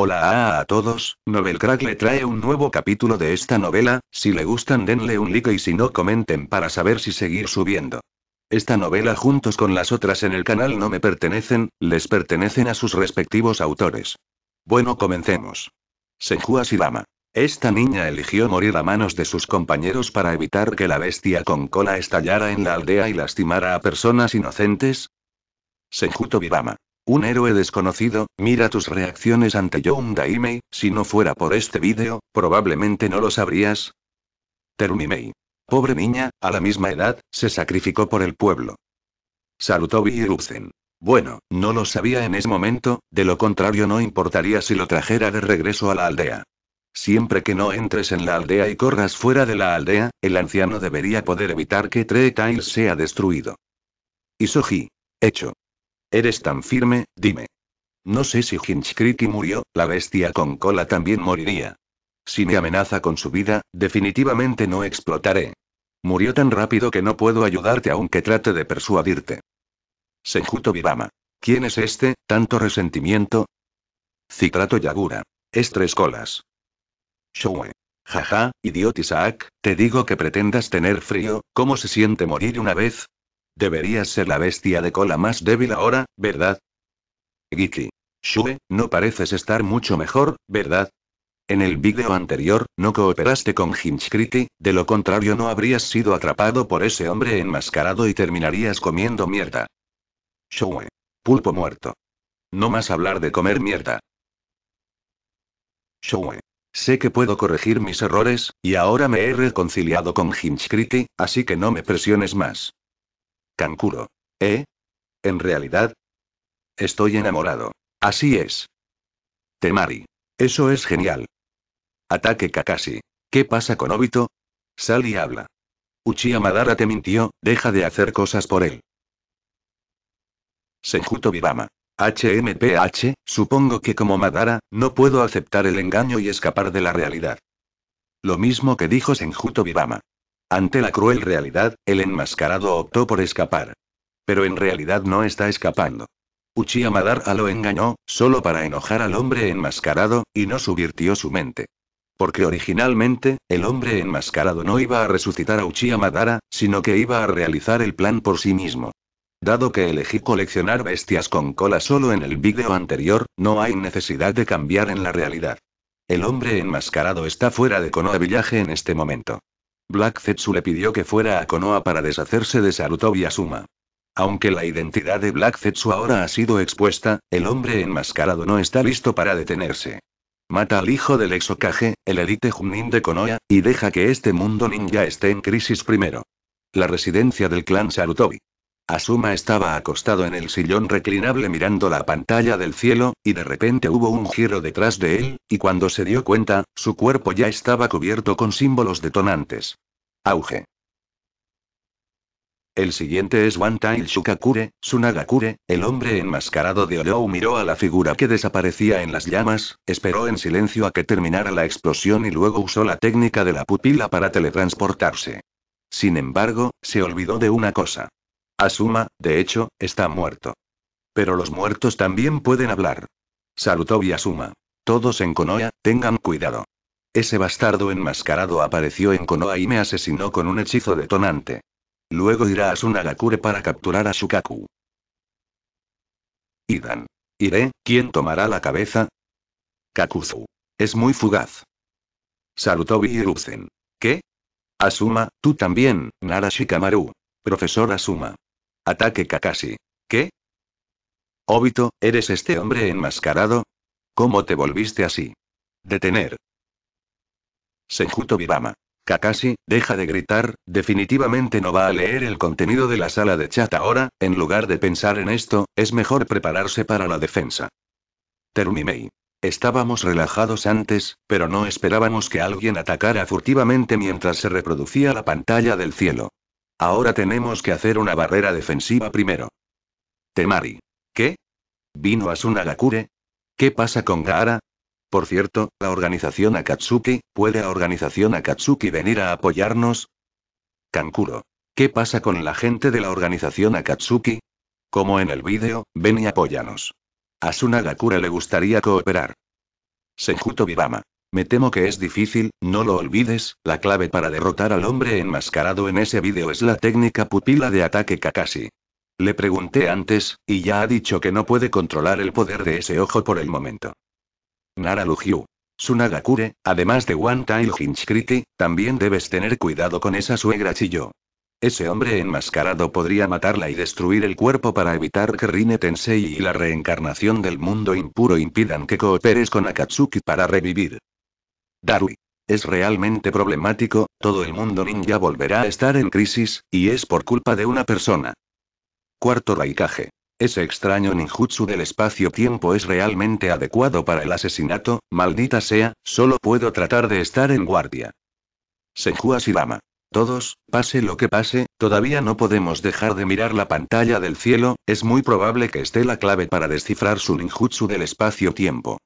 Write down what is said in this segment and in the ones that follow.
Hola a, todos, Novel Crack le trae un nuevo capítulo de esta novela, si le gustan denle un like y si no comenten para saber si seguir subiendo. Esta novela juntos con las otras en el canal no me pertenecen, les pertenecen a sus respectivos autores. Bueno comencemos. Senju silama Esta niña eligió morir a manos de sus compañeros para evitar que la bestia con cola estallara en la aldea y lastimara a personas inocentes. Senjuto vivama un héroe desconocido, mira tus reacciones ante y Daimei, si no fuera por este vídeo, probablemente no lo sabrías. Terumimei. Pobre niña, a la misma edad, se sacrificó por el pueblo. Salutó Biiruzen. Bueno, no lo sabía en ese momento, de lo contrario no importaría si lo trajera de regreso a la aldea. Siempre que no entres en la aldea y corras fuera de la aldea, el anciano debería poder evitar que Treetail sea destruido. Isoji. Hecho. Eres tan firme, dime. No sé si Hinchkriki murió, la bestia con cola también moriría. Si me amenaza con su vida, definitivamente no explotaré. Murió tan rápido que no puedo ayudarte aunque trate de persuadirte. Senjuto Vivama. ¿Quién es este, tanto resentimiento? Citrato Yagura. Es tres colas. Showe. Jaja, idiot Isaac, te digo que pretendas tener frío, ¿cómo se siente morir una vez? Deberías ser la bestia de cola más débil ahora, ¿verdad? Giki. Shue, no pareces estar mucho mejor, ¿verdad? En el vídeo anterior, no cooperaste con Hinchcriti, de lo contrario no habrías sido atrapado por ese hombre enmascarado y terminarías comiendo mierda. Shue. Pulpo muerto. No más hablar de comer mierda. Shue. Sé que puedo corregir mis errores, y ahora me he reconciliado con Hinchcriti, así que no me presiones más. Kankuro. ¿Eh? En realidad. Estoy enamorado. Así es. Temari. Eso es genial. Ataque Kakashi. ¿Qué pasa con Obito? Sal y habla. Uchiha Madara te mintió, deja de hacer cosas por él. Senjuto Bibama. HMPH, supongo que como Madara, no puedo aceptar el engaño y escapar de la realidad. Lo mismo que dijo Senjuto Bibama. Ante la cruel realidad, el enmascarado optó por escapar. Pero en realidad no está escapando. Uchiha Madara lo engañó, solo para enojar al hombre enmascarado, y no subvirtió su mente. Porque originalmente, el hombre enmascarado no iba a resucitar a Uchiha Madara, sino que iba a realizar el plan por sí mismo. Dado que elegí coleccionar bestias con cola solo en el vídeo anterior, no hay necesidad de cambiar en la realidad. El hombre enmascarado está fuera de Konoha Village en este momento. Black Zetsu le pidió que fuera a Konoha para deshacerse de Sarutobi Asuma. Aunque la identidad de Black Zetsu ahora ha sido expuesta, el hombre enmascarado no está listo para detenerse. Mata al hijo del exokage, el elite Junin de Konoha, y deja que este mundo ninja esté en crisis primero. La residencia del clan Sarutobi. Asuma estaba acostado en el sillón reclinable mirando la pantalla del cielo, y de repente hubo un giro detrás de él, y cuando se dio cuenta, su cuerpo ya estaba cubierto con símbolos detonantes. Auge. El siguiente es Wantai Shukakure, Sunagakure, el hombre enmascarado de oro miró a la figura que desaparecía en las llamas, esperó en silencio a que terminara la explosión y luego usó la técnica de la pupila para teletransportarse. Sin embargo, se olvidó de una cosa. Asuma, de hecho, está muerto. Pero los muertos también pueden hablar. Saludó y Asuma. Todos en Konoha, tengan cuidado. Ese bastardo enmascarado apareció en Konoha y me asesinó con un hechizo detonante. Luego irá a Sunagakure para capturar a Shukaku. Idan. Iré, ¿quién tomará la cabeza? Kakuzu. Es muy fugaz. Sarutobi y ¿Qué? Asuma, tú también, Nara Shikamaru. Profesor Asuma. Ataque Kakashi. ¿Qué? Obito, ¿eres este hombre enmascarado? ¿Cómo te volviste así? Detener. Senjuto Bibama. Kakashi, deja de gritar, definitivamente no va a leer el contenido de la sala de chat ahora, en lugar de pensar en esto, es mejor prepararse para la defensa. Terumimei. Estábamos relajados antes, pero no esperábamos que alguien atacara furtivamente mientras se reproducía la pantalla del cielo. Ahora tenemos que hacer una barrera defensiva primero. Temari. ¿Qué? ¿Vino Asuna ¿Qué pasa con Gaara? Por cierto, la organización Akatsuki, ¿puede la organización Akatsuki venir a apoyarnos? Kankuro. ¿Qué pasa con la gente de la organización Akatsuki? Como en el vídeo, ven y apóyanos. A Sunagakure le gustaría cooperar. Senjuto Vivama. Me temo que es difícil, no lo olvides, la clave para derrotar al hombre enmascarado en ese vídeo es la técnica pupila de ataque Kakashi. Le pregunté antes, y ya ha dicho que no puede controlar el poder de ese ojo por el momento. Nara Lugyu. Sunagakure, además de One Tail Hinchkriti, también debes tener cuidado con esa suegra Chiyo. Ese hombre enmascarado podría matarla y destruir el cuerpo para evitar que Rine Tensei y la reencarnación del mundo impuro impidan que cooperes con Akatsuki para revivir. Darwin. Es realmente problemático, todo el mundo ninja volverá a estar en crisis, y es por culpa de una persona. Cuarto Raikage. Ese extraño ninjutsu del espacio-tiempo es realmente adecuado para el asesinato, maldita sea, solo puedo tratar de estar en guardia. Senju Asirama. Todos, pase lo que pase, todavía no podemos dejar de mirar la pantalla del cielo, es muy probable que esté la clave para descifrar su ninjutsu del espacio-tiempo.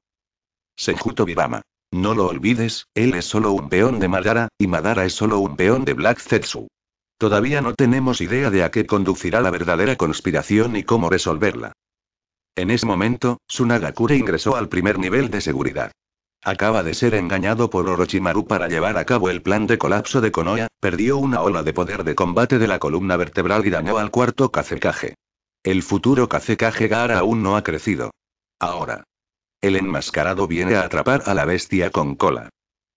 Senjuto vivama no lo olvides, él es solo un peón de Madara, y Madara es solo un peón de Black Zetsu. Todavía no tenemos idea de a qué conducirá la verdadera conspiración y cómo resolverla. En ese momento, Sunagakure ingresó al primer nivel de seguridad. Acaba de ser engañado por Orochimaru para llevar a cabo el plan de colapso de Konoha, perdió una ola de poder de combate de la columna vertebral y dañó al cuarto Kazekage. El futuro Kazekage Gara aún no ha crecido. Ahora, el enmascarado viene a atrapar a la bestia con cola.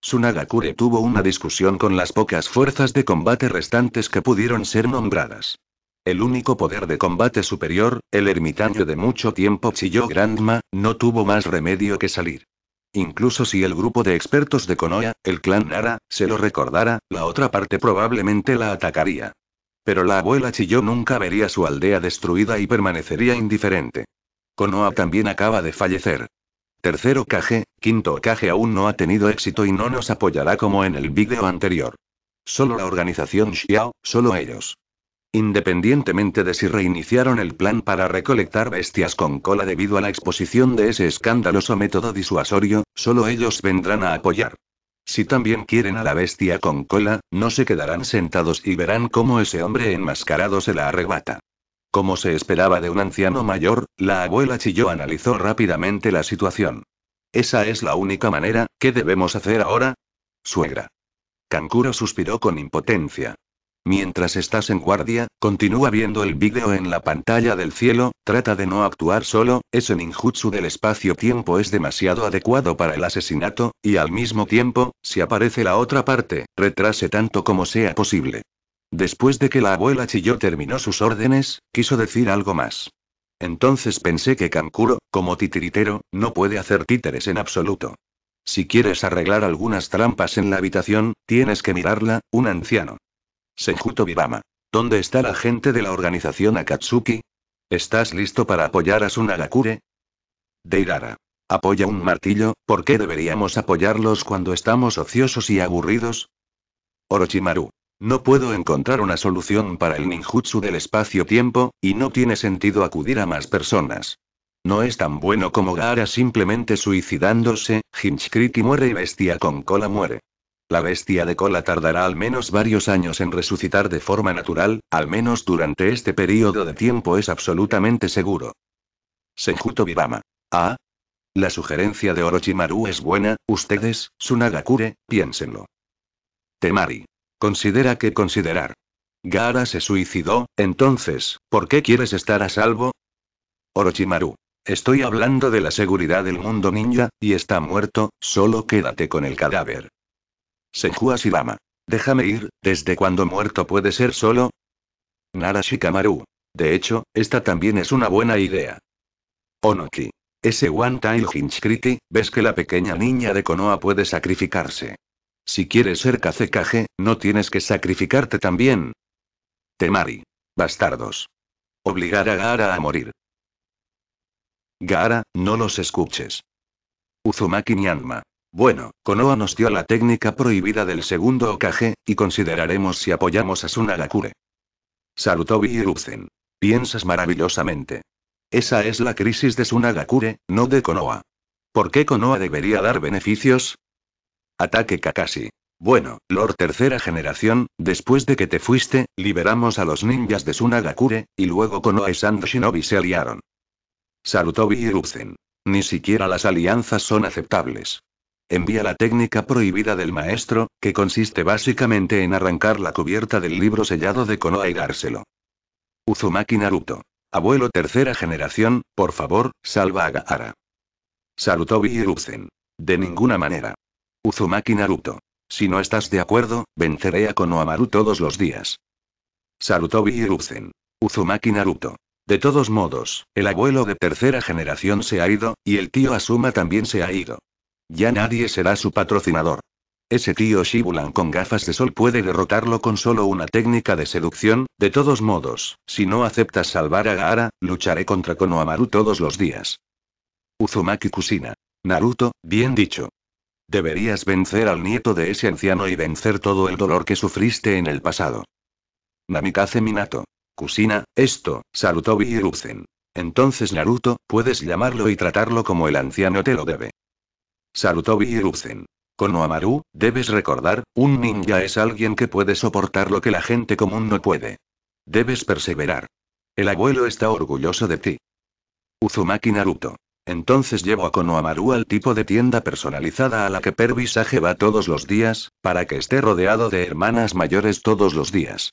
Sunagakure tuvo una discusión con las pocas fuerzas de combate restantes que pudieron ser nombradas. El único poder de combate superior, el ermitaño de mucho tiempo chilló Grandma, no tuvo más remedio que salir. Incluso si el grupo de expertos de Konoha, el clan Nara, se lo recordara, la otra parte probablemente la atacaría. Pero la abuela Chiyo nunca vería su aldea destruida y permanecería indiferente. Konoha también acaba de fallecer tercero Kage, quinto Kage aún no ha tenido éxito y no nos apoyará como en el vídeo anterior. Solo la organización Xiao, solo ellos. Independientemente de si reiniciaron el plan para recolectar bestias con cola debido a la exposición de ese escandaloso método disuasorio, solo ellos vendrán a apoyar. Si también quieren a la bestia con cola, no se quedarán sentados y verán cómo ese hombre enmascarado se la arrebata. Como se esperaba de un anciano mayor, la abuela Chiyo analizó rápidamente la situación. Esa es la única manera, ¿qué debemos hacer ahora? Suegra. Kankuro suspiró con impotencia. Mientras estás en guardia, continúa viendo el vídeo en la pantalla del cielo, trata de no actuar solo, ese ninjutsu del espacio-tiempo es demasiado adecuado para el asesinato, y al mismo tiempo, si aparece la otra parte, retrase tanto como sea posible. Después de que la abuela Chilló terminó sus órdenes, quiso decir algo más. Entonces pensé que Kankuro, como titiritero, no puede hacer títeres en absoluto. Si quieres arreglar algunas trampas en la habitación, tienes que mirarla, un anciano. Senjuto Bibama. ¿Dónde está la gente de la organización Akatsuki? ¿Estás listo para apoyar a Sunagakure? Deirara. Apoya un martillo, ¿por qué deberíamos apoyarlos cuando estamos ociosos y aburridos? Orochimaru. No puedo encontrar una solución para el ninjutsu del espacio-tiempo, y no tiene sentido acudir a más personas. No es tan bueno como Gaara simplemente suicidándose, Hinchkriti muere y Bestia con cola muere. La bestia de cola tardará al menos varios años en resucitar de forma natural, al menos durante este periodo de tiempo es absolutamente seguro. Senjuto Vivama. Ah. La sugerencia de Orochimaru es buena, ustedes, Sunagakure, piénsenlo. Temari. Considera que considerar. Gara se suicidó, entonces, ¿por qué quieres estar a salvo? Orochimaru. Estoy hablando de la seguridad del mundo ninja, y está muerto, solo quédate con el cadáver. Senju Asirama. Déjame ir, ¿desde cuándo muerto puede ser solo? Narashikamaru. De hecho, esta también es una buena idea. Onoki. Ese One Tail Hinchkriti, ¿ves que la pequeña niña de Konoha puede sacrificarse? Si quieres ser cacecaje, no tienes que sacrificarte también. Temari. Bastardos. Obligar a Gaara a morir. Gaara, no los escuches. Uzumaki Nyanma. Bueno, Konoha nos dio la técnica prohibida del segundo Okage, y consideraremos si apoyamos a Sunagakure. Sarutobi y Piensas maravillosamente. Esa es la crisis de Sunagakure, no de Konoha. ¿Por qué Konoha debería dar beneficios? Ataque Kakashi. Bueno, Lord Tercera Generación, después de que te fuiste, liberamos a los ninjas de Sunagakure, y luego Konoha y Sand Shinobi se aliaron. Sarutobi y Ni siquiera las alianzas son aceptables. Envía la técnica prohibida del maestro, que consiste básicamente en arrancar la cubierta del libro sellado de Konoha y dárselo. Uzumaki Naruto. Abuelo tercera generación, por favor, salva a Gaara. Sarutobi y De ninguna manera. Uzumaki Naruto. Si no estás de acuerdo, venceré a Konohamaru todos los días. Sarutobi Hiruzen. Uzumaki Naruto. De todos modos, el abuelo de tercera generación se ha ido, y el tío Asuma también se ha ido. Ya nadie será su patrocinador. Ese tío Shibulan con gafas de sol puede derrotarlo con solo una técnica de seducción, de todos modos, si no aceptas salvar a Gaara, lucharé contra Konohamaru todos los días. Uzumaki Kusina. Naruto, bien dicho. Deberías vencer al nieto de ese anciano y vencer todo el dolor que sufriste en el pasado. Namikaze Minato. Kusina, esto, salutó Biruzen. Entonces Naruto, puedes llamarlo y tratarlo como el anciano te lo debe. Salutó Biruzen. con Amaru, debes recordar, un ninja es alguien que puede soportar lo que la gente común no puede. Debes perseverar. El abuelo está orgulloso de ti. Uzumaki Naruto. Entonces llevo a Konohamaru al tipo de tienda personalizada a la que Pervisage va todos los días, para que esté rodeado de hermanas mayores todos los días.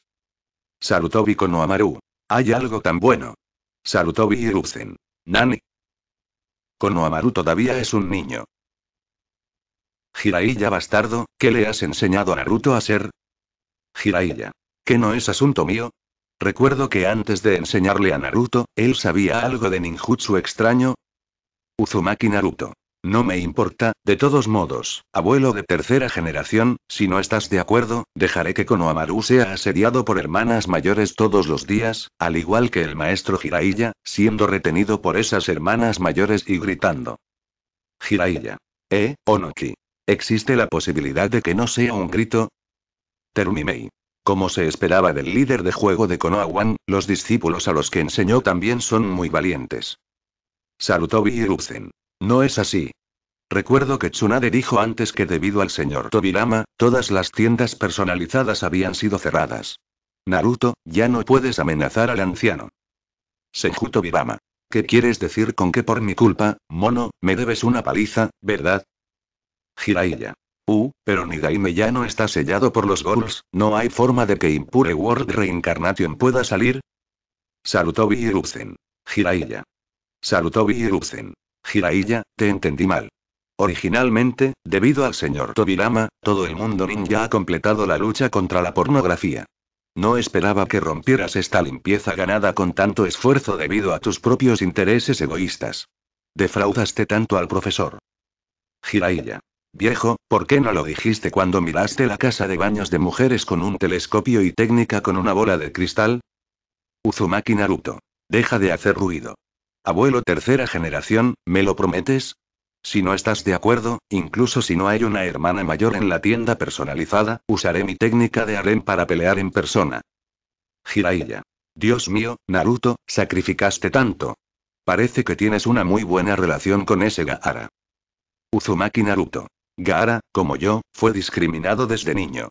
Sarutobi Konohamaru. Hay algo tan bueno. Sarutobi y Nani. Konohamaru todavía es un niño. Jiraiya bastardo, ¿qué le has enseñado a Naruto a ser? Jiraiya. ¿Qué no es asunto mío? Recuerdo que antes de enseñarle a Naruto, él sabía algo de ninjutsu extraño, Uzumaki Naruto. No me importa, de todos modos, abuelo de tercera generación, si no estás de acuerdo, dejaré que Konohamaru sea asediado por hermanas mayores todos los días, al igual que el maestro Jiraiya, siendo retenido por esas hermanas mayores y gritando. Jiraiya. Eh, Onoki. ¿Existe la posibilidad de que no sea un grito? Terumimei. Como se esperaba del líder de juego de Konoha los discípulos a los que enseñó también son muy valientes. Salutó No es así. Recuerdo que Tsunade dijo antes que debido al señor Tobirama, todas las tiendas personalizadas habían sido cerradas. Naruto, ya no puedes amenazar al anciano. Senju Tobirama. ¿Qué quieres decir con que por mi culpa, mono, me debes una paliza, verdad? Jiraiya. Uh, pero Nidaime ya no está sellado por los goals, no hay forma de que Impure World Reincarnation pueda salir. Salutó Jiraiya. Salutó Bierubzen. Jiraiya, te entendí mal. Originalmente, debido al señor Tobirama, todo el mundo ninja ha completado la lucha contra la pornografía. No esperaba que rompieras esta limpieza ganada con tanto esfuerzo debido a tus propios intereses egoístas. Defraudaste tanto al profesor. Jiraiya. Viejo, ¿por qué no lo dijiste cuando miraste la casa de baños de mujeres con un telescopio y técnica con una bola de cristal? Uzumaki Naruto. Deja de hacer ruido. Abuelo tercera generación, ¿me lo prometes? Si no estás de acuerdo, incluso si no hay una hermana mayor en la tienda personalizada, usaré mi técnica de harem para pelear en persona. Jiraiya. Dios mío, Naruto, sacrificaste tanto. Parece que tienes una muy buena relación con ese Gaara. Uzumaki Naruto. Gaara, como yo, fue discriminado desde niño.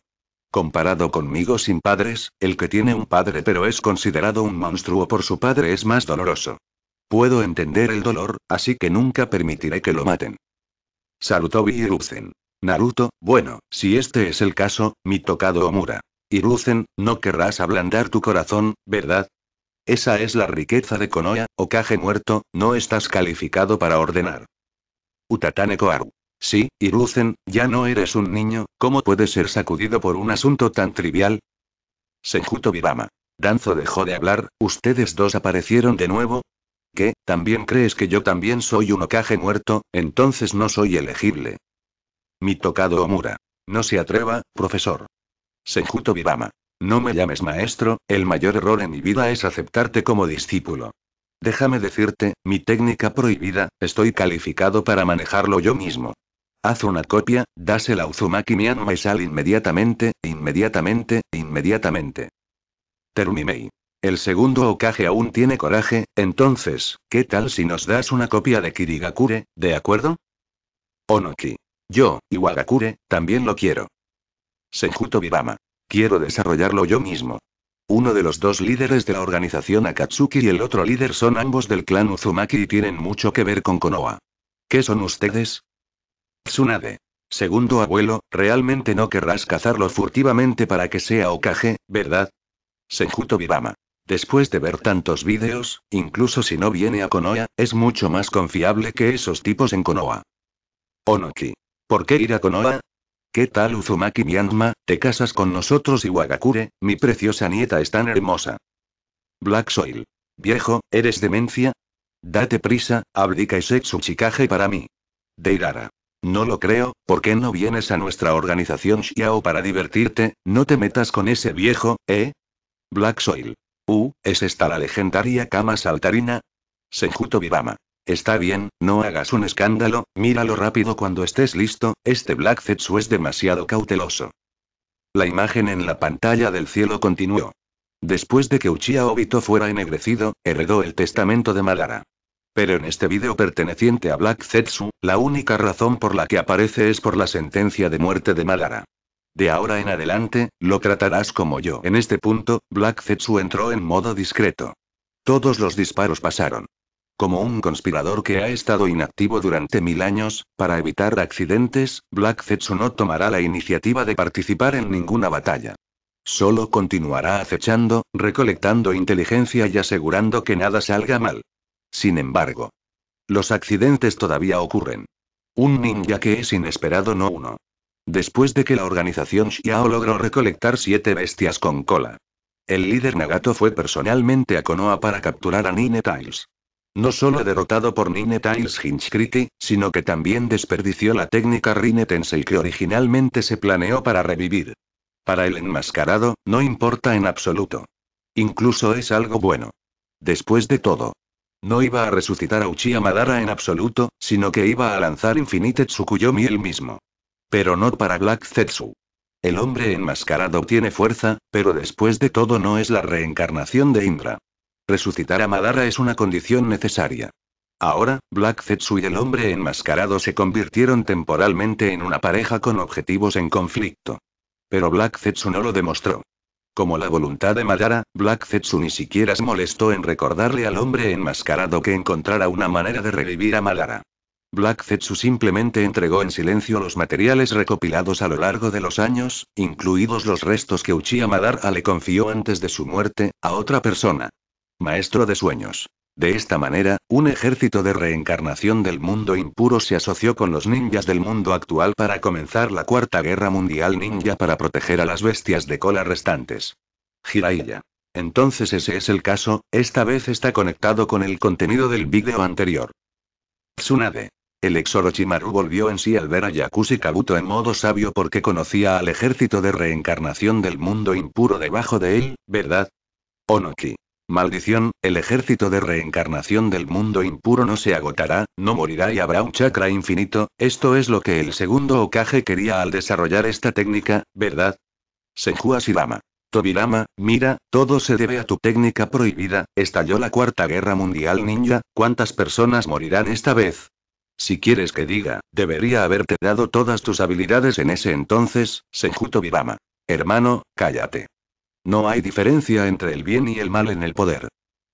Comparado conmigo sin padres, el que tiene un padre pero es considerado un monstruo por su padre es más doloroso. Puedo entender el dolor, así que nunca permitiré que lo maten. Saludó Iruzen. Naruto, bueno, si este es el caso, mi tocado Omura. Iruzen, no querrás ablandar tu corazón, ¿verdad? Esa es la riqueza de Konoha, Okage muerto, no estás calificado para ordenar. Utatane Koaru. Sí, Iruzen, ya no eres un niño, ¿cómo puedes ser sacudido por un asunto tan trivial? Senjuto Bibama. Danzo dejó de hablar, ustedes dos aparecieron de nuevo, ¿Qué? ¿También crees que yo también soy un ocaje muerto? Entonces no soy elegible. Mi tocado Omura. No se atreva, profesor. Senjuto vivama No me llames maestro, el mayor error en mi vida es aceptarte como discípulo. Déjame decirte, mi técnica prohibida, estoy calificado para manejarlo yo mismo. Haz una copia, dásela a Uzumaki Mianma y sal inmediatamente, inmediatamente, inmediatamente. Terumimei. El segundo Okage aún tiene coraje, entonces, ¿qué tal si nos das una copia de Kirigakure, de acuerdo? Onoki. Yo, Iwagakure, también lo quiero. Senjuto Bibama. Quiero desarrollarlo yo mismo. Uno de los dos líderes de la organización Akatsuki y el otro líder son ambos del clan Uzumaki y tienen mucho que ver con Konoha. ¿Qué son ustedes? Tsunade. Segundo abuelo, realmente no querrás cazarlo furtivamente para que sea Okage, ¿verdad? Senjuto Bibama. Después de ver tantos vídeos, incluso si no viene a Konoha, es mucho más confiable que esos tipos en Konoha. Onoki. ¿Por qué ir a Konoha? ¿Qué tal Uzumaki Myanma? Te casas con nosotros y Wagakure, mi preciosa nieta es tan hermosa. Black Soil. Viejo, ¿eres demencia? Date prisa, abdica y sexo chicaje para mí. Deirara. No lo creo, ¿por qué no vienes a nuestra organización Xiao para divertirte? No te metas con ese viejo, ¿eh? Black Soil. Uh, ¿es esta la legendaria cama saltarina? Senjuto Vivama. Está bien, no hagas un escándalo, míralo rápido cuando estés listo, este Black Zetsu es demasiado cauteloso. La imagen en la pantalla del cielo continuó. Después de que Uchiha Obito fuera ennegrecido, heredó el testamento de Madara. Pero en este video perteneciente a Black Zetsu, la única razón por la que aparece es por la sentencia de muerte de Madara. De ahora en adelante, lo tratarás como yo. En este punto, Black Zetsu entró en modo discreto. Todos los disparos pasaron. Como un conspirador que ha estado inactivo durante mil años, para evitar accidentes, Black Zetsu no tomará la iniciativa de participar en ninguna batalla. Solo continuará acechando, recolectando inteligencia y asegurando que nada salga mal. Sin embargo, los accidentes todavía ocurren. Un ninja que es inesperado no uno. Después de que la organización Xiao logró recolectar siete bestias con cola. El líder Nagato fue personalmente a Konoha para capturar a Nine Tiles. No solo derrotado por Nine Tiles Hinchkriti, sino que también desperdició la técnica Rine Tensei que originalmente se planeó para revivir. Para el enmascarado, no importa en absoluto. Incluso es algo bueno. Después de todo. No iba a resucitar a Uchiha Madara en absoluto, sino que iba a lanzar Infinite Tsukuyomi él mismo. Pero no para Black Zetsu. El hombre enmascarado tiene fuerza, pero después de todo no es la reencarnación de Indra. Resucitar a Madara es una condición necesaria. Ahora, Black Zetsu y el hombre enmascarado se convirtieron temporalmente en una pareja con objetivos en conflicto. Pero Black Zetsu no lo demostró. Como la voluntad de Madara, Black Zetsu ni siquiera se molestó en recordarle al hombre enmascarado que encontrara una manera de revivir a Madara. Black Zetsu simplemente entregó en silencio los materiales recopilados a lo largo de los años, incluidos los restos que Uchiha Madara le confió antes de su muerte, a otra persona. Maestro de sueños. De esta manera, un ejército de reencarnación del mundo impuro se asoció con los ninjas del mundo actual para comenzar la Cuarta Guerra Mundial Ninja para proteger a las bestias de cola restantes. Jiraiya. Entonces ese es el caso, esta vez está conectado con el contenido del vídeo anterior. Tsunade. El ex Orochimaru volvió en sí al ver a Yakushi Kabuto en modo sabio porque conocía al ejército de reencarnación del mundo impuro debajo de él, ¿verdad? Onoki. Maldición, el ejército de reencarnación del mundo impuro no se agotará, no morirá y habrá un chakra infinito, esto es lo que el segundo Okage quería al desarrollar esta técnica, ¿verdad? Senju Tobi Tobirama, mira, todo se debe a tu técnica prohibida, estalló la Cuarta Guerra Mundial Ninja, ¿cuántas personas morirán esta vez? Si quieres que diga, debería haberte dado todas tus habilidades en ese entonces, Senjuto Vivama. Hermano, cállate. No hay diferencia entre el bien y el mal en el poder.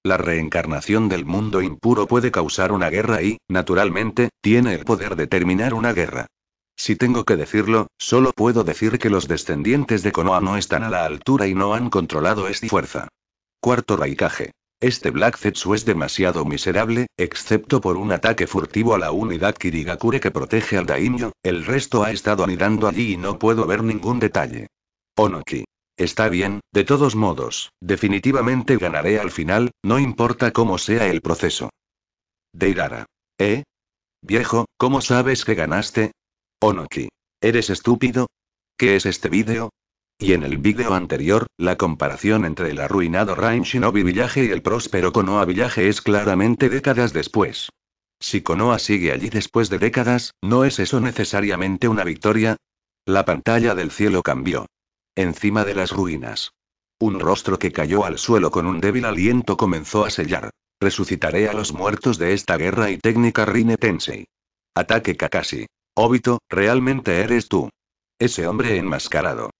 La reencarnación del mundo impuro puede causar una guerra y, naturalmente, tiene el poder de terminar una guerra. Si tengo que decirlo, solo puedo decir que los descendientes de Konoha no están a la altura y no han controlado esta fuerza. Cuarto Raikage. Este Black Zetsu es demasiado miserable, excepto por un ataque furtivo a la unidad Kirigakure que protege al Daimyo, el resto ha estado anidando allí y no puedo ver ningún detalle. Onoki. Está bien, de todos modos, definitivamente ganaré al final, no importa cómo sea el proceso. Deirara. ¿Eh? Viejo, ¿cómo sabes que ganaste? Onoki. ¿Eres estúpido? ¿Qué es este vídeo? Y en el vídeo anterior, la comparación entre el arruinado Rain Shinobi Village y el próspero Konoha Village es claramente décadas después. Si Konoha sigue allí después de décadas, ¿no es eso necesariamente una victoria? La pantalla del cielo cambió. Encima de las ruinas. Un rostro que cayó al suelo con un débil aliento comenzó a sellar. Resucitaré a los muertos de esta guerra y técnica Rinne Tensei. Ataque Kakashi. Obito, realmente eres tú. Ese hombre enmascarado.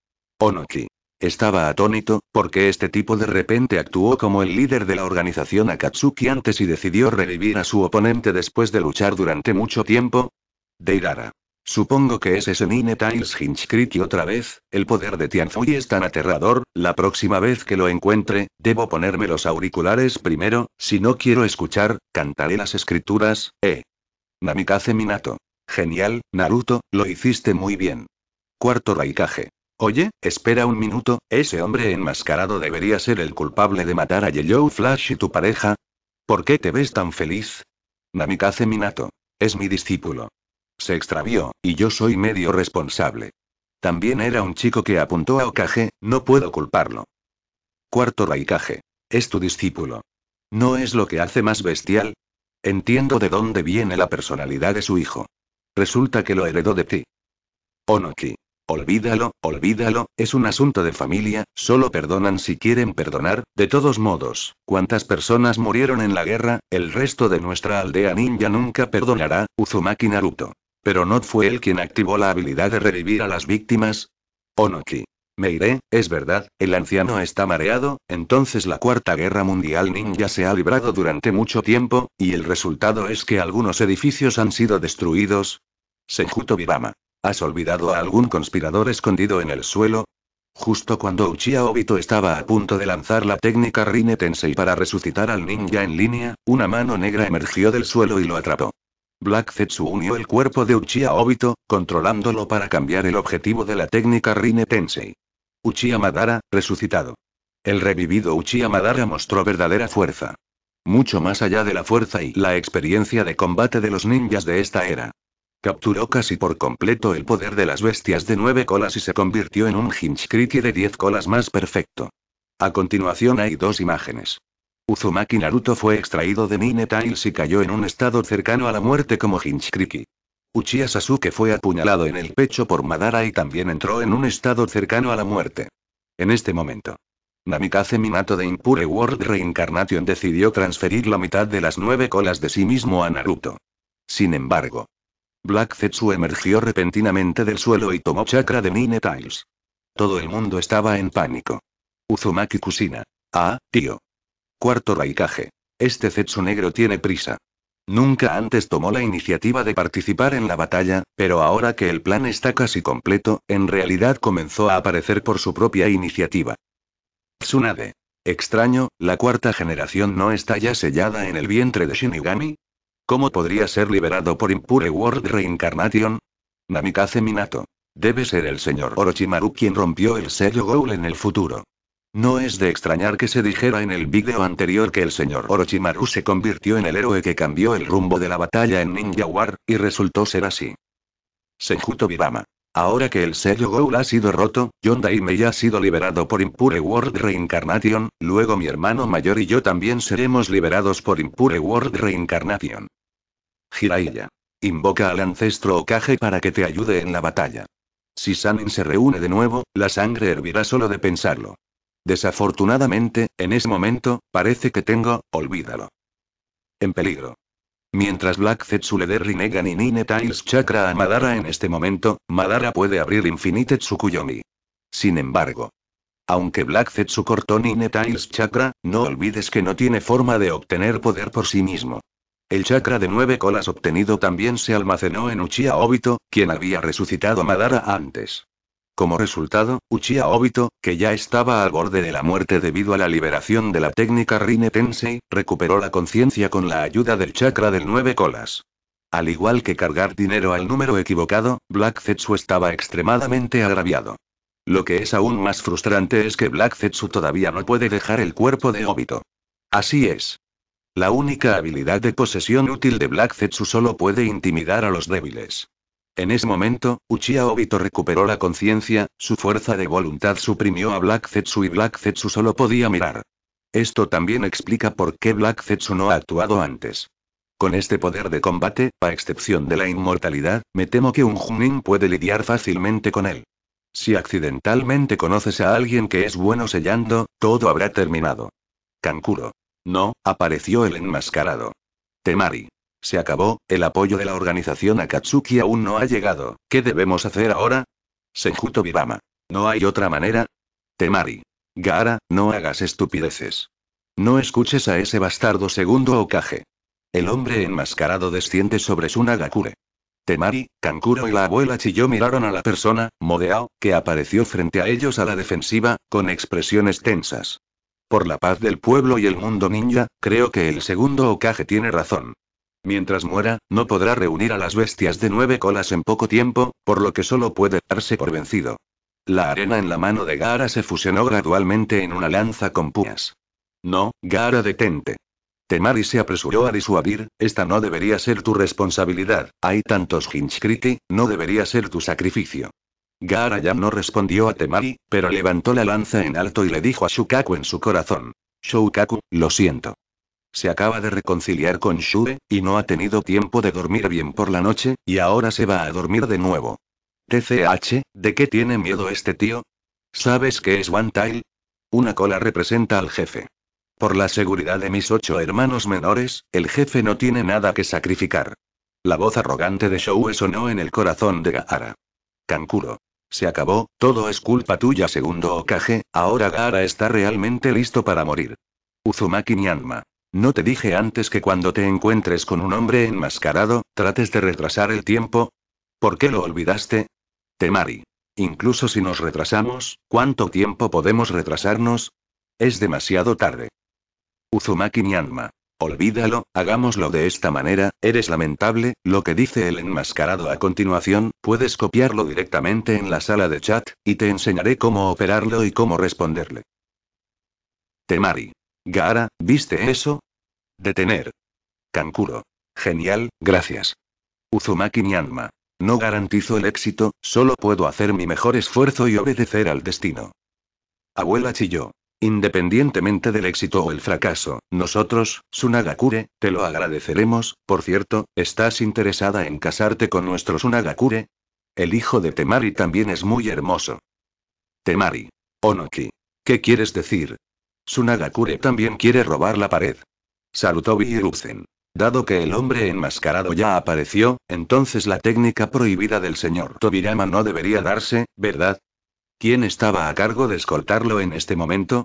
Onoki. Estaba atónito, porque este tipo de repente actuó como el líder de la organización Akatsuki antes y decidió revivir a su oponente después de luchar durante mucho tiempo. Deidara. Supongo que es ese Nine Tiles y otra vez, el poder de Tianzui es tan aterrador, la próxima vez que lo encuentre, debo ponerme los auriculares primero, si no quiero escuchar, cantaré las escrituras, eh. Namikaze Minato. Genial, Naruto, lo hiciste muy bien. Cuarto Raikage. Oye, espera un minuto, ese hombre enmascarado debería ser el culpable de matar a Yellow Flash y tu pareja. ¿Por qué te ves tan feliz? Namikaze Minato. Es mi discípulo. Se extravió, y yo soy medio responsable. También era un chico que apuntó a Okage, no puedo culparlo. Cuarto Raikage. Es tu discípulo. ¿No es lo que hace más bestial? Entiendo de dónde viene la personalidad de su hijo. Resulta que lo heredó de ti. Onoki. Olvídalo, olvídalo, es un asunto de familia, solo perdonan si quieren perdonar, de todos modos, ¿Cuántas personas murieron en la guerra, el resto de nuestra aldea ninja nunca perdonará, Uzumaki Naruto. Pero no fue él quien activó la habilidad de revivir a las víctimas. Onoki. Me iré, es verdad, el anciano está mareado, entonces la Cuarta Guerra Mundial Ninja se ha librado durante mucho tiempo, y el resultado es que algunos edificios han sido destruidos. Senjuto Bibama. ¿Has olvidado a algún conspirador escondido en el suelo? Justo cuando Uchiha Obito estaba a punto de lanzar la técnica Rinne Tensei para resucitar al ninja en línea, una mano negra emergió del suelo y lo atrapó. Black Zetsu unió el cuerpo de Uchiha Obito, controlándolo para cambiar el objetivo de la técnica Rinne Tensei. Uchiha Madara, resucitado. El revivido Uchiha Madara mostró verdadera fuerza. Mucho más allá de la fuerza y la experiencia de combate de los ninjas de esta era. Capturó casi por completo el poder de las bestias de nueve colas y se convirtió en un Hinchkriki de diez colas más perfecto. A continuación hay dos imágenes. Uzumaki Naruto fue extraído de Nine Tails y cayó en un estado cercano a la muerte como Hinchkriki. Uchiha Sasuke fue apuñalado en el pecho por Madara y también entró en un estado cercano a la muerte. En este momento. Namikaze Minato de Impure World Reincarnation decidió transferir la mitad de las nueve colas de sí mismo a Naruto. Sin embargo, Black Zetsu emergió repentinamente del suelo y tomó chakra de Nine Tiles. Todo el mundo estaba en pánico. Uzumaki Kusina. Ah, tío. Cuarto Raikage. Este Zetsu negro tiene prisa. Nunca antes tomó la iniciativa de participar en la batalla, pero ahora que el plan está casi completo, en realidad comenzó a aparecer por su propia iniciativa. Tsunade. Extraño, la cuarta generación no está ya sellada en el vientre de Shinigami, ¿Cómo podría ser liberado por Impure World Reincarnation? Namikaze Minato. Debe ser el señor Orochimaru quien rompió el sello Goul en el futuro. No es de extrañar que se dijera en el vídeo anterior que el señor Orochimaru se convirtió en el héroe que cambió el rumbo de la batalla en Ninja War, y resultó ser así. Senjuto Bibama. Ahora que el sello Goul ha sido roto, Yondaime ya ha sido liberado por Impure World Reincarnation, luego mi hermano mayor y yo también seremos liberados por Impure World Reincarnation. Jiraiya. Invoca al ancestro Okage para que te ayude en la batalla. Si Sanin se reúne de nuevo, la sangre hervirá solo de pensarlo. Desafortunadamente, en ese momento, parece que tengo, olvídalo. En peligro. Mientras Black Zetsu le dé Rinnegan y Nine Chakra a Madara en este momento, Madara puede abrir Infinite Tsukuyomi. Sin embargo. Aunque Black Zetsu cortó Nine Chakra, no olvides que no tiene forma de obtener poder por sí mismo. El chakra de nueve colas obtenido también se almacenó en Uchiha Obito, quien había resucitado a Madara antes. Como resultado, Uchiha Obito, que ya estaba al borde de la muerte debido a la liberación de la técnica Rine Tensei, recuperó la conciencia con la ayuda del chakra del nueve colas. Al igual que cargar dinero al número equivocado, Black Zetsu estaba extremadamente agraviado. Lo que es aún más frustrante es que Black Zetsu todavía no puede dejar el cuerpo de Obito. Así es, la única habilidad de posesión útil de Black Zetsu solo puede intimidar a los débiles. En ese momento, Uchiha Obito recuperó la conciencia, su fuerza de voluntad suprimió a Black Zetsu y Black Zetsu solo podía mirar. Esto también explica por qué Black Zetsu no ha actuado antes. Con este poder de combate, a excepción de la inmortalidad, me temo que un Junin puede lidiar fácilmente con él. Si accidentalmente conoces a alguien que es bueno sellando, todo habrá terminado. Kankuro. No, apareció el enmascarado. Temari. Se acabó, el apoyo de la organización Akatsuki aún no ha llegado. ¿Qué debemos hacer ahora? Senjuto Birama. ¿No hay otra manera? Temari. Gaara, no hagas estupideces. No escuches a ese bastardo segundo Okage. El hombre enmascarado desciende sobre su Nagakure. Temari, Kankuro y la abuela Chiyo miraron a la persona, Modeao, que apareció frente a ellos a la defensiva, con expresiones tensas. Por la paz del pueblo y el mundo ninja, creo que el segundo Okage tiene razón. Mientras muera, no podrá reunir a las bestias de nueve colas en poco tiempo, por lo que solo puede darse por vencido. La arena en la mano de Gara se fusionó gradualmente en una lanza con púas. No, Gara, detente. Temari se apresuró a disuadir, esta no debería ser tu responsabilidad, hay tantos Hinchkriti, no debería ser tu sacrificio ya no respondió a Temari, pero levantó la lanza en alto y le dijo a Shukaku en su corazón. Shukaku, lo siento. Se acaba de reconciliar con Shue, y no ha tenido tiempo de dormir bien por la noche, y ahora se va a dormir de nuevo. TCH, ¿de qué tiene miedo este tío? ¿Sabes qué es One Tail? Una cola representa al jefe. Por la seguridad de mis ocho hermanos menores, el jefe no tiene nada que sacrificar. La voz arrogante de Shoue sonó en el corazón de Gaara. Kankuro. Se acabó, todo es culpa tuya, segundo Okage, ahora Gara está realmente listo para morir. Uzumaki Nyanma. ¿No te dije antes que cuando te encuentres con un hombre enmascarado, trates de retrasar el tiempo? ¿Por qué lo olvidaste? Temari. Incluso si nos retrasamos, ¿cuánto tiempo podemos retrasarnos? Es demasiado tarde. Uzumaki Nyanma. Olvídalo, hagámoslo de esta manera, eres lamentable, lo que dice el enmascarado a continuación, puedes copiarlo directamente en la sala de chat, y te enseñaré cómo operarlo y cómo responderle. Temari. Gaara, ¿viste eso? Detener. Kankuro. Genial, gracias. Uzumaki Nyanma. No garantizo el éxito, solo puedo hacer mi mejor esfuerzo y obedecer al destino. Abuela chilló. Independientemente del éxito o el fracaso, nosotros, Sunagakure, te lo agradeceremos. Por cierto, ¿estás interesada en casarte con nuestro Sunagakure? El hijo de Temari también es muy hermoso. Temari. Onoki. ¿Qué quieres decir? Sunagakure también quiere robar la pared. «Salutó y Dado que el hombre enmascarado ya apareció, entonces la técnica prohibida del señor Tobirama no debería darse, ¿verdad? ¿Quién estaba a cargo de escoltarlo en este momento?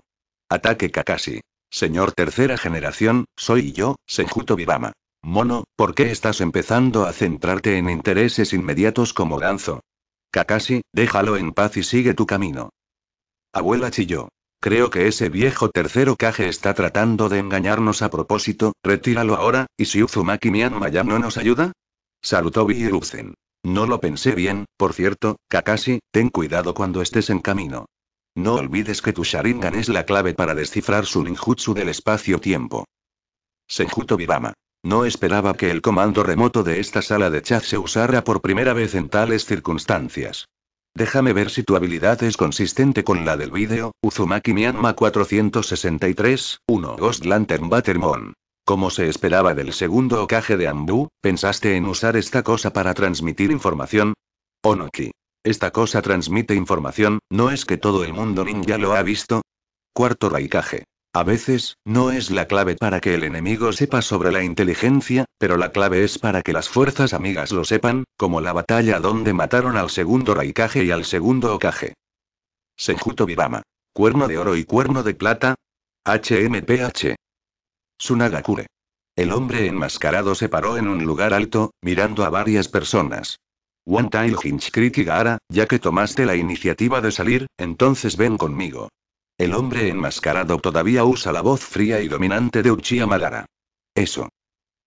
Ataque Kakashi. Señor tercera generación, soy yo, Senjuto Bibama. Mono, ¿por qué estás empezando a centrarte en intereses inmediatos como Ganzo? Kakashi, déjalo en paz y sigue tu camino. Abuela chilló. Creo que ese viejo tercero Kage está tratando de engañarnos a propósito, retíralo ahora, y si Uzumaki Mianma no nos ayuda? Salutó Biruzen. No lo pensé bien, por cierto, Kakashi, ten cuidado cuando estés en camino. No olvides que tu Sharingan es la clave para descifrar su ninjutsu del espacio-tiempo. Senjuto bidama. No esperaba que el comando remoto de esta sala de chat se usara por primera vez en tales circunstancias. Déjame ver si tu habilidad es consistente con la del vídeo, Uzumaki Myanmar 463, 1 Ghost Lantern Battermon. Como se esperaba del segundo ocaje de Ambu, ¿pensaste en usar esta cosa para transmitir información? Onoki. Esta cosa transmite información, ¿no es que todo el mundo ninja lo ha visto? Cuarto Raikage. A veces, no es la clave para que el enemigo sepa sobre la inteligencia, pero la clave es para que las fuerzas amigas lo sepan, como la batalla donde mataron al segundo Raikage y al segundo Okage. Senjuto Bibama. Cuerno de oro y cuerno de plata. HMPH. Sunagakure. El hombre enmascarado se paró en un lugar alto, mirando a varias personas. One Tail y Gaara, ya que tomaste la iniciativa de salir, entonces ven conmigo. El hombre enmascarado todavía usa la voz fría y dominante de Uchiha Madara. Eso.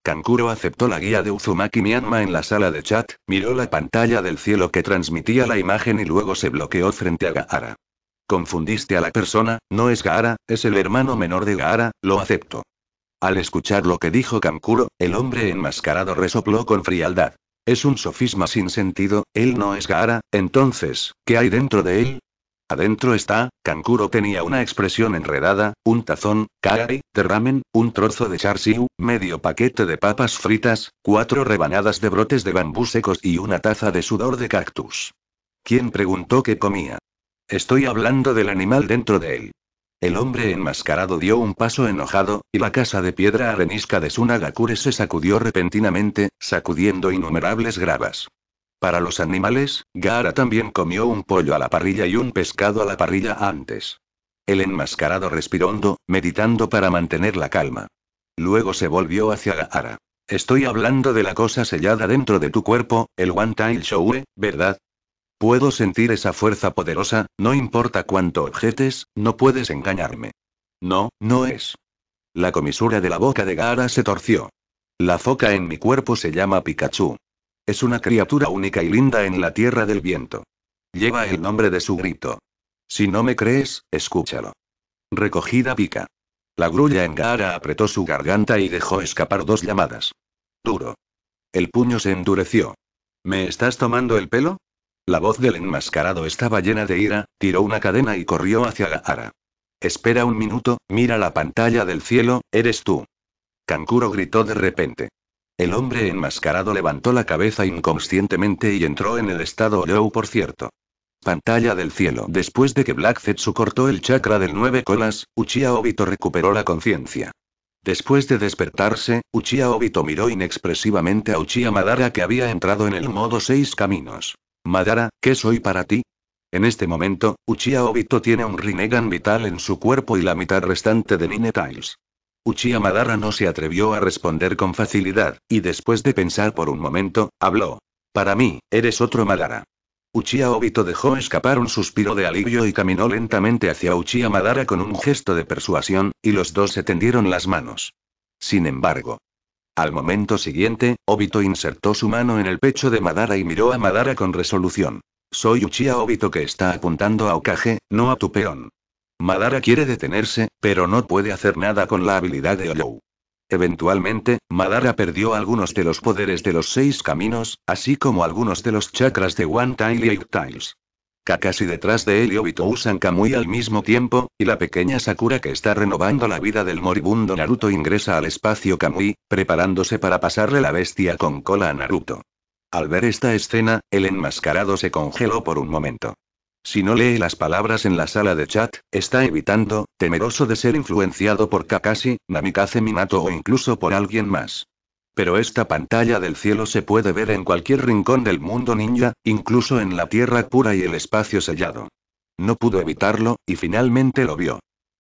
Kankuro aceptó la guía de Uzumaki Myanma en la sala de chat, miró la pantalla del cielo que transmitía la imagen y luego se bloqueó frente a Gaara. Confundiste a la persona, no es Gaara, es el hermano menor de Gaara, lo acepto. Al escuchar lo que dijo Kankuro, el hombre enmascarado resopló con frialdad. Es un sofisma sin sentido, él no es Gara. entonces, ¿qué hay dentro de él? Adentro está, Kankuro tenía una expresión enredada, un tazón, kagari, de un trozo de char siu, medio paquete de papas fritas, cuatro rebanadas de brotes de bambú secos y una taza de sudor de cactus. ¿Quién preguntó qué comía? Estoy hablando del animal dentro de él. El hombre enmascarado dio un paso enojado, y la casa de piedra arenisca de Sunagakure se sacudió repentinamente, sacudiendo innumerables gravas. Para los animales, Gaara también comió un pollo a la parrilla y un pescado a la parrilla antes. El enmascarado respiró hondo, meditando para mantener la calma. Luego se volvió hacia Gaara. Estoy hablando de la cosa sellada dentro de tu cuerpo, el One Tail Showe, ¿eh? ¿verdad? Puedo sentir esa fuerza poderosa, no importa cuánto objetes, no puedes engañarme. No, no es. La comisura de la boca de Gara se torció. La foca en mi cuerpo se llama Pikachu. Es una criatura única y linda en la tierra del viento. Lleva el nombre de su grito. Si no me crees, escúchalo. Recogida pica. La grulla en Gara apretó su garganta y dejó escapar dos llamadas. Duro. El puño se endureció. ¿Me estás tomando el pelo? La voz del enmascarado estaba llena de ira, tiró una cadena y corrió hacia Gaara. Espera un minuto, mira la pantalla del cielo, eres tú. Kankuro gritó de repente. El hombre enmascarado levantó la cabeza inconscientemente y entró en el estado low por cierto. Pantalla del cielo. Después de que Black Zetsu cortó el chakra del nueve colas, Uchiha Obito recuperó la conciencia. Después de despertarse, Uchiha Obito miró inexpresivamente a Uchiha Madara que había entrado en el modo seis caminos. Madara, ¿qué soy para ti? En este momento, Uchiha Obito tiene un Rinnegan vital en su cuerpo y la mitad restante de Nine Tiles. Uchiha Madara no se atrevió a responder con facilidad, y después de pensar por un momento, habló. Para mí, eres otro Madara. Uchiha Obito dejó escapar un suspiro de alivio y caminó lentamente hacia Uchiha Madara con un gesto de persuasión, y los dos se tendieron las manos. Sin embargo, al momento siguiente, Obito insertó su mano en el pecho de Madara y miró a Madara con resolución. Soy Uchiha Obito que está apuntando a Okage, no a tu peón. Madara quiere detenerse, pero no puede hacer nada con la habilidad de Oyou. Eventualmente, Madara perdió algunos de los poderes de los seis caminos, así como algunos de los chakras de One tile y Eight Tails. Kakashi detrás de él y Obito usan Kamui al mismo tiempo, y la pequeña Sakura que está renovando la vida del moribundo Naruto ingresa al espacio Kamui, preparándose para pasarle la bestia con cola a Naruto. Al ver esta escena, el enmascarado se congeló por un momento. Si no lee las palabras en la sala de chat, está evitando, temeroso de ser influenciado por Kakashi, Namikaze Minato o incluso por alguien más. Pero esta pantalla del cielo se puede ver en cualquier rincón del mundo ninja, incluso en la tierra pura y el espacio sellado. No pudo evitarlo, y finalmente lo vio.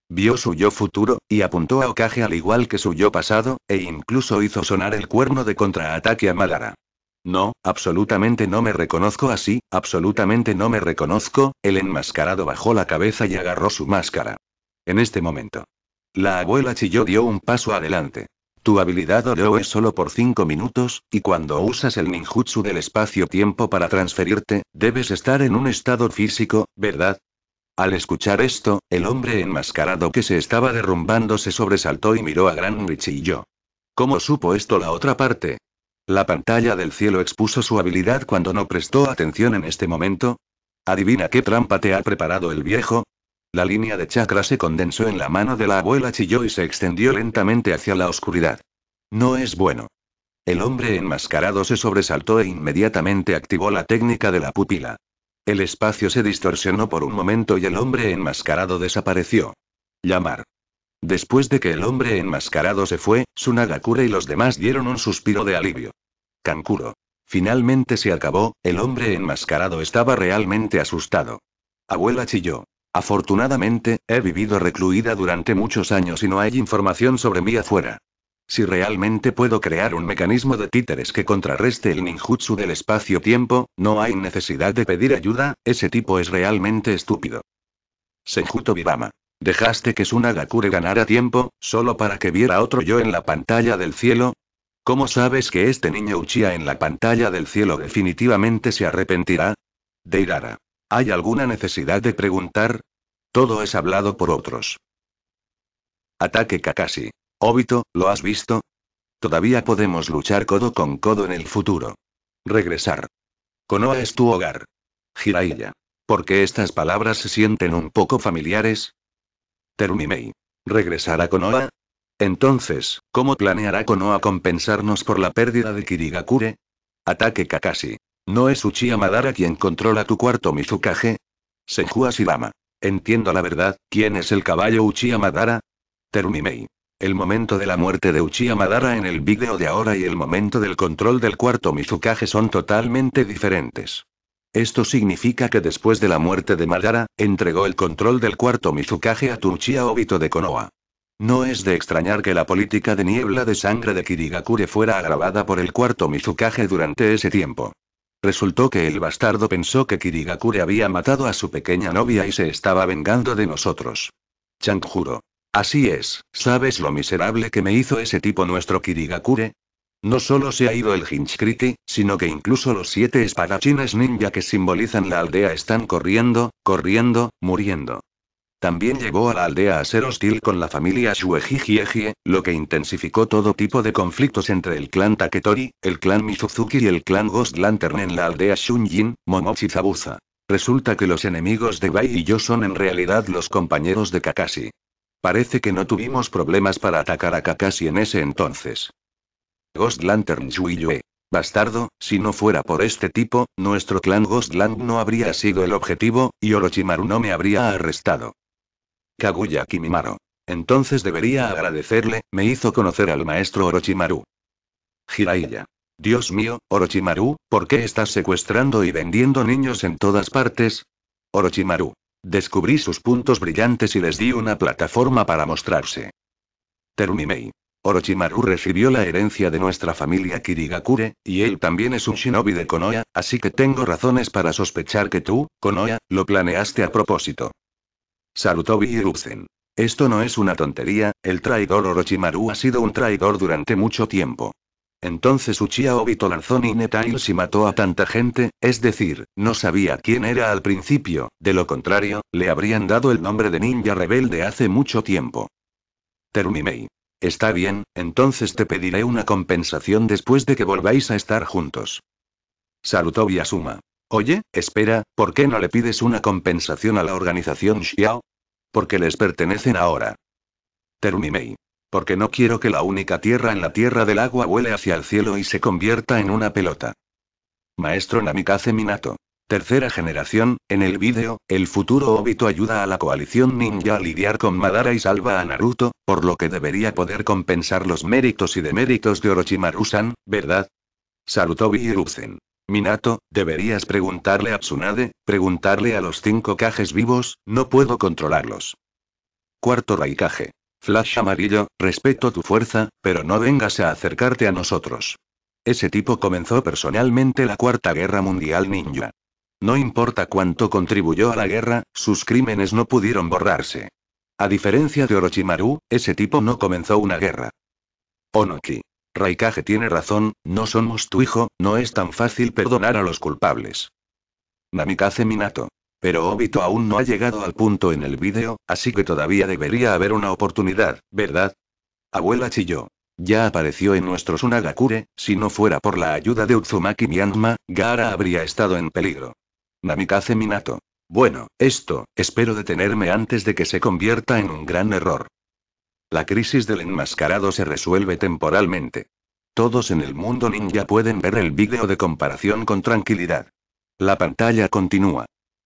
Vio su yo futuro, y apuntó a Okage al igual que su yo pasado, e incluso hizo sonar el cuerno de contraataque a Madara. No, absolutamente no me reconozco así, absolutamente no me reconozco, el enmascarado bajó la cabeza y agarró su máscara. En este momento. La abuela Chilló dio un paso adelante. Tu habilidad Oreo es solo por 5 minutos, y cuando usas el ninjutsu del espacio-tiempo para transferirte, debes estar en un estado físico, ¿verdad? Al escuchar esto, el hombre enmascarado que se estaba derrumbando se sobresaltó y miró a Gran y yo. ¿Cómo supo esto la otra parte? La pantalla del cielo expuso su habilidad cuando no prestó atención en este momento. Adivina qué trampa te ha preparado el viejo, la línea de chakra se condensó en la mano de la abuela Chilló y se extendió lentamente hacia la oscuridad. No es bueno. El hombre enmascarado se sobresaltó e inmediatamente activó la técnica de la pupila. El espacio se distorsionó por un momento y el hombre enmascarado desapareció. Llamar. Después de que el hombre enmascarado se fue, Sunagakure y los demás dieron un suspiro de alivio. Kankuro. Finalmente se acabó, el hombre enmascarado estaba realmente asustado. Abuela chilló. Afortunadamente, he vivido recluida durante muchos años y no hay información sobre mí afuera. Si realmente puedo crear un mecanismo de títeres que contrarreste el ninjutsu del espacio-tiempo, no hay necesidad de pedir ayuda, ese tipo es realmente estúpido. Senjuto Bibama. ¿Dejaste que Sunagakure ganara tiempo, solo para que viera otro yo en la pantalla del cielo? ¿Cómo sabes que este niño Uchiha en la pantalla del cielo definitivamente se arrepentirá? Deirara. ¿Hay alguna necesidad de preguntar? Todo es hablado por otros. Ataque Kakashi. Obito, ¿lo has visto? Todavía podemos luchar codo con codo en el futuro. Regresar. Konoha es tu hogar. Jiraiya. ¿Por qué estas palabras se sienten un poco familiares? Terumimei. ¿Regresar a Konoha? Entonces, ¿cómo planeará Konoha compensarnos por la pérdida de Kirigakure? Ataque Kakashi. ¿No es Uchiha Madara quien controla tu cuarto Mizukage? Senju Asirama. Entiendo la verdad, ¿quién es el caballo Uchiha Madara? Terumimei. El momento de la muerte de Uchiha Madara en el vídeo de ahora y el momento del control del cuarto Mizukage son totalmente diferentes. Esto significa que después de la muerte de Madara, entregó el control del cuarto Mizukage a Uchiha Obito de Konoha. No es de extrañar que la política de niebla de sangre de Kirigakure fuera agravada por el cuarto Mizukage durante ese tiempo. Resultó que el bastardo pensó que Kirigakure había matado a su pequeña novia y se estaba vengando de nosotros. Chang juró. Así es, ¿sabes lo miserable que me hizo ese tipo nuestro Kirigakure? No solo se ha ido el Hinchkriti, sino que incluso los siete espadachines ninja que simbolizan la aldea están corriendo, corriendo, muriendo. También llevó a la aldea a ser hostil con la familia Shuejijiejie, lo que intensificó todo tipo de conflictos entre el clan Taketori, el clan Mizuzuki y el clan Ghost Lantern en la aldea Shunjin, Momochi Zabuza. Resulta que los enemigos de Bai y yo son en realidad los compañeros de Kakashi. Parece que no tuvimos problemas para atacar a Kakashi en ese entonces. Ghost Lantern Shuiyue. Bastardo, si no fuera por este tipo, nuestro clan Ghostland no habría sido el objetivo, y Orochimaru no me habría arrestado. Kaguya Kimimaro. Entonces debería agradecerle, me hizo conocer al maestro Orochimaru. Jiraiya. Dios mío, Orochimaru, ¿por qué estás secuestrando y vendiendo niños en todas partes? Orochimaru. Descubrí sus puntos brillantes y les di una plataforma para mostrarse. Terumimei. Orochimaru recibió la herencia de nuestra familia Kirigakure, y él también es un shinobi de Konoha, así que tengo razones para sospechar que tú, Konoha, lo planeaste a propósito y Viruzen. Esto no es una tontería, el traidor Orochimaru ha sido un traidor durante mucho tiempo. Entonces Uchiha Obito lanzó Ninetails y mató a tanta gente, es decir, no sabía quién era al principio, de lo contrario, le habrían dado el nombre de ninja rebelde hace mucho tiempo. Terumimei. Está bien, entonces te pediré una compensación después de que volváis a estar juntos. Salutó Asuma. Oye, espera, ¿por qué no le pides una compensación a la organización Xiao? Porque les pertenecen ahora. Terumimei. Porque no quiero que la única tierra en la tierra del agua vuele hacia el cielo y se convierta en una pelota. Maestro Namikaze Minato. Tercera generación, en el vídeo, el futuro Obito ayuda a la coalición ninja a lidiar con Madara y salva a Naruto, por lo que debería poder compensar los méritos y deméritos de Orochimaru-san, ¿verdad? Salutó Biruzen. Minato, deberías preguntarle a Tsunade, preguntarle a los cinco cajes vivos, no puedo controlarlos. Cuarto Raikage. Flash amarillo, respeto tu fuerza, pero no vengas a acercarte a nosotros. Ese tipo comenzó personalmente la Cuarta Guerra Mundial Ninja. No importa cuánto contribuyó a la guerra, sus crímenes no pudieron borrarse. A diferencia de Orochimaru, ese tipo no comenzó una guerra. Onoki. Raikage tiene razón, no somos tu hijo, no es tan fácil perdonar a los culpables. Namikaze Minato. Pero Obito aún no ha llegado al punto en el vídeo, así que todavía debería haber una oportunidad, ¿verdad? Abuela chilló. Ya apareció en nuestro Sunagakure, si no fuera por la ayuda de Uzumaki Mianma, Gara habría estado en peligro. Namikaze Minato. Bueno, esto, espero detenerme antes de que se convierta en un gran error. La crisis del enmascarado se resuelve temporalmente. Todos en el mundo ninja pueden ver el vídeo de comparación con tranquilidad. La pantalla continúa.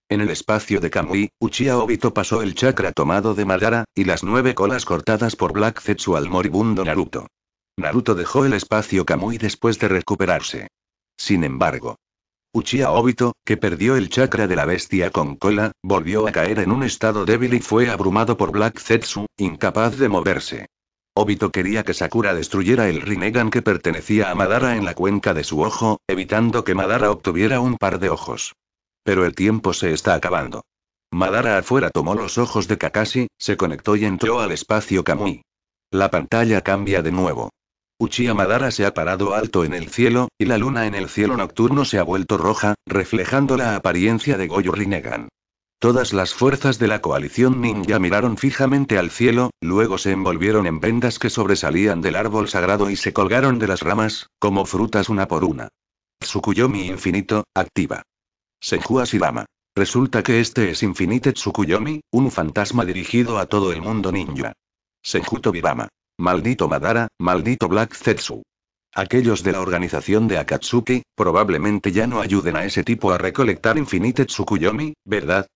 En el espacio de Kamui, Uchiha Obito pasó el chakra tomado de Madara, y las nueve colas cortadas por Black Zetsu al moribundo Naruto. Naruto dejó el espacio Kamui después de recuperarse. Sin embargo, Uchiha Obito, que perdió el chakra de la bestia con cola, volvió a caer en un estado débil y fue abrumado por Black Zetsu, incapaz de moverse. Obito quería que Sakura destruyera el Rinnegan que pertenecía a Madara en la cuenca de su ojo, evitando que Madara obtuviera un par de ojos. Pero el tiempo se está acabando. Madara afuera tomó los ojos de Kakashi, se conectó y entró al espacio Kamui. La pantalla cambia de nuevo. Uchiha Madara se ha parado alto en el cielo, y la luna en el cielo nocturno se ha vuelto roja, reflejando la apariencia de Goyo Rinnegan. Todas las fuerzas de la coalición ninja miraron fijamente al cielo, luego se envolvieron en vendas que sobresalían del árbol sagrado y se colgaron de las ramas, como frutas una por una. Tsukuyomi infinito, activa. Senju Asirama. Resulta que este es Infinite Tsukuyomi, un fantasma dirigido a todo el mundo ninja. Senju Tobirama. Maldito Madara, maldito Black Zetsu. Aquellos de la organización de Akatsuki, probablemente ya no ayuden a ese tipo a recolectar Infinite Tsukuyomi, ¿verdad?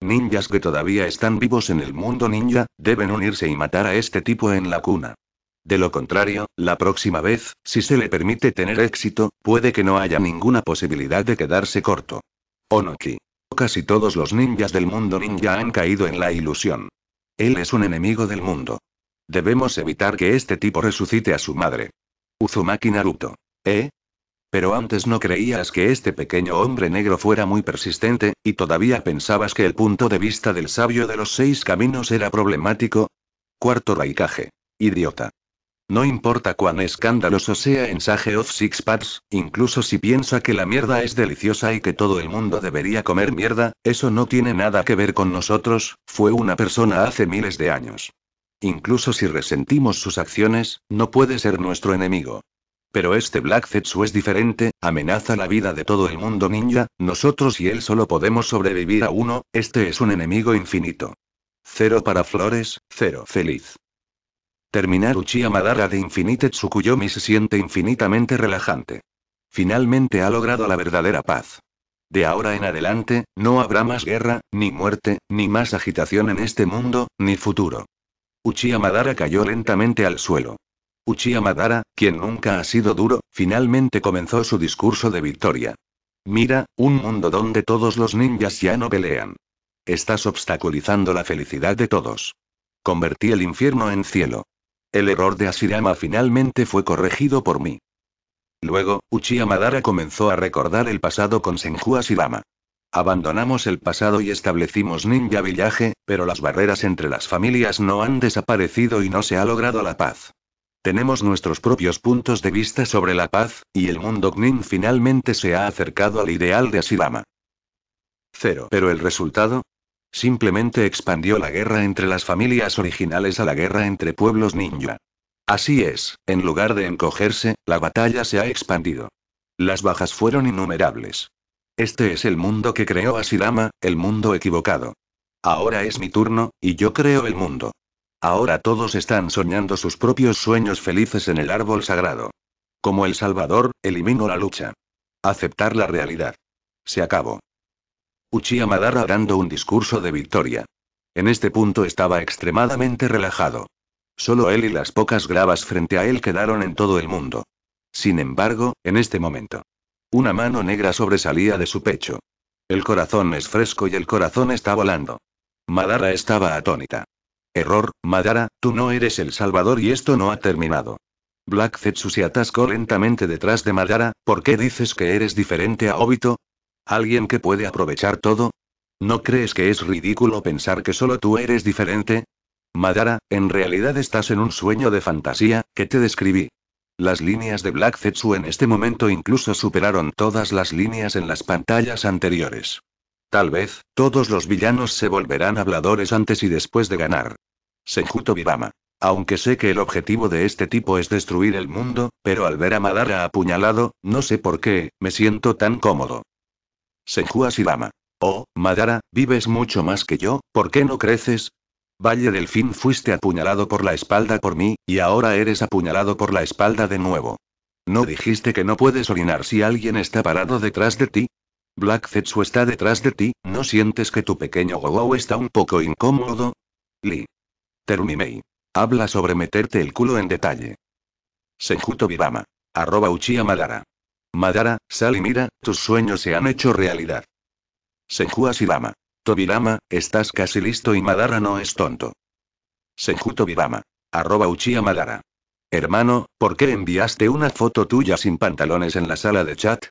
Ninjas que todavía están vivos en el mundo ninja, deben unirse y matar a este tipo en la cuna. De lo contrario, la próxima vez, si se le permite tener éxito, puede que no haya ninguna posibilidad de quedarse corto. Onoki. Casi todos los ninjas del mundo ninja han caído en la ilusión. Él es un enemigo del mundo. Debemos evitar que este tipo resucite a su madre. Uzumaki Naruto. ¿Eh? Pero antes no creías que este pequeño hombre negro fuera muy persistente, y todavía pensabas que el punto de vista del sabio de los seis caminos era problemático. Cuarto Raikage. Idiota. No importa cuán escandaloso sea en Sage of Six Pads, incluso si piensa que la mierda es deliciosa y que todo el mundo debería comer mierda, eso no tiene nada que ver con nosotros, fue una persona hace miles de años. Incluso si resentimos sus acciones, no puede ser nuestro enemigo. Pero este Black Zetsu es diferente, amenaza la vida de todo el mundo ninja, nosotros y él solo podemos sobrevivir a uno, este es un enemigo infinito. Cero para flores, cero feliz. Terminar Uchiha Madara de Infinite Tsukuyomi se siente infinitamente relajante. Finalmente ha logrado la verdadera paz. De ahora en adelante, no habrá más guerra, ni muerte, ni más agitación en este mundo, ni futuro. Uchiha Madara cayó lentamente al suelo. Uchiha Madara, quien nunca ha sido duro, finalmente comenzó su discurso de victoria. Mira, un mundo donde todos los ninjas ya no pelean. Estás obstaculizando la felicidad de todos. Convertí el infierno en cielo. El error de Asirama finalmente fue corregido por mí. Luego, Uchiha Madara comenzó a recordar el pasado con Senju Asirama. Abandonamos el pasado y establecimos Ninja villaje pero las barreras entre las familias no han desaparecido y no se ha logrado la paz. Tenemos nuestros propios puntos de vista sobre la paz, y el mundo Gnin finalmente se ha acercado al ideal de Asirama. Cero. Pero el resultado, simplemente expandió la guerra entre las familias originales a la guerra entre pueblos ninja. Así es, en lugar de encogerse, la batalla se ha expandido. Las bajas fueron innumerables. Este es el mundo que creó Asidama, el mundo equivocado. Ahora es mi turno, y yo creo el mundo. Ahora todos están soñando sus propios sueños felices en el árbol sagrado. Como el Salvador, elimino la lucha. Aceptar la realidad. Se acabó. Uchiha Madara dando un discurso de victoria. En este punto estaba extremadamente relajado. Solo él y las pocas gravas frente a él quedaron en todo el mundo. Sin embargo, en este momento, una mano negra sobresalía de su pecho. El corazón es fresco y el corazón está volando. Madara estaba atónita. Error, Madara, tú no eres el salvador y esto no ha terminado. Black Zetsu se atascó lentamente detrás de Madara, ¿por qué dices que eres diferente a Obito? ¿Alguien que puede aprovechar todo? ¿No crees que es ridículo pensar que solo tú eres diferente? Madara, en realidad estás en un sueño de fantasía, que te describí. Las líneas de Black Zetsu en este momento incluso superaron todas las líneas en las pantallas anteriores. Tal vez, todos los villanos se volverán habladores antes y después de ganar. Senjuto vivama Aunque sé que el objetivo de este tipo es destruir el mundo, pero al ver a Madara apuñalado, no sé por qué, me siento tan cómodo. Senju Asibama. Oh, Madara, vives mucho más que yo, ¿por qué no creces? Valle del fuiste apuñalado por la espalda por mí, y ahora eres apuñalado por la espalda de nuevo. ¿No dijiste que no puedes orinar si alguien está parado detrás de ti? Black Zetsu está detrás de ti, ¿no sientes que tu pequeño gogo está un poco incómodo? Lee. Termimei, Habla sobre meterte el culo en detalle. Senjuto vivama Arroba Uchiha Madara. Madara, sal y mira, tus sueños se han hecho realidad. Senju Sibama. Tobirama, estás casi listo y Madara no es tonto. Senjuto Tobirama. Arroba Uchiha Madara. Hermano, ¿por qué enviaste una foto tuya sin pantalones en la sala de chat?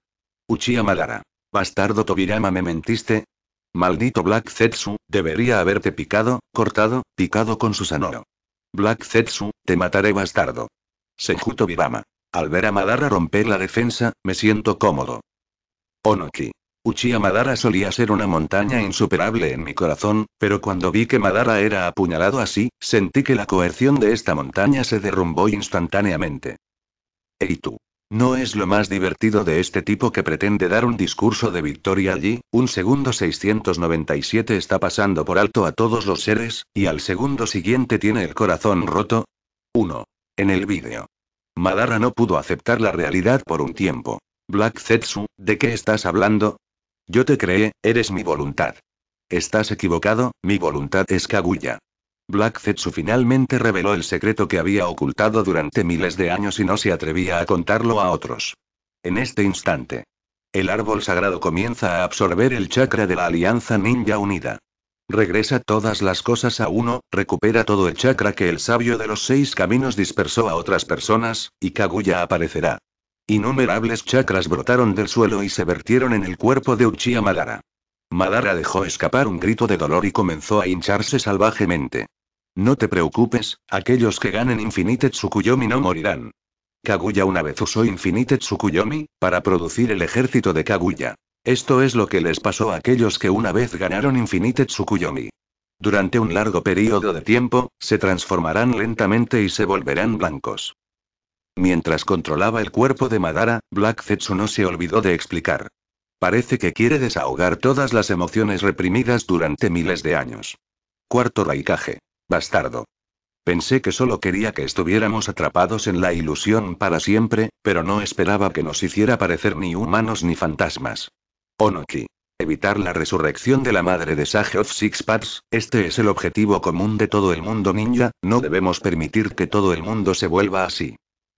Uchiha Madara. Bastardo Tobirama me mentiste. Maldito Black Zetsu, debería haberte picado, cortado, picado con Susanoo. Black Zetsu, te mataré bastardo. Senjuto Tobirama. Al ver a Madara romper la defensa, me siento cómodo. Onoki. Uchiha Madara solía ser una montaña insuperable en mi corazón, pero cuando vi que Madara era apuñalado así, sentí que la coerción de esta montaña se derrumbó instantáneamente. Ey tú. ¿No es lo más divertido de este tipo que pretende dar un discurso de victoria allí? Un segundo 697 está pasando por alto a todos los seres, y al segundo siguiente tiene el corazón roto. 1. En el vídeo. Madara no pudo aceptar la realidad por un tiempo. Black Zetsu, ¿de qué estás hablando? Yo te creé, eres mi voluntad. Estás equivocado, mi voluntad es Kaguya. Black Zetsu finalmente reveló el secreto que había ocultado durante miles de años y no se atrevía a contarlo a otros. En este instante. El árbol sagrado comienza a absorber el chakra de la Alianza Ninja Unida. Regresa todas las cosas a uno, recupera todo el chakra que el sabio de los seis caminos dispersó a otras personas, y Kaguya aparecerá. Innumerables chakras brotaron del suelo y se vertieron en el cuerpo de Uchiha Madara. Madara dejó escapar un grito de dolor y comenzó a hincharse salvajemente. No te preocupes, aquellos que ganen Infinite Tsukuyomi no morirán. Kaguya una vez usó Infinite Tsukuyomi, para producir el ejército de Kaguya. Esto es lo que les pasó a aquellos que una vez ganaron Infinite Tsukuyomi. Durante un largo periodo de tiempo, se transformarán lentamente y se volverán blancos. Mientras controlaba el cuerpo de Madara, Black Zetsu no se olvidó de explicar. Parece que quiere desahogar todas las emociones reprimidas durante miles de años. Cuarto Raikage. Bastardo. Pensé que solo quería que estuviéramos atrapados en la ilusión para siempre, pero no esperaba que nos hiciera parecer ni humanos ni fantasmas. Onoki. Evitar la resurrección de la madre de Sage of Six Paths, este es el objetivo común de todo el mundo ninja, no debemos permitir que todo el mundo se vuelva así.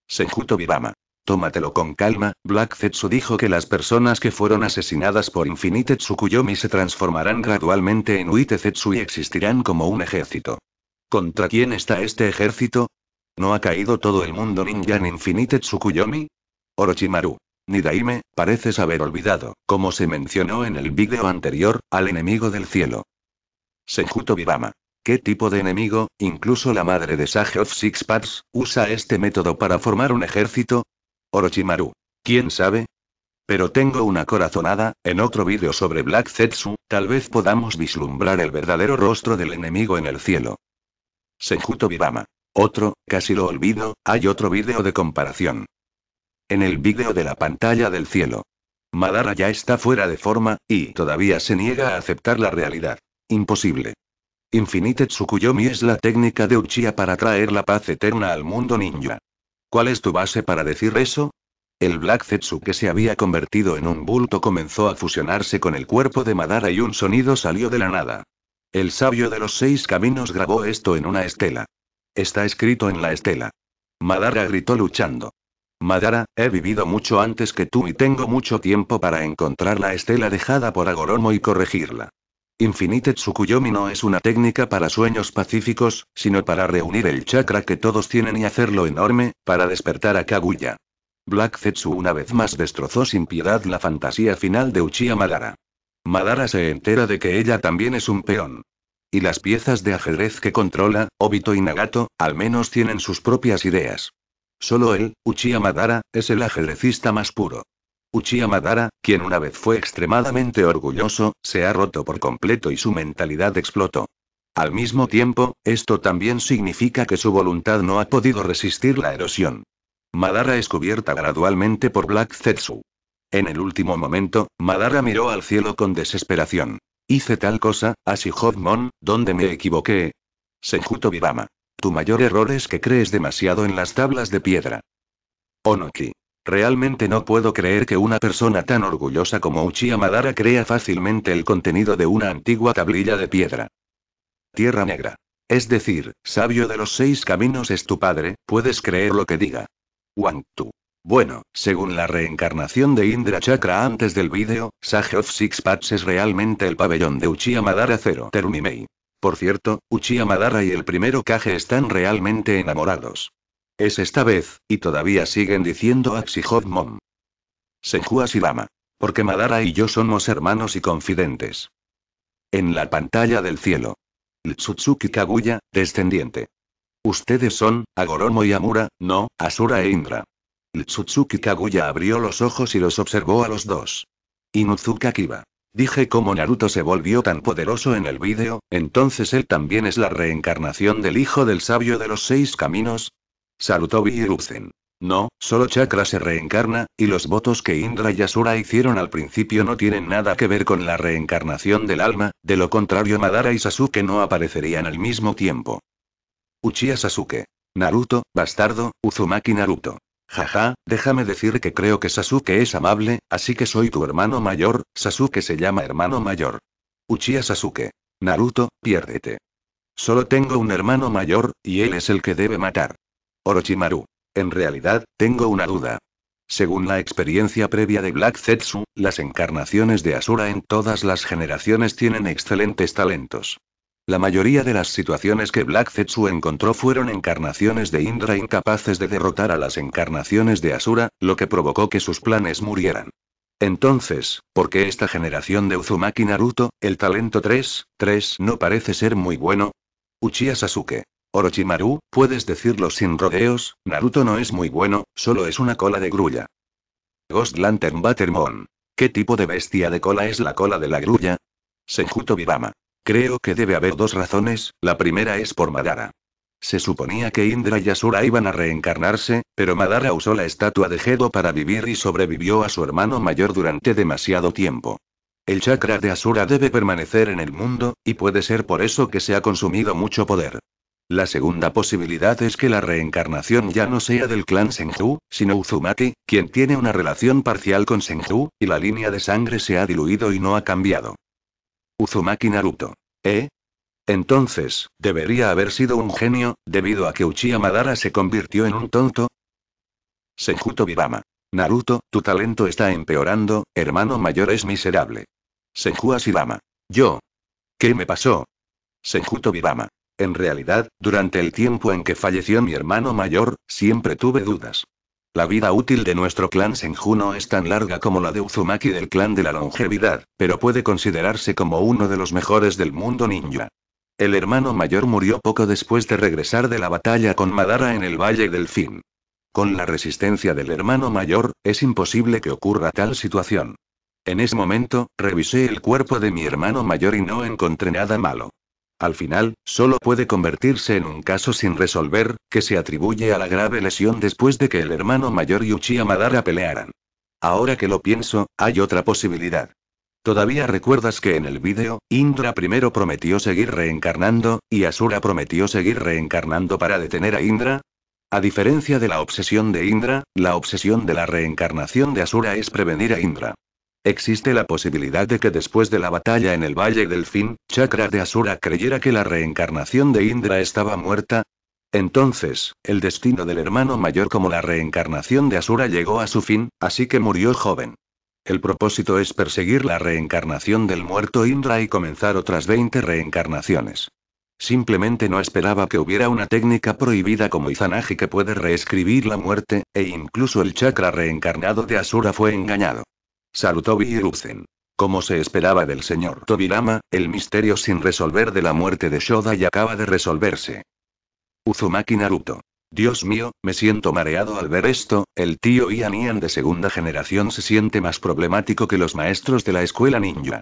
Sejuto Bibama. Tómatelo con calma, Black Zetsu dijo que las personas que fueron asesinadas por Infinite Tsukuyomi se transformarán gradualmente en Uite Zetsu y existirán como un ejército. ¿Contra quién está este ejército? ¿No ha caído todo el mundo ninja en Infinite Tsukuyomi? Orochimaru. Nidaime, pareces haber olvidado, como se mencionó en el vídeo anterior, al enemigo del cielo. Sejuto Bibama. ¿Qué tipo de enemigo, incluso la madre de Sage of Six Paths, usa este método para formar un ejército? Orochimaru. ¿Quién sabe? Pero tengo una corazonada, en otro vídeo sobre Black Zetsu, tal vez podamos vislumbrar el verdadero rostro del enemigo en el cielo. Senjuto Bibama. Otro, casi lo olvido, hay otro vídeo de comparación. En el vídeo de la pantalla del cielo. Madara ya está fuera de forma, y todavía se niega a aceptar la realidad. Imposible. Infinite Tsukuyomi es la técnica de Uchiha para traer la paz eterna al mundo ninja. ¿Cuál es tu base para decir eso? El Black Zetsu que se había convertido en un bulto comenzó a fusionarse con el cuerpo de Madara y un sonido salió de la nada. El sabio de los seis caminos grabó esto en una estela. Está escrito en la estela. Madara gritó luchando. Madara, he vivido mucho antes que tú y tengo mucho tiempo para encontrar la estela dejada por Agoromo y corregirla. Infinite Tsukuyomi no es una técnica para sueños pacíficos, sino para reunir el chakra que todos tienen y hacerlo enorme, para despertar a Kaguya. Black Zetsu una vez más destrozó sin piedad la fantasía final de Uchiha Madara. Madara se entera de que ella también es un peón. Y las piezas de ajedrez que controla, Obito y Nagato, al menos tienen sus propias ideas. Solo él, Uchiha Madara, es el ajedrecista más puro. Uchiha Madara, quien una vez fue extremadamente orgulloso, se ha roto por completo y su mentalidad explotó. Al mismo tiempo, esto también significa que su voluntad no ha podido resistir la erosión. Madara es cubierta gradualmente por Black Zetsu. En el último momento, Madara miró al cielo con desesperación. Hice tal cosa, así Hotmon, ¿dónde me equivoqué? Sejuto Bibama. Tu mayor error es que crees demasiado en las tablas de piedra. Onoki. Realmente no puedo creer que una persona tan orgullosa como Uchiha Madara crea fácilmente el contenido de una antigua tablilla de piedra. Tierra Negra. Es decir, sabio de los seis caminos es tu padre, puedes creer lo que diga. Wang Tu. Bueno, según la reencarnación de Indra Chakra antes del vídeo, Sage of Six Paths es realmente el pabellón de Uchiha Madara 0 Terumimei. Por cierto, Uchiha Madara y el primero Kage están realmente enamorados. Es esta vez, y todavía siguen diciendo Axihod Mom. Senhua Porque Madara y yo somos hermanos y confidentes. En la pantalla del cielo. Tsutsuki Kaguya, descendiente. Ustedes son, Agoromo y Amura, no, Asura e Indra. Tsutsuki Kaguya abrió los ojos y los observó a los dos. Inuzuka Kiba. Dije cómo Naruto se volvió tan poderoso en el vídeo, entonces él también es la reencarnación del hijo del sabio de los seis caminos, Salutó Viruzen. No, solo Chakra se reencarna, y los votos que Indra y Asura hicieron al principio no tienen nada que ver con la reencarnación del alma, de lo contrario Madara y Sasuke no aparecerían al mismo tiempo. Uchiha Sasuke. Naruto, bastardo, Uzumaki Naruto. Jaja, déjame decir que creo que Sasuke es amable, así que soy tu hermano mayor, Sasuke se llama hermano mayor. Uchiha Sasuke. Naruto, piérdete. Solo tengo un hermano mayor, y él es el que debe matar. Orochimaru. En realidad, tengo una duda. Según la experiencia previa de Black Zetsu, las encarnaciones de Asura en todas las generaciones tienen excelentes talentos. La mayoría de las situaciones que Black Zetsu encontró fueron encarnaciones de Indra incapaces de derrotar a las encarnaciones de Asura, lo que provocó que sus planes murieran. Entonces, ¿por qué esta generación de Uzumaki Naruto, el talento 3, 3 no parece ser muy bueno? Uchiha Sasuke. Orochimaru, puedes decirlo sin rodeos, Naruto no es muy bueno, solo es una cola de grulla. Ghost Lantern Buttermon. ¿Qué tipo de bestia de cola es la cola de la grulla? Senjuto Vivama. Creo que debe haber dos razones, la primera es por Madara. Se suponía que Indra y Asura iban a reencarnarse, pero Madara usó la estatua de Jedo para vivir y sobrevivió a su hermano mayor durante demasiado tiempo. El chakra de Asura debe permanecer en el mundo, y puede ser por eso que se ha consumido mucho poder. La segunda posibilidad es que la reencarnación ya no sea del clan Senju, sino Uzumaki, quien tiene una relación parcial con Senju, y la línea de sangre se ha diluido y no ha cambiado. Uzumaki Naruto. ¿Eh? Entonces, ¿debería haber sido un genio, debido a que Uchiha Madara se convirtió en un tonto? Senju Tobirama. Naruto, tu talento está empeorando, hermano mayor es miserable. Senju Asirama. Yo. ¿Qué me pasó? Senju Tobirama. En realidad, durante el tiempo en que falleció mi hermano mayor, siempre tuve dudas. La vida útil de nuestro clan Senjuno es tan larga como la de Uzumaki del clan de la longevidad, pero puede considerarse como uno de los mejores del mundo ninja. El hermano mayor murió poco después de regresar de la batalla con Madara en el Valle del Fin. Con la resistencia del hermano mayor, es imposible que ocurra tal situación. En ese momento, revisé el cuerpo de mi hermano mayor y no encontré nada malo. Al final, solo puede convertirse en un caso sin resolver, que se atribuye a la grave lesión después de que el hermano mayor y Uchiha Madara pelearan. Ahora que lo pienso, hay otra posibilidad. Todavía recuerdas que en el vídeo, Indra primero prometió seguir reencarnando, y Asura prometió seguir reencarnando para detener a Indra, a diferencia de la obsesión de Indra, la obsesión de la reencarnación de Asura es prevenir a Indra. Existe la posibilidad de que después de la batalla en el Valle del Fin, Chakra de Asura creyera que la reencarnación de Indra estaba muerta. Entonces, el destino del hermano mayor como la reencarnación de Asura llegó a su fin, así que murió joven. El propósito es perseguir la reencarnación del muerto Indra y comenzar otras 20 reencarnaciones. Simplemente no esperaba que hubiera una técnica prohibida como Izanagi que puede reescribir la muerte, e incluso el chakra reencarnado de Asura fue engañado. Saludó Biruzen. Como se esperaba del señor Tobirama, el misterio sin resolver de la muerte de Shoda ya acaba de resolverse. Uzumaki Naruto. Dios mío, me siento mareado al ver esto, el tío Ian de segunda generación se siente más problemático que los maestros de la escuela ninja.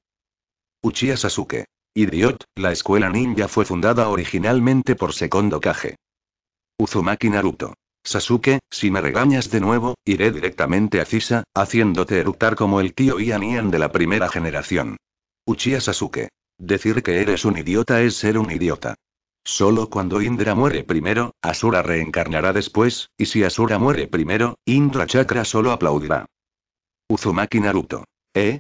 Uchiha Sasuke. Idiot, la escuela ninja fue fundada originalmente por Sekondo Kage. Uzumaki Naruto. Sasuke, si me regañas de nuevo, iré directamente a Cisa, haciéndote eructar como el tío Ian Ian de la primera generación. Uchiha Sasuke. Decir que eres un idiota es ser un idiota. Solo cuando Indra muere primero, Asura reencarnará después, y si Asura muere primero, Indra Chakra solo aplaudirá. Uzumaki Naruto. ¿Eh?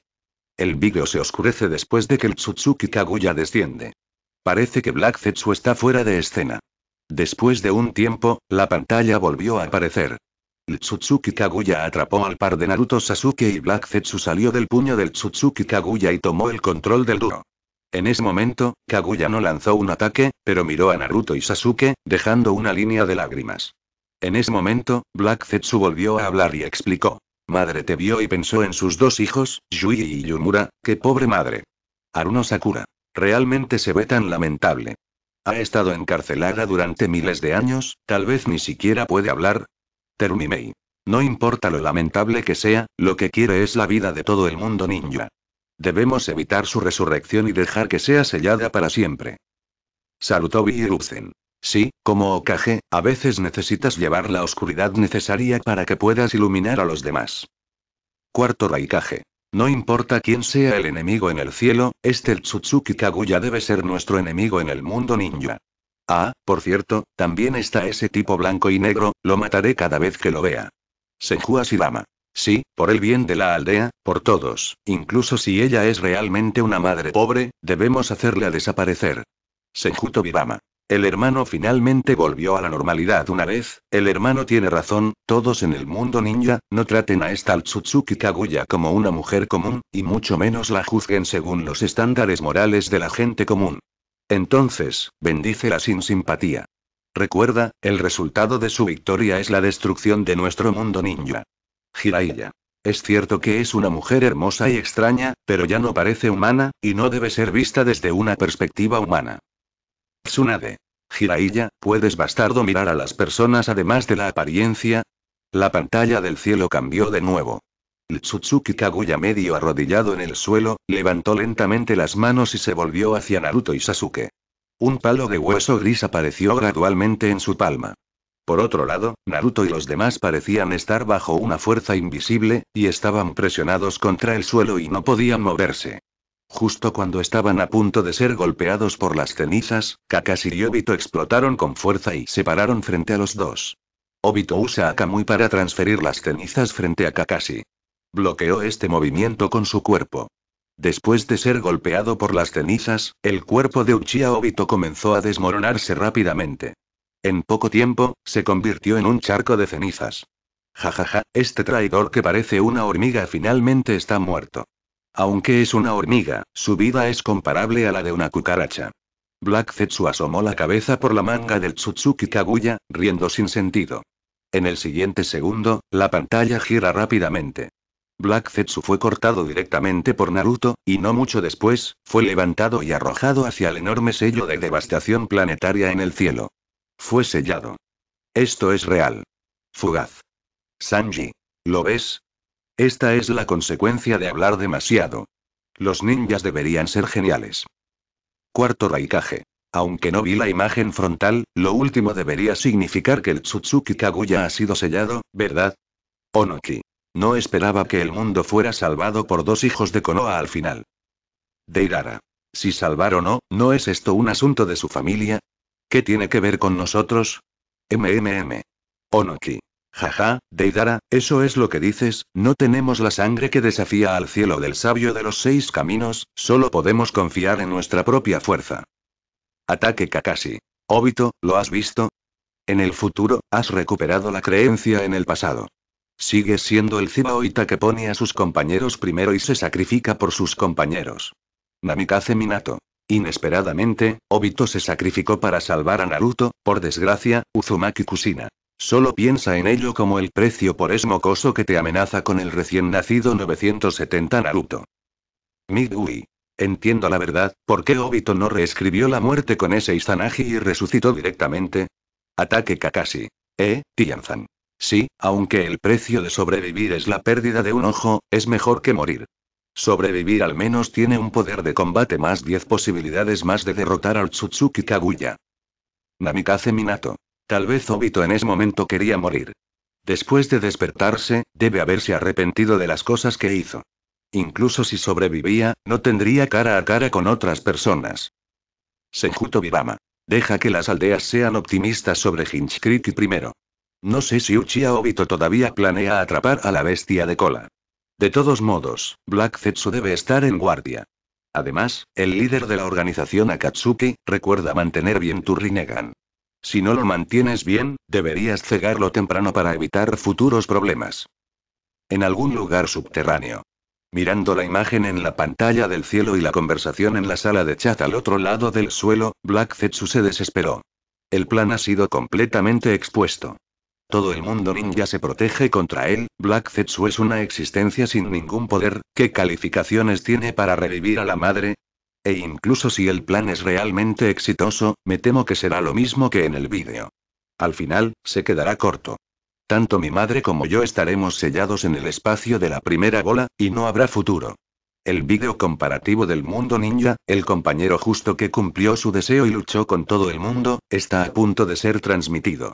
El vídeo se oscurece después de que el Tsutsuki Kaguya desciende. Parece que Black Zetsu está fuera de escena. Después de un tiempo, la pantalla volvió a aparecer. Tsutsuki Kaguya atrapó al par de Naruto Sasuke y Black Zetsu salió del puño del Tsutsuki Kaguya y tomó el control del duro. En ese momento, Kaguya no lanzó un ataque, pero miró a Naruto y Sasuke, dejando una línea de lágrimas. En ese momento, Black Zetsu volvió a hablar y explicó. Madre te vio y pensó en sus dos hijos, Yui y Yumura, qué pobre madre. Aruno Sakura. Realmente se ve tan lamentable. Ha estado encarcelada durante miles de años, tal vez ni siquiera puede hablar. Termimei. No importa lo lamentable que sea, lo que quiere es la vida de todo el mundo ninja. Debemos evitar su resurrección y dejar que sea sellada para siempre. Salutó y Sí, como Okage, a veces necesitas llevar la oscuridad necesaria para que puedas iluminar a los demás. Cuarto Raikage. No importa quién sea el enemigo en el cielo, este Tsutsuki Kaguya debe ser nuestro enemigo en el mundo ninja. Ah, por cierto, también está ese tipo blanco y negro, lo mataré cada vez que lo vea. Senju Asirama. Sí, por el bien de la aldea, por todos, incluso si ella es realmente una madre pobre, debemos hacerla desaparecer. Senju Tobirama. El hermano finalmente volvió a la normalidad una vez, el hermano tiene razón, todos en el mundo ninja, no traten a esta Tsutsuki Kaguya como una mujer común, y mucho menos la juzguen según los estándares morales de la gente común. Entonces, bendícela sin simpatía. Recuerda, el resultado de su victoria es la destrucción de nuestro mundo ninja. Jiraiya. Es cierto que es una mujer hermosa y extraña, pero ya no parece humana, y no debe ser vista desde una perspectiva humana. Tsunade. Jiraiya, ¿puedes bastardo mirar a las personas además de la apariencia? La pantalla del cielo cambió de nuevo. Tsutsuki Kaguya medio arrodillado en el suelo, levantó lentamente las manos y se volvió hacia Naruto y Sasuke. Un palo de hueso gris apareció gradualmente en su palma. Por otro lado, Naruto y los demás parecían estar bajo una fuerza invisible, y estaban presionados contra el suelo y no podían moverse. Justo cuando estaban a punto de ser golpeados por las cenizas, Kakashi y Obito explotaron con fuerza y se pararon frente a los dos. Obito usa a Kamui para transferir las cenizas frente a Kakashi. Bloqueó este movimiento con su cuerpo. Después de ser golpeado por las cenizas, el cuerpo de Uchiha Obito comenzó a desmoronarse rápidamente. En poco tiempo, se convirtió en un charco de cenizas. Jajaja, ja, ja, este traidor que parece una hormiga finalmente está muerto. Aunque es una hormiga, su vida es comparable a la de una cucaracha. Black Zetsu asomó la cabeza por la manga del Tsutsuki Kaguya, riendo sin sentido. En el siguiente segundo, la pantalla gira rápidamente. Black Zetsu fue cortado directamente por Naruto, y no mucho después, fue levantado y arrojado hacia el enorme sello de devastación planetaria en el cielo. Fue sellado. Esto es real. Fugaz. Sanji. ¿Lo ves? Esta es la consecuencia de hablar demasiado. Los ninjas deberían ser geniales. Cuarto Raikage. Aunque no vi la imagen frontal, lo último debería significar que el Tsutsuki Kaguya ha sido sellado, ¿verdad? Onoki. No esperaba que el mundo fuera salvado por dos hijos de Konoha al final. Deirara. Si salvar o no, ¿no es esto un asunto de su familia? ¿Qué tiene que ver con nosotros? MMM. Onoki. Jaja, Deidara, eso es lo que dices, no tenemos la sangre que desafía al cielo del sabio de los seis caminos, solo podemos confiar en nuestra propia fuerza. Ataque Kakashi. Obito, ¿lo has visto? En el futuro, has recuperado la creencia en el pasado. Sigues siendo el Cibaoita que pone a sus compañeros primero y se sacrifica por sus compañeros. Namikaze Minato. Inesperadamente, Obito se sacrificó para salvar a Naruto, por desgracia, Uzumaki Kushina. Solo piensa en ello como el precio por esmocoso que te amenaza con el recién nacido 970 Naruto. Midui. Entiendo la verdad, ¿por qué Obito no reescribió la muerte con ese Izanagi y resucitó directamente? Ataque Kakashi. Eh, Tianzan. Sí, aunque el precio de sobrevivir es la pérdida de un ojo, es mejor que morir. Sobrevivir al menos tiene un poder de combate más 10 posibilidades más de derrotar al Tsutsuki Kaguya. Namikaze Minato. Tal vez Obito en ese momento quería morir. Después de despertarse, debe haberse arrepentido de las cosas que hizo. Incluso si sobrevivía, no tendría cara a cara con otras personas. Senjuto Bibama. Deja que las aldeas sean optimistas sobre Hinchkriki primero. No sé si Uchiha Obito todavía planea atrapar a la bestia de cola. De todos modos, Black Zetsu debe estar en guardia. Además, el líder de la organización Akatsuki, recuerda mantener bien tu Rinnegan. Si no lo mantienes bien, deberías cegarlo temprano para evitar futuros problemas. En algún lugar subterráneo. Mirando la imagen en la pantalla del cielo y la conversación en la sala de chat al otro lado del suelo, Black Zetsu se desesperó. El plan ha sido completamente expuesto. Todo el mundo ninja se protege contra él, Black Zetsu es una existencia sin ningún poder, ¿qué calificaciones tiene para revivir a la madre? e incluso si el plan es realmente exitoso, me temo que será lo mismo que en el vídeo. Al final, se quedará corto. Tanto mi madre como yo estaremos sellados en el espacio de la primera bola, y no habrá futuro. El vídeo comparativo del mundo ninja, el compañero justo que cumplió su deseo y luchó con todo el mundo, está a punto de ser transmitido.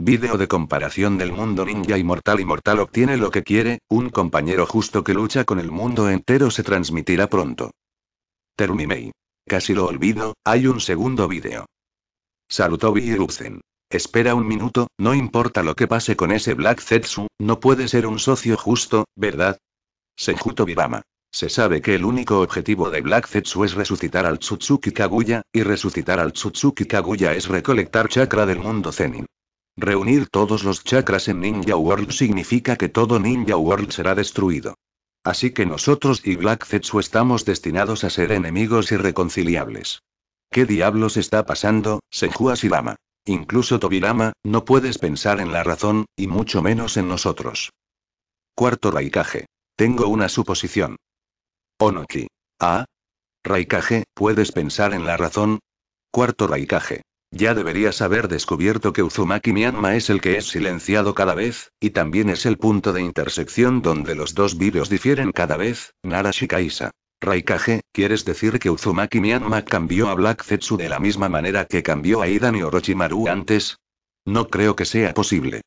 Vídeo de comparación del mundo ninja inmortal inmortal obtiene lo que quiere, un compañero justo que lucha con el mundo entero se transmitirá pronto. Terminé. Casi lo olvido, hay un segundo vídeo. Salutó Biruzen. Espera un minuto, no importa lo que pase con ese Black Zetsu, no puede ser un socio justo, ¿verdad? Sejuto Bibama. Se sabe que el único objetivo de Black Zetsu es resucitar al Tsutsuki Kaguya, y resucitar al Tsutsuki Kaguya es recolectar chakra del mundo Zenin. Reunir todos los chakras en Ninja World significa que todo Ninja World será destruido. Así que nosotros y Black Zetsu estamos destinados a ser enemigos irreconciliables. ¿Qué diablos está pasando, Senju Asirama? Incluso Tobirama, no puedes pensar en la razón, y mucho menos en nosotros. Cuarto Raikage. Tengo una suposición. Onoki. Ah. Raikage, ¿puedes pensar en la razón? Cuarto Raikage. Ya deberías haber descubierto que Uzumaki Miyama es el que es silenciado cada vez, y también es el punto de intersección donde los dos virus difieren cada vez, Narashikaisa. Raikage, ¿quieres decir que Uzumaki Miyama cambió a Black Zetsu de la misma manera que cambió a Idan y Orochimaru antes? No creo que sea posible.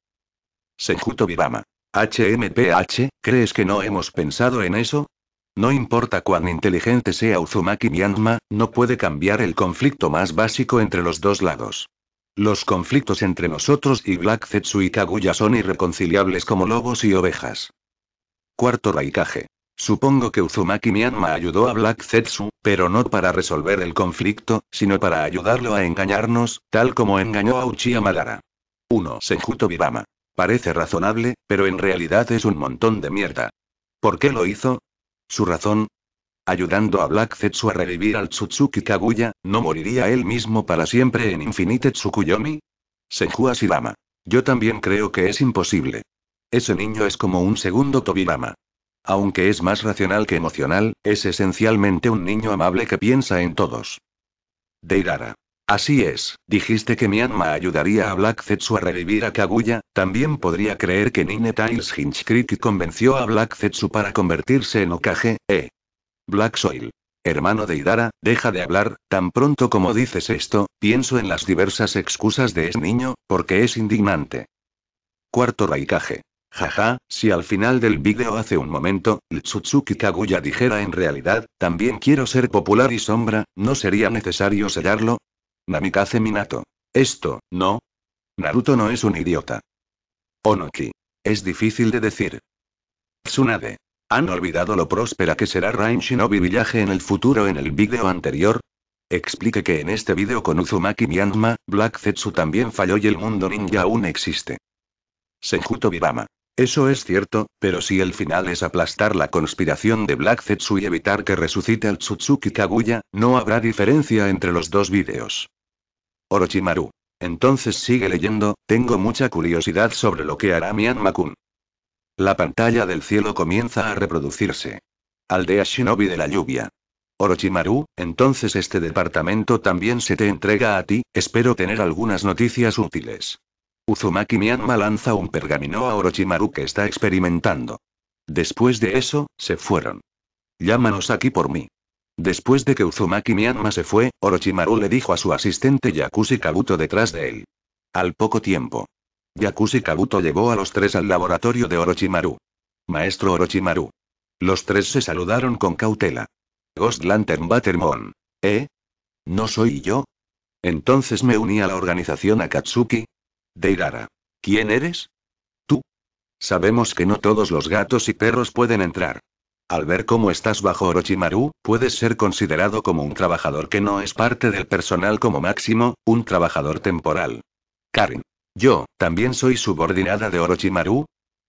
Senjuto vivama HMPH, ¿crees que no hemos pensado en eso? No importa cuán inteligente sea Uzumaki Myanma, no puede cambiar el conflicto más básico entre los dos lados. Los conflictos entre nosotros y Black Zetsu y Kaguya son irreconciliables como lobos y ovejas. Cuarto Raikage. Supongo que Uzumaki Mianma ayudó a Black Zetsu, pero no para resolver el conflicto, sino para ayudarlo a engañarnos, tal como engañó a Uchiha Madara. 1. Senjuto Bibama. Parece razonable, pero en realidad es un montón de mierda. ¿Por qué lo hizo? Su razón. Ayudando a Black Zetsu a revivir al Tsutsuki Kaguya, ¿no moriría él mismo para siempre en Infinite Tsukuyomi? Senju Asirama. Yo también creo que es imposible. Ese niño es como un segundo Tobirama. Aunque es más racional que emocional, es esencialmente un niño amable que piensa en todos. Deirara. Así es, dijiste que mi alma ayudaría a Black Zetsu a revivir a Kaguya, también podría creer que Nine Tails convenció a Black Zetsu para convertirse en Okage, eh. Black Soil. Hermano de Hidara, deja de hablar, tan pronto como dices esto, pienso en las diversas excusas de ese niño, porque es indignante. Cuarto Raikage. Jaja, si al final del vídeo hace un momento, Tsutsuki Kaguya dijera en realidad, también quiero ser popular y sombra, ¿no sería necesario sellarlo? Namikaze Minato. Esto, ¿no? Naruto no es un idiota. Onoki. Es difícil de decir. Tsunade. ¿Han olvidado lo próspera que será Rain Shinobi Villaje en el futuro en el vídeo anterior? Explique que en este vídeo con Uzumaki Myanma, Black Zetsu también falló y el mundo ninja aún existe. Senjuto Bibama. Eso es cierto, pero si el final es aplastar la conspiración de Black Zetsu y evitar que resucite al Tsutsuki Kaguya, no habrá diferencia entre los dos vídeos. Orochimaru. Entonces sigue leyendo, tengo mucha curiosidad sobre lo que hará Mian Makun. La pantalla del cielo comienza a reproducirse. Aldea Shinobi de la lluvia. Orochimaru, entonces este departamento también se te entrega a ti, espero tener algunas noticias útiles. Uzumaki Mianma lanza un pergamino a Orochimaru que está experimentando. Después de eso, se fueron. Llámanos aquí por mí. Después de que Uzumaki Miyama se fue, Orochimaru le dijo a su asistente Yakushi Kabuto detrás de él. Al poco tiempo. Yakushi Kabuto llevó a los tres al laboratorio de Orochimaru. Maestro Orochimaru. Los tres se saludaron con cautela. Ghost Lantern Battermon. ¿Eh? ¿No soy yo? Entonces me uní a la organización Akatsuki. Deirara. ¿Quién eres? Tú. Sabemos que no todos los gatos y perros pueden entrar. Al ver cómo estás bajo Orochimaru, puedes ser considerado como un trabajador que no es parte del personal como máximo, un trabajador temporal. Karin. Yo, también soy subordinada de Orochimaru.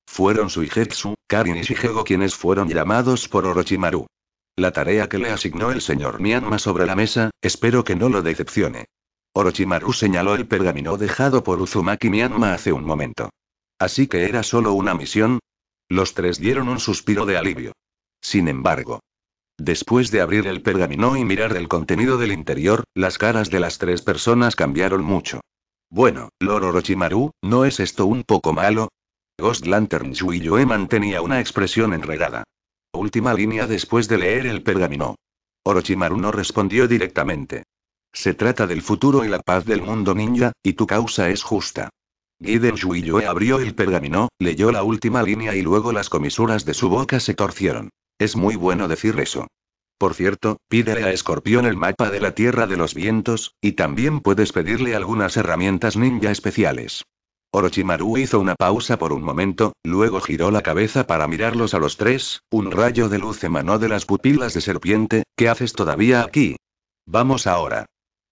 Fueron Suijetsu, Karin y Shigego quienes fueron llamados por Orochimaru. La tarea que le asignó el señor Mianma sobre la mesa, espero que no lo decepcione. Orochimaru señaló el pergamino dejado por Uzumaki Mianma hace un momento. Así que era solo una misión. Los tres dieron un suspiro de alivio. Sin embargo. Después de abrir el pergamino y mirar el contenido del interior, las caras de las tres personas cambiaron mucho. Bueno, Lord Orochimaru, ¿no es esto un poco malo? Ghost Lantern Yue mantenía una expresión enredada. Última línea después de leer el pergamino. Orochimaru no respondió directamente. Se trata del futuro y la paz del mundo ninja, y tu causa es justa. Giden Yue abrió el pergamino, leyó la última línea y luego las comisuras de su boca se torcieron. Es muy bueno decir eso. Por cierto, pídele a Escorpión el mapa de la Tierra de los Vientos, y también puedes pedirle algunas herramientas ninja especiales. Orochimaru hizo una pausa por un momento, luego giró la cabeza para mirarlos a los tres, un rayo de luz emanó de las pupilas de serpiente, ¿qué haces todavía aquí? Vamos ahora.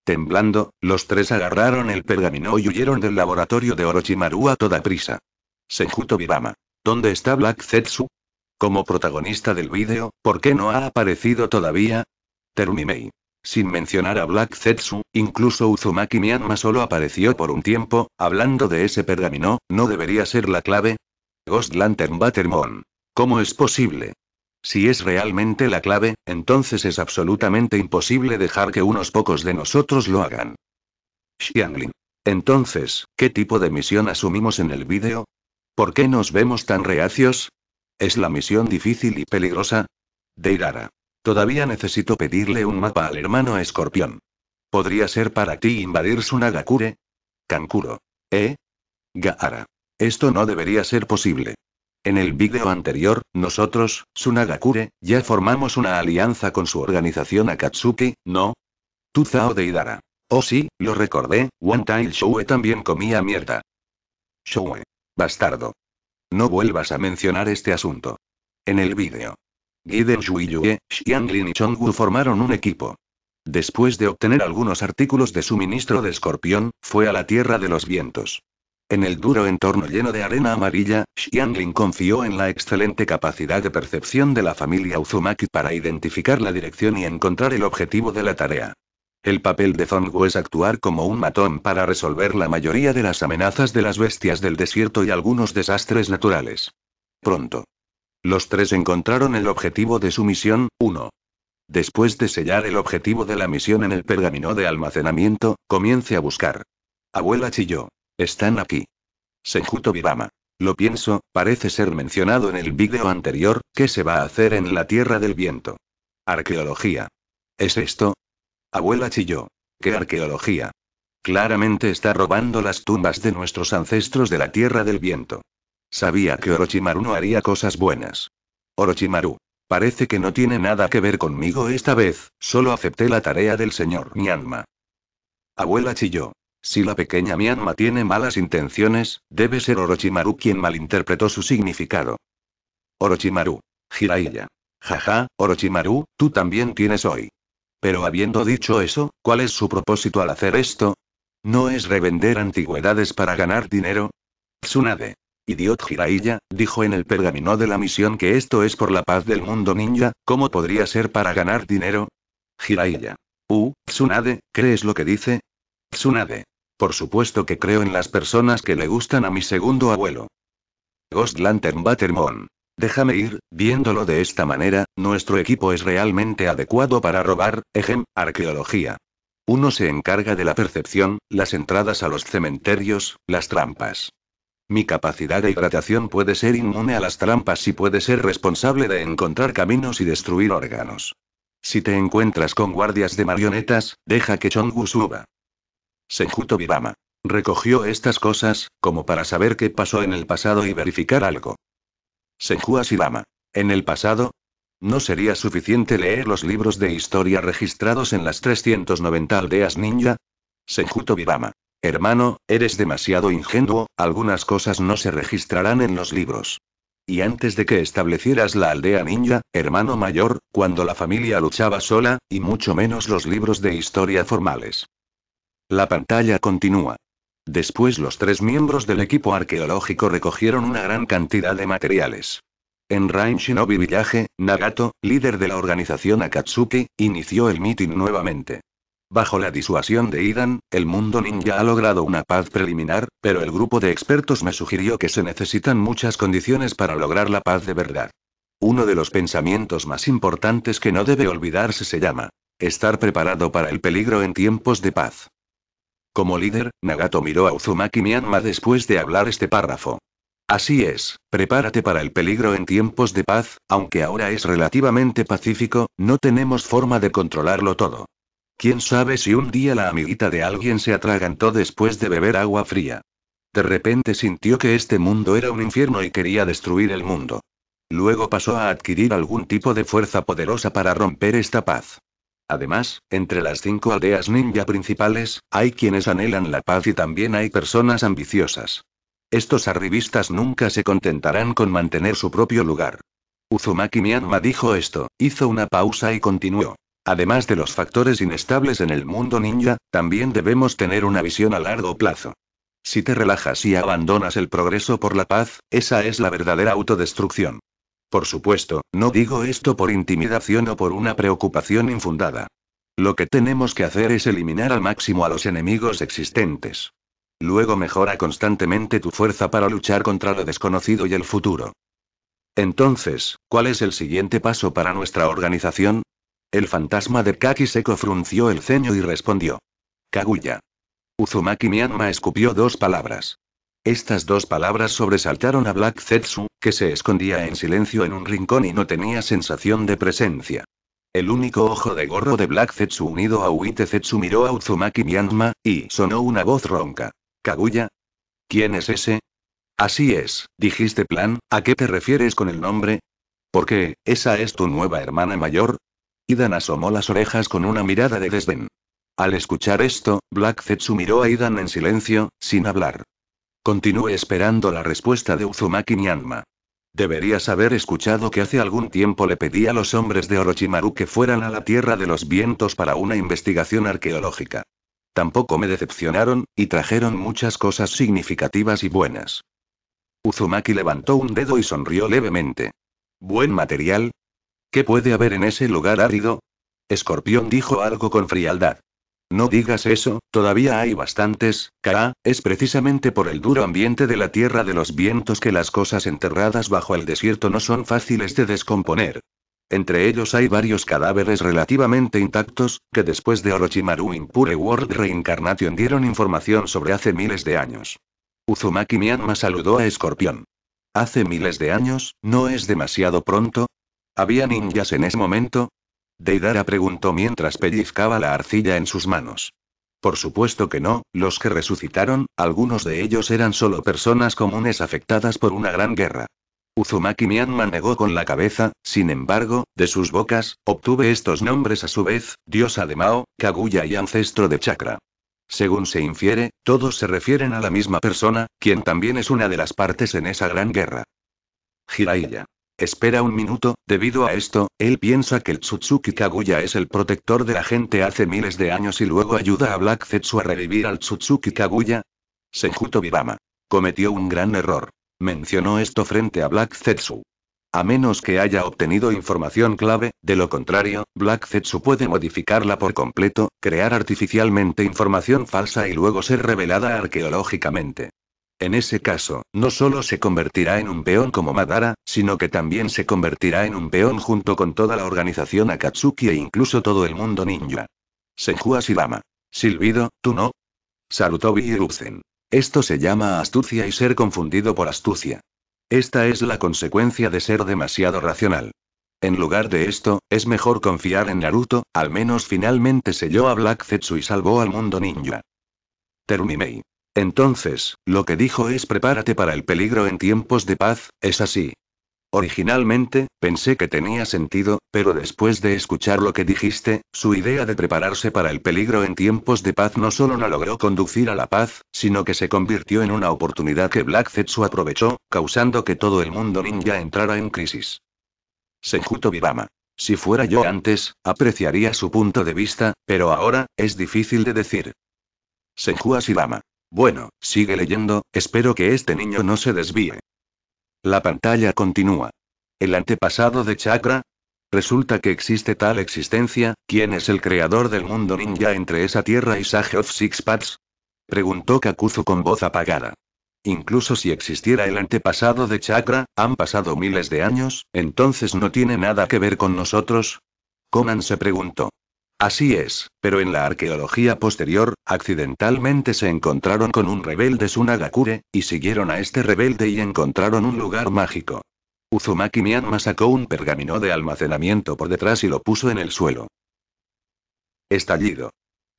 Temblando, los tres agarraron el pergamino y huyeron del laboratorio de Orochimaru a toda prisa. Senjuto Birama. ¿Dónde está Black Zetsu? Como protagonista del vídeo, ¿por qué no ha aparecido todavía? Terumimei. Sin mencionar a Black Zetsu, incluso Uzumaki Myanmar solo apareció por un tiempo, hablando de ese pergamino, ¿no debería ser la clave? Ghost Lantern Battermon. ¿Cómo es posible? Si es realmente la clave, entonces es absolutamente imposible dejar que unos pocos de nosotros lo hagan. Xiangling. Entonces, ¿qué tipo de misión asumimos en el vídeo? ¿Por qué nos vemos tan reacios? Es la misión difícil y peligrosa. Deidara. Todavía necesito pedirle un mapa al hermano escorpión. ¿Podría ser para ti invadir Sunagakure? Kankuro. ¿Eh? Gaara. Esto no debería ser posible. En el vídeo anterior, nosotros, Sunagakure, ya formamos una alianza con su organización Akatsuki, ¿no? Tuzao zao Deidara. Oh sí, lo recordé, One Tail Shoue también comía mierda. Shoue. Bastardo. No vuelvas a mencionar este asunto. En el vídeo. Guiden Yue, Xianglin y Chongwu formaron un equipo. Después de obtener algunos artículos de suministro de escorpión, fue a la Tierra de los Vientos. En el duro entorno lleno de arena amarilla, Xianglin confió en la excelente capacidad de percepción de la familia Uzumaki para identificar la dirección y encontrar el objetivo de la tarea. El papel de Zongo es actuar como un matón para resolver la mayoría de las amenazas de las bestias del desierto y algunos desastres naturales. Pronto. Los tres encontraron el objetivo de su misión, 1. Después de sellar el objetivo de la misión en el pergamino de almacenamiento, comience a buscar. Abuela chilló. Están aquí. Senjuto vivama Lo pienso, parece ser mencionado en el vídeo anterior, ¿qué se va a hacer en la Tierra del Viento? Arqueología. ¿Es esto? Abuela chilló. ¿Qué arqueología? Claramente está robando las tumbas de nuestros ancestros de la Tierra del Viento. Sabía que Orochimaru no haría cosas buenas. Orochimaru. Parece que no tiene nada que ver conmigo esta vez, solo acepté la tarea del señor Mianma. Abuela chilló. Si la pequeña Mianma tiene malas intenciones, debe ser Orochimaru quien malinterpretó su significado. Orochimaru. Jiraiya. Jaja, Orochimaru, tú también tienes hoy. Pero habiendo dicho eso, ¿cuál es su propósito al hacer esto? ¿No es revender antigüedades para ganar dinero? Tsunade. Idiot Jiraiya, dijo en el pergamino de la misión que esto es por la paz del mundo ninja, ¿cómo podría ser para ganar dinero? Jiraiya. Uh, Tsunade, ¿crees lo que dice? Tsunade. Por supuesto que creo en las personas que le gustan a mi segundo abuelo. Ghost Lantern Battermon. Déjame ir, viéndolo de esta manera, nuestro equipo es realmente adecuado para robar, ejem, arqueología. Uno se encarga de la percepción, las entradas a los cementerios, las trampas. Mi capacidad de hidratación puede ser inmune a las trampas y puede ser responsable de encontrar caminos y destruir órganos. Si te encuentras con guardias de marionetas, deja que Chongu suba. Senjuto vivama Recogió estas cosas, como para saber qué pasó en el pasado y verificar algo. Senhua Sibama. En el pasado, ¿No sería suficiente leer los libros de historia registrados en las 390 aldeas ninja? Sejuto Birama. Hermano, eres demasiado ingenuo, algunas cosas no se registrarán en los libros. Y antes de que establecieras la aldea ninja, hermano mayor, cuando la familia luchaba sola, y mucho menos los libros de historia formales. La pantalla continúa. Después los tres miembros del equipo arqueológico recogieron una gran cantidad de materiales. En Rain Shinobi Village, Nagato, líder de la organización Akatsuki, inició el meeting nuevamente. Bajo la disuasión de Idan, el mundo ninja ha logrado una paz preliminar, pero el grupo de expertos me sugirió que se necesitan muchas condiciones para lograr la paz de verdad. Uno de los pensamientos más importantes que no debe olvidarse se llama estar preparado para el peligro en tiempos de paz. Como líder, Nagato miró a Uzumaki Myanmar después de hablar este párrafo. Así es, prepárate para el peligro en tiempos de paz, aunque ahora es relativamente pacífico, no tenemos forma de controlarlo todo. ¿Quién sabe si un día la amiguita de alguien se atragantó después de beber agua fría? De repente sintió que este mundo era un infierno y quería destruir el mundo. Luego pasó a adquirir algún tipo de fuerza poderosa para romper esta paz. Además, entre las cinco aldeas ninja principales, hay quienes anhelan la paz y también hay personas ambiciosas. Estos arribistas nunca se contentarán con mantener su propio lugar. Uzumaki Myanmar dijo esto, hizo una pausa y continuó. Además de los factores inestables en el mundo ninja, también debemos tener una visión a largo plazo. Si te relajas y abandonas el progreso por la paz, esa es la verdadera autodestrucción. Por supuesto, no digo esto por intimidación o por una preocupación infundada. Lo que tenemos que hacer es eliminar al máximo a los enemigos existentes. Luego mejora constantemente tu fuerza para luchar contra lo desconocido y el futuro. Entonces, ¿cuál es el siguiente paso para nuestra organización? El fantasma de Kaki Seco frunció el ceño y respondió. Kaguya. Uzumaki Mianma escupió dos palabras. Estas dos palabras sobresaltaron a Black Zetsu, que se escondía en silencio en un rincón y no tenía sensación de presencia. El único ojo de gorro de Black Zetsu unido a Uite Zetsu miró a Uzumaki Myanma, y sonó una voz ronca. Kaguya. ¿Quién es ese? Así es, dijiste plan, ¿a qué te refieres con el nombre? ¿Por qué, ¿esa es tu nueva hermana mayor? Idan asomó las orejas con una mirada de desdén. Al escuchar esto, Black Zetsu miró a Idan en silencio, sin hablar. Continúe esperando la respuesta de Uzumaki Nyanma. Deberías haber escuchado que hace algún tiempo le pedí a los hombres de Orochimaru que fueran a la Tierra de los Vientos para una investigación arqueológica. Tampoco me decepcionaron, y trajeron muchas cosas significativas y buenas. Uzumaki levantó un dedo y sonrió levemente. Buen material. ¿Qué puede haber en ese lugar árido? Escorpión dijo algo con frialdad. No digas eso, todavía hay bastantes, K.A., es precisamente por el duro ambiente de la tierra de los vientos que las cosas enterradas bajo el desierto no son fáciles de descomponer. Entre ellos hay varios cadáveres relativamente intactos, que después de Orochimaru Impure World Reincarnation dieron información sobre hace miles de años. Uzumaki Myanmar saludó a Escorpión. ¿Hace miles de años, no es demasiado pronto? ¿Había ninjas en ese momento? Deidara preguntó mientras pellizcaba la arcilla en sus manos. Por supuesto que no, los que resucitaron, algunos de ellos eran solo personas comunes afectadas por una gran guerra. Uzumaki Myanma negó con la cabeza, sin embargo, de sus bocas, obtuve estos nombres a su vez, diosa de Mao, Kaguya y ancestro de Chakra. Según se infiere, todos se refieren a la misma persona, quien también es una de las partes en esa gran guerra. Jiraiya. Espera un minuto, debido a esto, él piensa que el Tsutsuki Kaguya es el protector de la gente hace miles de años y luego ayuda a Black Zetsu a revivir al Tsutsuki Kaguya. Senjuto Bibama. Cometió un gran error. Mencionó esto frente a Black Zetsu. A menos que haya obtenido información clave, de lo contrario, Black Zetsu puede modificarla por completo, crear artificialmente información falsa y luego ser revelada arqueológicamente. En ese caso, no solo se convertirá en un peón como Madara, sino que también se convertirá en un peón junto con toda la organización Akatsuki e incluso todo el mundo ninja. Senju Asirama. Silbido, tú no. Salutó Biruzen. Esto se llama astucia y ser confundido por astucia. Esta es la consecuencia de ser demasiado racional. En lugar de esto, es mejor confiar en Naruto, al menos finalmente selló a Black Zetsu y salvó al mundo ninja. Termimei. Entonces, lo que dijo es prepárate para el peligro en tiempos de paz, es así. Originalmente, pensé que tenía sentido, pero después de escuchar lo que dijiste, su idea de prepararse para el peligro en tiempos de paz no solo no logró conducir a la paz, sino que se convirtió en una oportunidad que Black Zetsu aprovechó, causando que todo el mundo ninja entrara en crisis. Senjuto Vivama. Si fuera yo antes, apreciaría su punto de vista, pero ahora, es difícil de decir. Senju Asirama. Bueno, sigue leyendo, espero que este niño no se desvíe. La pantalla continúa. El antepasado de Chakra, Resulta que existe tal existencia, ¿quién es el creador del mundo ninja entre esa tierra y Sage of Six Paths? Preguntó Kakuzu con voz apagada. Incluso si existiera el antepasado de Chakra, han pasado miles de años, entonces no tiene nada que ver con nosotros. Conan se preguntó. Así es, pero en la arqueología posterior, accidentalmente se encontraron con un rebelde Sunagakure, y siguieron a este rebelde y encontraron un lugar mágico. Uzumaki Myanmar sacó un pergamino de almacenamiento por detrás y lo puso en el suelo. Estallido.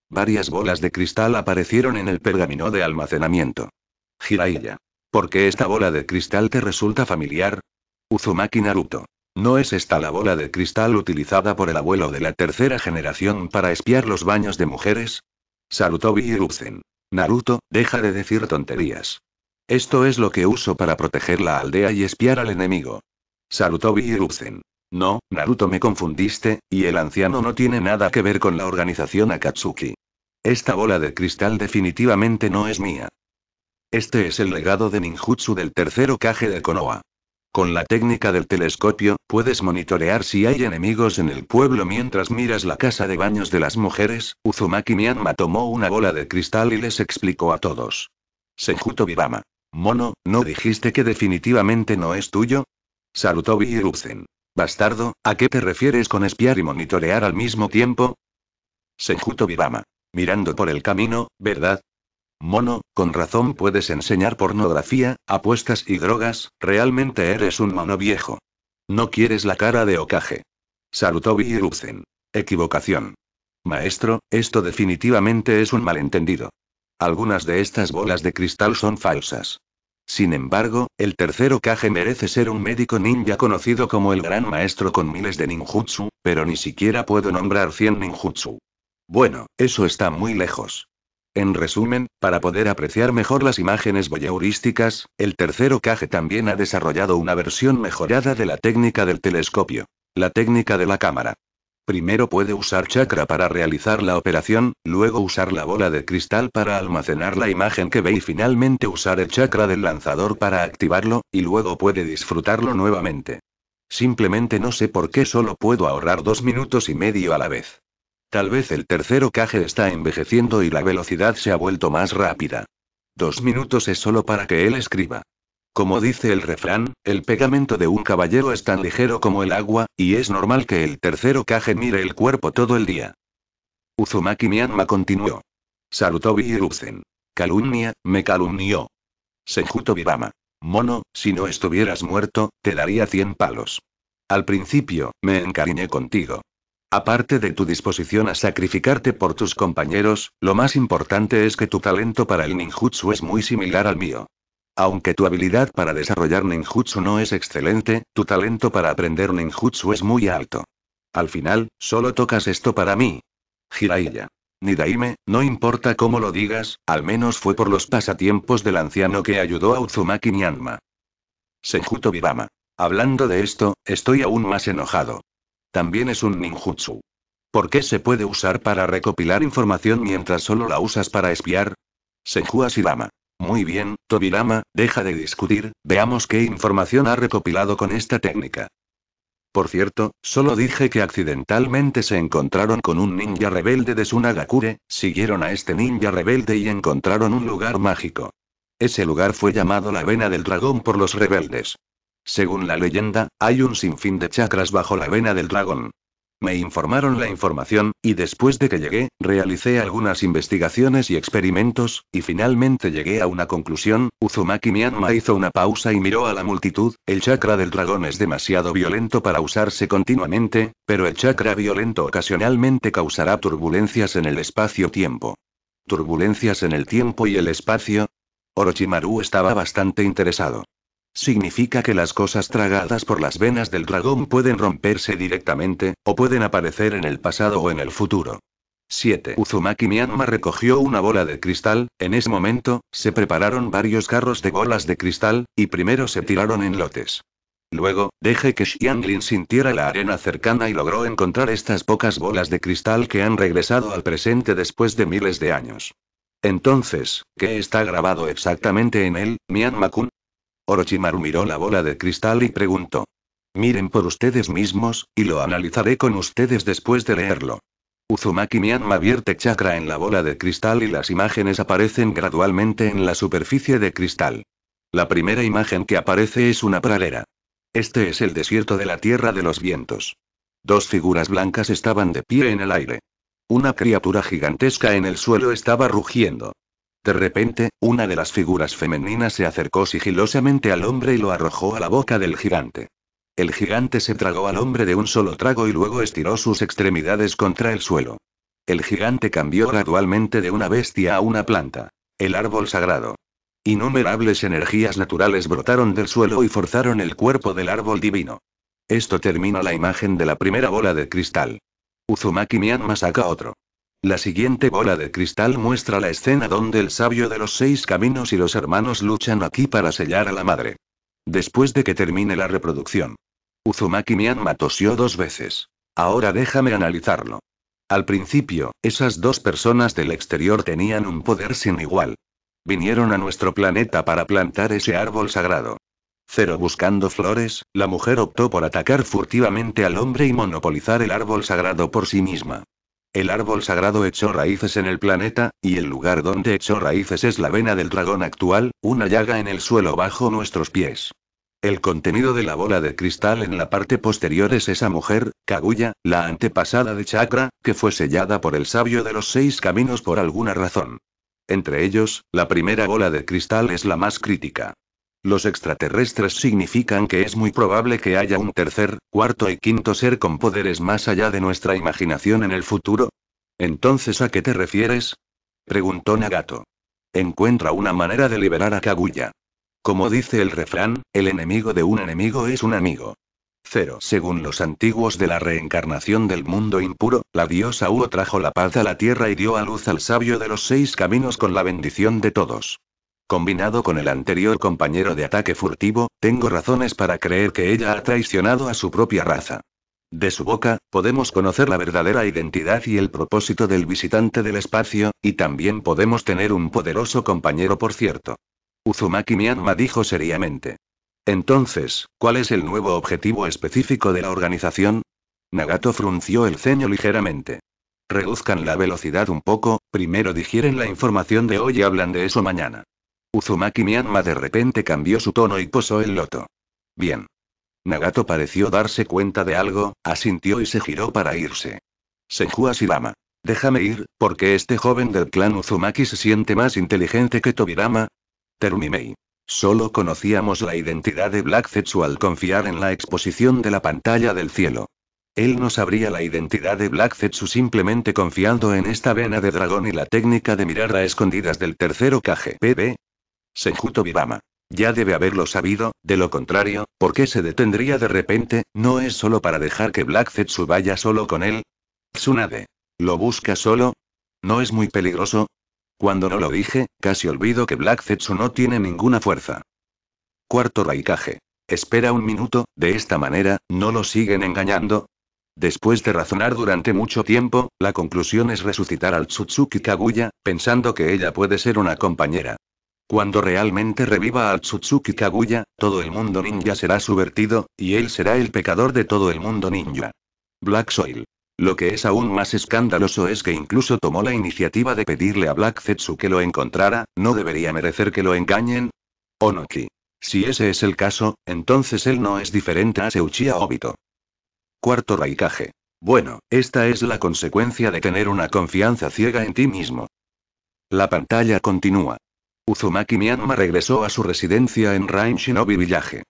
Varias bolas de cristal aparecieron en el pergamino de almacenamiento. Jiraiya. ¿Por qué esta bola de cristal te resulta familiar? Uzumaki Naruto. ¿No es esta la bola de cristal utilizada por el abuelo de la tercera generación para espiar los baños de mujeres? Sarutobi Irupsen. Naruto, deja de decir tonterías. Esto es lo que uso para proteger la aldea y espiar al enemigo. Sarutobi Irupsen. No, Naruto me confundiste, y el anciano no tiene nada que ver con la organización Akatsuki. Esta bola de cristal definitivamente no es mía. Este es el legado de ninjutsu del tercero Kage de Konoha. Con la técnica del telescopio, puedes monitorear si hay enemigos en el pueblo mientras miras la casa de baños de las mujeres. Uzumaki Mianma tomó una bola de cristal y les explicó a todos. Senjuto vivama Mono, ¿no dijiste que definitivamente no es tuyo? Salutó Hiruzen. Bastardo, ¿a qué te refieres con espiar y monitorear al mismo tiempo? Senjuto Bibama. Mirando por el camino, ¿verdad? Mono, con razón puedes enseñar pornografía, apuestas y drogas, realmente eres un mono viejo. No quieres la cara de Okage. Salutó Biruzen. Equivocación. Maestro, esto definitivamente es un malentendido. Algunas de estas bolas de cristal son falsas. Sin embargo, el tercer Okage merece ser un médico ninja conocido como el gran maestro con miles de ninjutsu, pero ni siquiera puedo nombrar 100 ninjutsu. Bueno, eso está muy lejos. En resumen, para poder apreciar mejor las imágenes voyeurísticas, el tercero Caje también ha desarrollado una versión mejorada de la técnica del telescopio. La técnica de la cámara. Primero puede usar chakra para realizar la operación, luego usar la bola de cristal para almacenar la imagen que ve y finalmente usar el chakra del lanzador para activarlo, y luego puede disfrutarlo nuevamente. Simplemente no sé por qué solo puedo ahorrar dos minutos y medio a la vez. Tal vez el tercero caje está envejeciendo y la velocidad se ha vuelto más rápida. Dos minutos es solo para que él escriba. Como dice el refrán, el pegamento de un caballero es tan ligero como el agua, y es normal que el tercero caje mire el cuerpo todo el día. Uzumaki Mianma continuó. Salutó Iruzen. Calumnia, me calumnió. Sejuto Bibama. Mono, si no estuvieras muerto, te daría cien palos. Al principio, me encariñé contigo. Aparte de tu disposición a sacrificarte por tus compañeros, lo más importante es que tu talento para el ninjutsu es muy similar al mío. Aunque tu habilidad para desarrollar ninjutsu no es excelente, tu talento para aprender ninjutsu es muy alto. Al final, solo tocas esto para mí. Jiraiya. Nidaime, no importa cómo lo digas, al menos fue por los pasatiempos del anciano que ayudó a Uzumaki Nyanma. Senjuto Bibama. Hablando de esto, estoy aún más enojado. También es un ninjutsu. ¿Por qué se puede usar para recopilar información mientras solo la usas para espiar? Senju lama Muy bien, Tobirama, deja de discutir, veamos qué información ha recopilado con esta técnica. Por cierto, solo dije que accidentalmente se encontraron con un ninja rebelde de Sunagakure, siguieron a este ninja rebelde y encontraron un lugar mágico. Ese lugar fue llamado la Vena del Dragón por los rebeldes. Según la leyenda, hay un sinfín de chakras bajo la vena del dragón. Me informaron la información, y después de que llegué, realicé algunas investigaciones y experimentos, y finalmente llegué a una conclusión, Uzumaki Myanmar hizo una pausa y miró a la multitud, el chakra del dragón es demasiado violento para usarse continuamente, pero el chakra violento ocasionalmente causará turbulencias en el espacio-tiempo. ¿Turbulencias en el tiempo y el espacio? Orochimaru estaba bastante interesado. Significa que las cosas tragadas por las venas del dragón pueden romperse directamente, o pueden aparecer en el pasado o en el futuro. 7. Uzumaki Myanmar recogió una bola de cristal, en ese momento, se prepararon varios carros de bolas de cristal, y primero se tiraron en lotes. Luego, dejé que Xianglin sintiera la arena cercana y logró encontrar estas pocas bolas de cristal que han regresado al presente después de miles de años. Entonces, ¿qué está grabado exactamente en él, Myanmar kun Orochimaru miró la bola de cristal y preguntó. Miren por ustedes mismos, y lo analizaré con ustedes después de leerlo. Uzumaki Miyama vierte chakra en la bola de cristal y las imágenes aparecen gradualmente en la superficie de cristal. La primera imagen que aparece es una pradera. Este es el desierto de la tierra de los vientos. Dos figuras blancas estaban de pie en el aire. Una criatura gigantesca en el suelo estaba rugiendo. De repente, una de las figuras femeninas se acercó sigilosamente al hombre y lo arrojó a la boca del gigante. El gigante se tragó al hombre de un solo trago y luego estiró sus extremidades contra el suelo. El gigante cambió gradualmente de una bestia a una planta. El árbol sagrado. Innumerables energías naturales brotaron del suelo y forzaron el cuerpo del árbol divino. Esto termina la imagen de la primera bola de cristal. Uzumaki Mian saca otro. La siguiente bola de cristal muestra la escena donde el sabio de los seis caminos y los hermanos luchan aquí para sellar a la madre. Después de que termine la reproducción. Uzumaki Mian tosió dos veces. Ahora déjame analizarlo. Al principio, esas dos personas del exterior tenían un poder sin igual. Vinieron a nuestro planeta para plantar ese árbol sagrado. Cero buscando flores, la mujer optó por atacar furtivamente al hombre y monopolizar el árbol sagrado por sí misma. El árbol sagrado echó raíces en el planeta, y el lugar donde echó raíces es la vena del dragón actual, una llaga en el suelo bajo nuestros pies. El contenido de la bola de cristal en la parte posterior es esa mujer, Kaguya, la antepasada de Chakra, que fue sellada por el sabio de los seis caminos por alguna razón. Entre ellos, la primera bola de cristal es la más crítica. Los extraterrestres significan que es muy probable que haya un tercer, cuarto y quinto ser con poderes más allá de nuestra imaginación en el futuro. Entonces, ¿a qué te refieres? preguntó Nagato. Encuentra una manera de liberar a Kaguya. Como dice el refrán, el enemigo de un enemigo es un amigo. Cero. Según los antiguos de la reencarnación del mundo impuro, la diosa Uo trajo la paz a la tierra y dio a luz al sabio de los seis caminos con la bendición de todos. Combinado con el anterior compañero de ataque furtivo, tengo razones para creer que ella ha traicionado a su propia raza. De su boca, podemos conocer la verdadera identidad y el propósito del visitante del espacio, y también podemos tener un poderoso compañero por cierto. Uzumaki Miyama dijo seriamente. Entonces, ¿cuál es el nuevo objetivo específico de la organización? Nagato frunció el ceño ligeramente. Reduzcan la velocidad un poco, primero digieren la información de hoy y hablan de eso mañana. Uzumaki Mianma de repente cambió su tono y posó el loto. Bien. Nagato pareció darse cuenta de algo, asintió y se giró para irse. Senju Asirama, Déjame ir, porque este joven del clan Uzumaki se siente más inteligente que Tobirama. Terumimei. Solo conocíamos la identidad de Black Zetsu al confiar en la exposición de la pantalla del cielo. Él no sabría la identidad de Black Zetsu simplemente confiando en esta vena de dragón y la técnica de mirar a escondidas del tercero KGPB, Sejuto Vivama. Ya debe haberlo sabido, de lo contrario, ¿por qué se detendría de repente? ¿No es solo para dejar que Black Zetsu vaya solo con él? Tsunade. ¿Lo busca solo? ¿No es muy peligroso? Cuando no lo dije, casi olvido que Black Zetsu no tiene ninguna fuerza. Cuarto Raikage. Espera un minuto, de esta manera, ¿no lo siguen engañando? Después de razonar durante mucho tiempo, la conclusión es resucitar al Tsutsuki Kaguya, pensando que ella puede ser una compañera. Cuando realmente reviva a Tsutsuki Kaguya, todo el mundo ninja será subvertido, y él será el pecador de todo el mundo ninja. Black Soil. Lo que es aún más escandaloso es que incluso tomó la iniciativa de pedirle a Black Zetsu que lo encontrara, no debería merecer que lo engañen. Onoki. Si ese es el caso, entonces él no es diferente a Seuchiya Obito. Cuarto Raikage. Bueno, esta es la consecuencia de tener una confianza ciega en ti mismo. La pantalla continúa. Uzumaki Miyama regresó a su residencia en Rain Shinobi Village.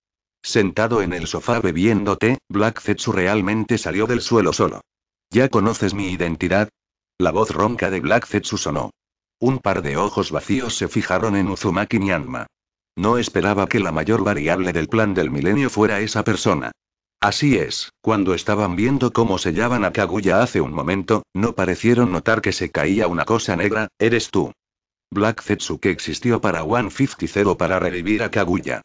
Sentado en el sofá bebiendo té, Black Zetsu realmente salió del suelo solo. ¿Ya conoces mi identidad? La voz ronca de Black Zetsu sonó. Un par de ojos vacíos se fijaron en Uzumaki Nyanma. No esperaba que la mayor variable del plan del milenio fuera esa persona. Así es, cuando estaban viendo cómo sellaban a Kaguya hace un momento, no parecieron notar que se caía una cosa negra, eres tú. Black que existió para One Fifty para revivir a Kaguya.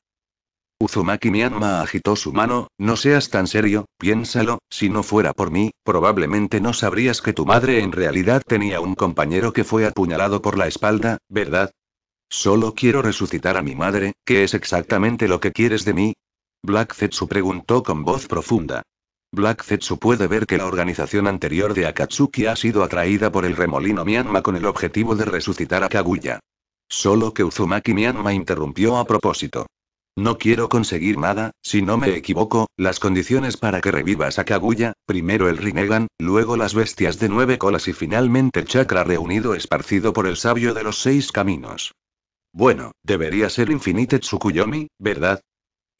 Uzumaki Miyama agitó su mano, no seas tan serio, piénsalo, si no fuera por mí, probablemente no sabrías que tu madre en realidad tenía un compañero que fue apuñalado por la espalda, ¿verdad? Solo quiero resucitar a mi madre, ¿qué es exactamente lo que quieres de mí? Black Zetsu preguntó con voz profunda. Black Zetsu puede ver que la organización anterior de Akatsuki ha sido atraída por el remolino Mianma con el objetivo de resucitar a Kaguya. Solo que Uzumaki Mianma interrumpió a propósito. No quiero conseguir nada, si no me equivoco, las condiciones para que revivas a Kaguya, primero el Rinnegan, luego las bestias de nueve colas y finalmente el chakra reunido esparcido por el sabio de los seis caminos. Bueno, debería ser Infinite Tsukuyomi, ¿verdad?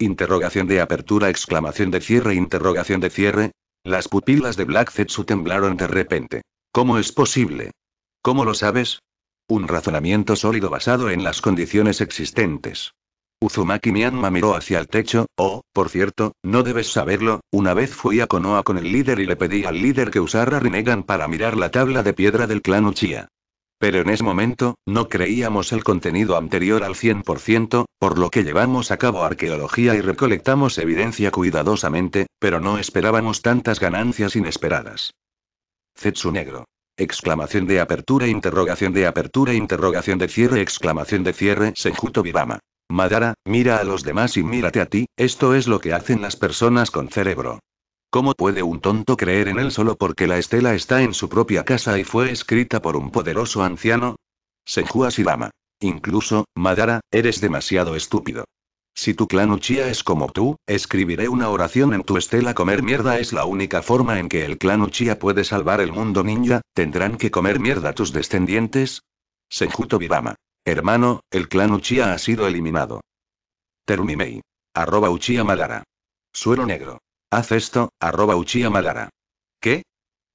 Interrogación de apertura, exclamación de cierre, interrogación de cierre. Las pupilas de Black Zetsu temblaron de repente. ¿Cómo es posible? ¿Cómo lo sabes? Un razonamiento sólido basado en las condiciones existentes. Uzumaki Miyanma miró hacia el techo, oh, por cierto, no debes saberlo, una vez fui a Konoha con el líder y le pedí al líder que usara Rinnegan para mirar la tabla de piedra del clan Uchiha. Pero en ese momento, no creíamos el contenido anterior al 100%, por lo que llevamos a cabo arqueología y recolectamos evidencia cuidadosamente, pero no esperábamos tantas ganancias inesperadas. Zetsu negro. Exclamación de apertura, interrogación de apertura, interrogación de cierre, exclamación de cierre, Senjuto Vivama. Madara, mira a los demás y mírate a ti, esto es lo que hacen las personas con cerebro. ¿Cómo puede un tonto creer en él solo porque la estela está en su propia casa y fue escrita por un poderoso anciano? Senju Asirama. Incluso, Madara, eres demasiado estúpido. Si tu clan Uchiha es como tú, escribiré una oración en tu estela comer mierda es la única forma en que el clan Uchiha puede salvar el mundo ninja, tendrán que comer mierda tus descendientes. Senju Tobirama. Hermano, el clan Uchiha ha sido eliminado. Terumimei. Arroba Uchiha Madara. Suero negro. Haz esto, arroba Uchiha Madara. ¿Qué?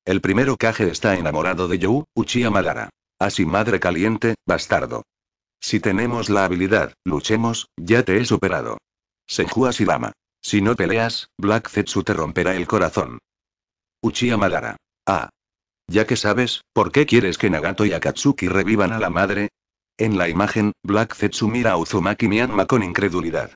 El primero Kage está enamorado de Yu, Uchiha Madara. Así ah, madre caliente, bastardo. Si tenemos la habilidad, luchemos, ya te he superado. Senju Asirama. Si no peleas, Black Zetsu te romperá el corazón. Uchiha Madara. Ah. Ya que sabes, ¿por qué quieres que Nagato y Akatsuki revivan a la madre? En la imagen, Black Zetsu mira a Uzumaki Myanma con incredulidad.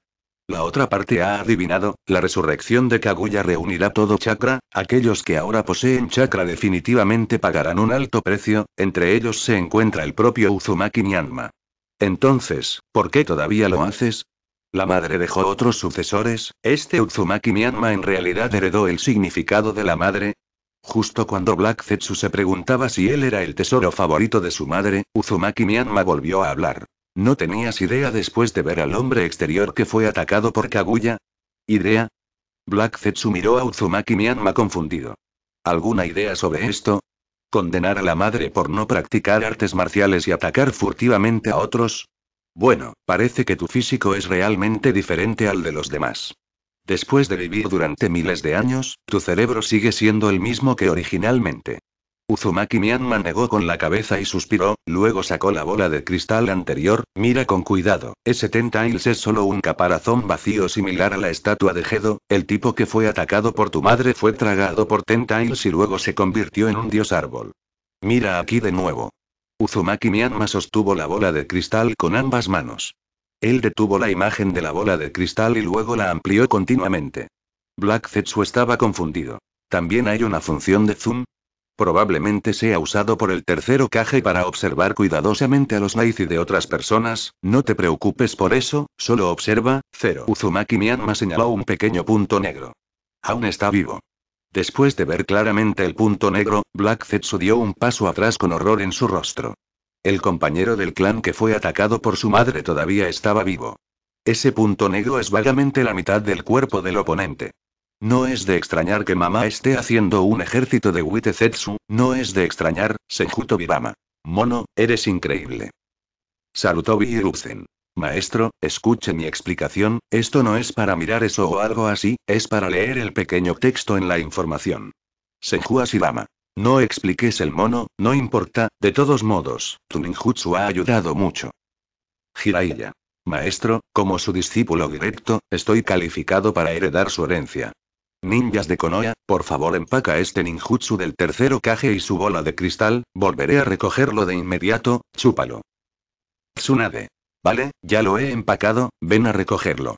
La otra parte ha adivinado, la resurrección de Kaguya reunirá todo chakra, aquellos que ahora poseen chakra definitivamente pagarán un alto precio, entre ellos se encuentra el propio Uzumaki Nyanma. Entonces, ¿por qué todavía lo haces? La madre dejó otros sucesores, este Uzumaki Nyanma en realidad heredó el significado de la madre. Justo cuando Black Zetsu se preguntaba si él era el tesoro favorito de su madre, Uzumaki Myanma volvió a hablar. ¿No tenías idea después de ver al hombre exterior que fue atacado por Kaguya? ¿Idea? Black Zetsu miró a Uzumaki Mianma confundido. ¿Alguna idea sobre esto? ¿Condenar a la madre por no practicar artes marciales y atacar furtivamente a otros? Bueno, parece que tu físico es realmente diferente al de los demás. Después de vivir durante miles de años, tu cerebro sigue siendo el mismo que originalmente. Uzumaki Myanma negó con la cabeza y suspiró, luego sacó la bola de cristal anterior, mira con cuidado, ese Tentails es solo un caparazón vacío similar a la estatua de Gedo, el tipo que fue atacado por tu madre fue tragado por Tentails y luego se convirtió en un dios árbol. Mira aquí de nuevo. Uzumaki Myanma sostuvo la bola de cristal con ambas manos. Él detuvo la imagen de la bola de cristal y luego la amplió continuamente. Black Zetsu estaba confundido. También hay una función de zoom, Probablemente sea usado por el tercero caje para observar cuidadosamente a los y de otras personas, no te preocupes por eso, solo observa, cero. Uzumaki Miyama señaló un pequeño punto negro. Aún está vivo. Después de ver claramente el punto negro, Black Zetsu dio un paso atrás con horror en su rostro. El compañero del clan que fue atacado por su madre todavía estaba vivo. Ese punto negro es vagamente la mitad del cuerpo del oponente. No es de extrañar que mamá esté haciendo un ejército de Witezetsu, no es de extrañar, Senjuto Bibama. Mono, eres increíble. Salutó Biruzen. Maestro, escuche mi explicación, esto no es para mirar eso o algo así, es para leer el pequeño texto en la información. Senju No expliques el mono, no importa, de todos modos, tu ninjutsu ha ayudado mucho. Jiraiya. Maestro, como su discípulo directo, estoy calificado para heredar su herencia. Ninjas de Konoha, por favor empaca este ninjutsu del tercero Kage y su bola de cristal, volveré a recogerlo de inmediato, chúpalo. Tsunade. Vale, ya lo he empacado, ven a recogerlo.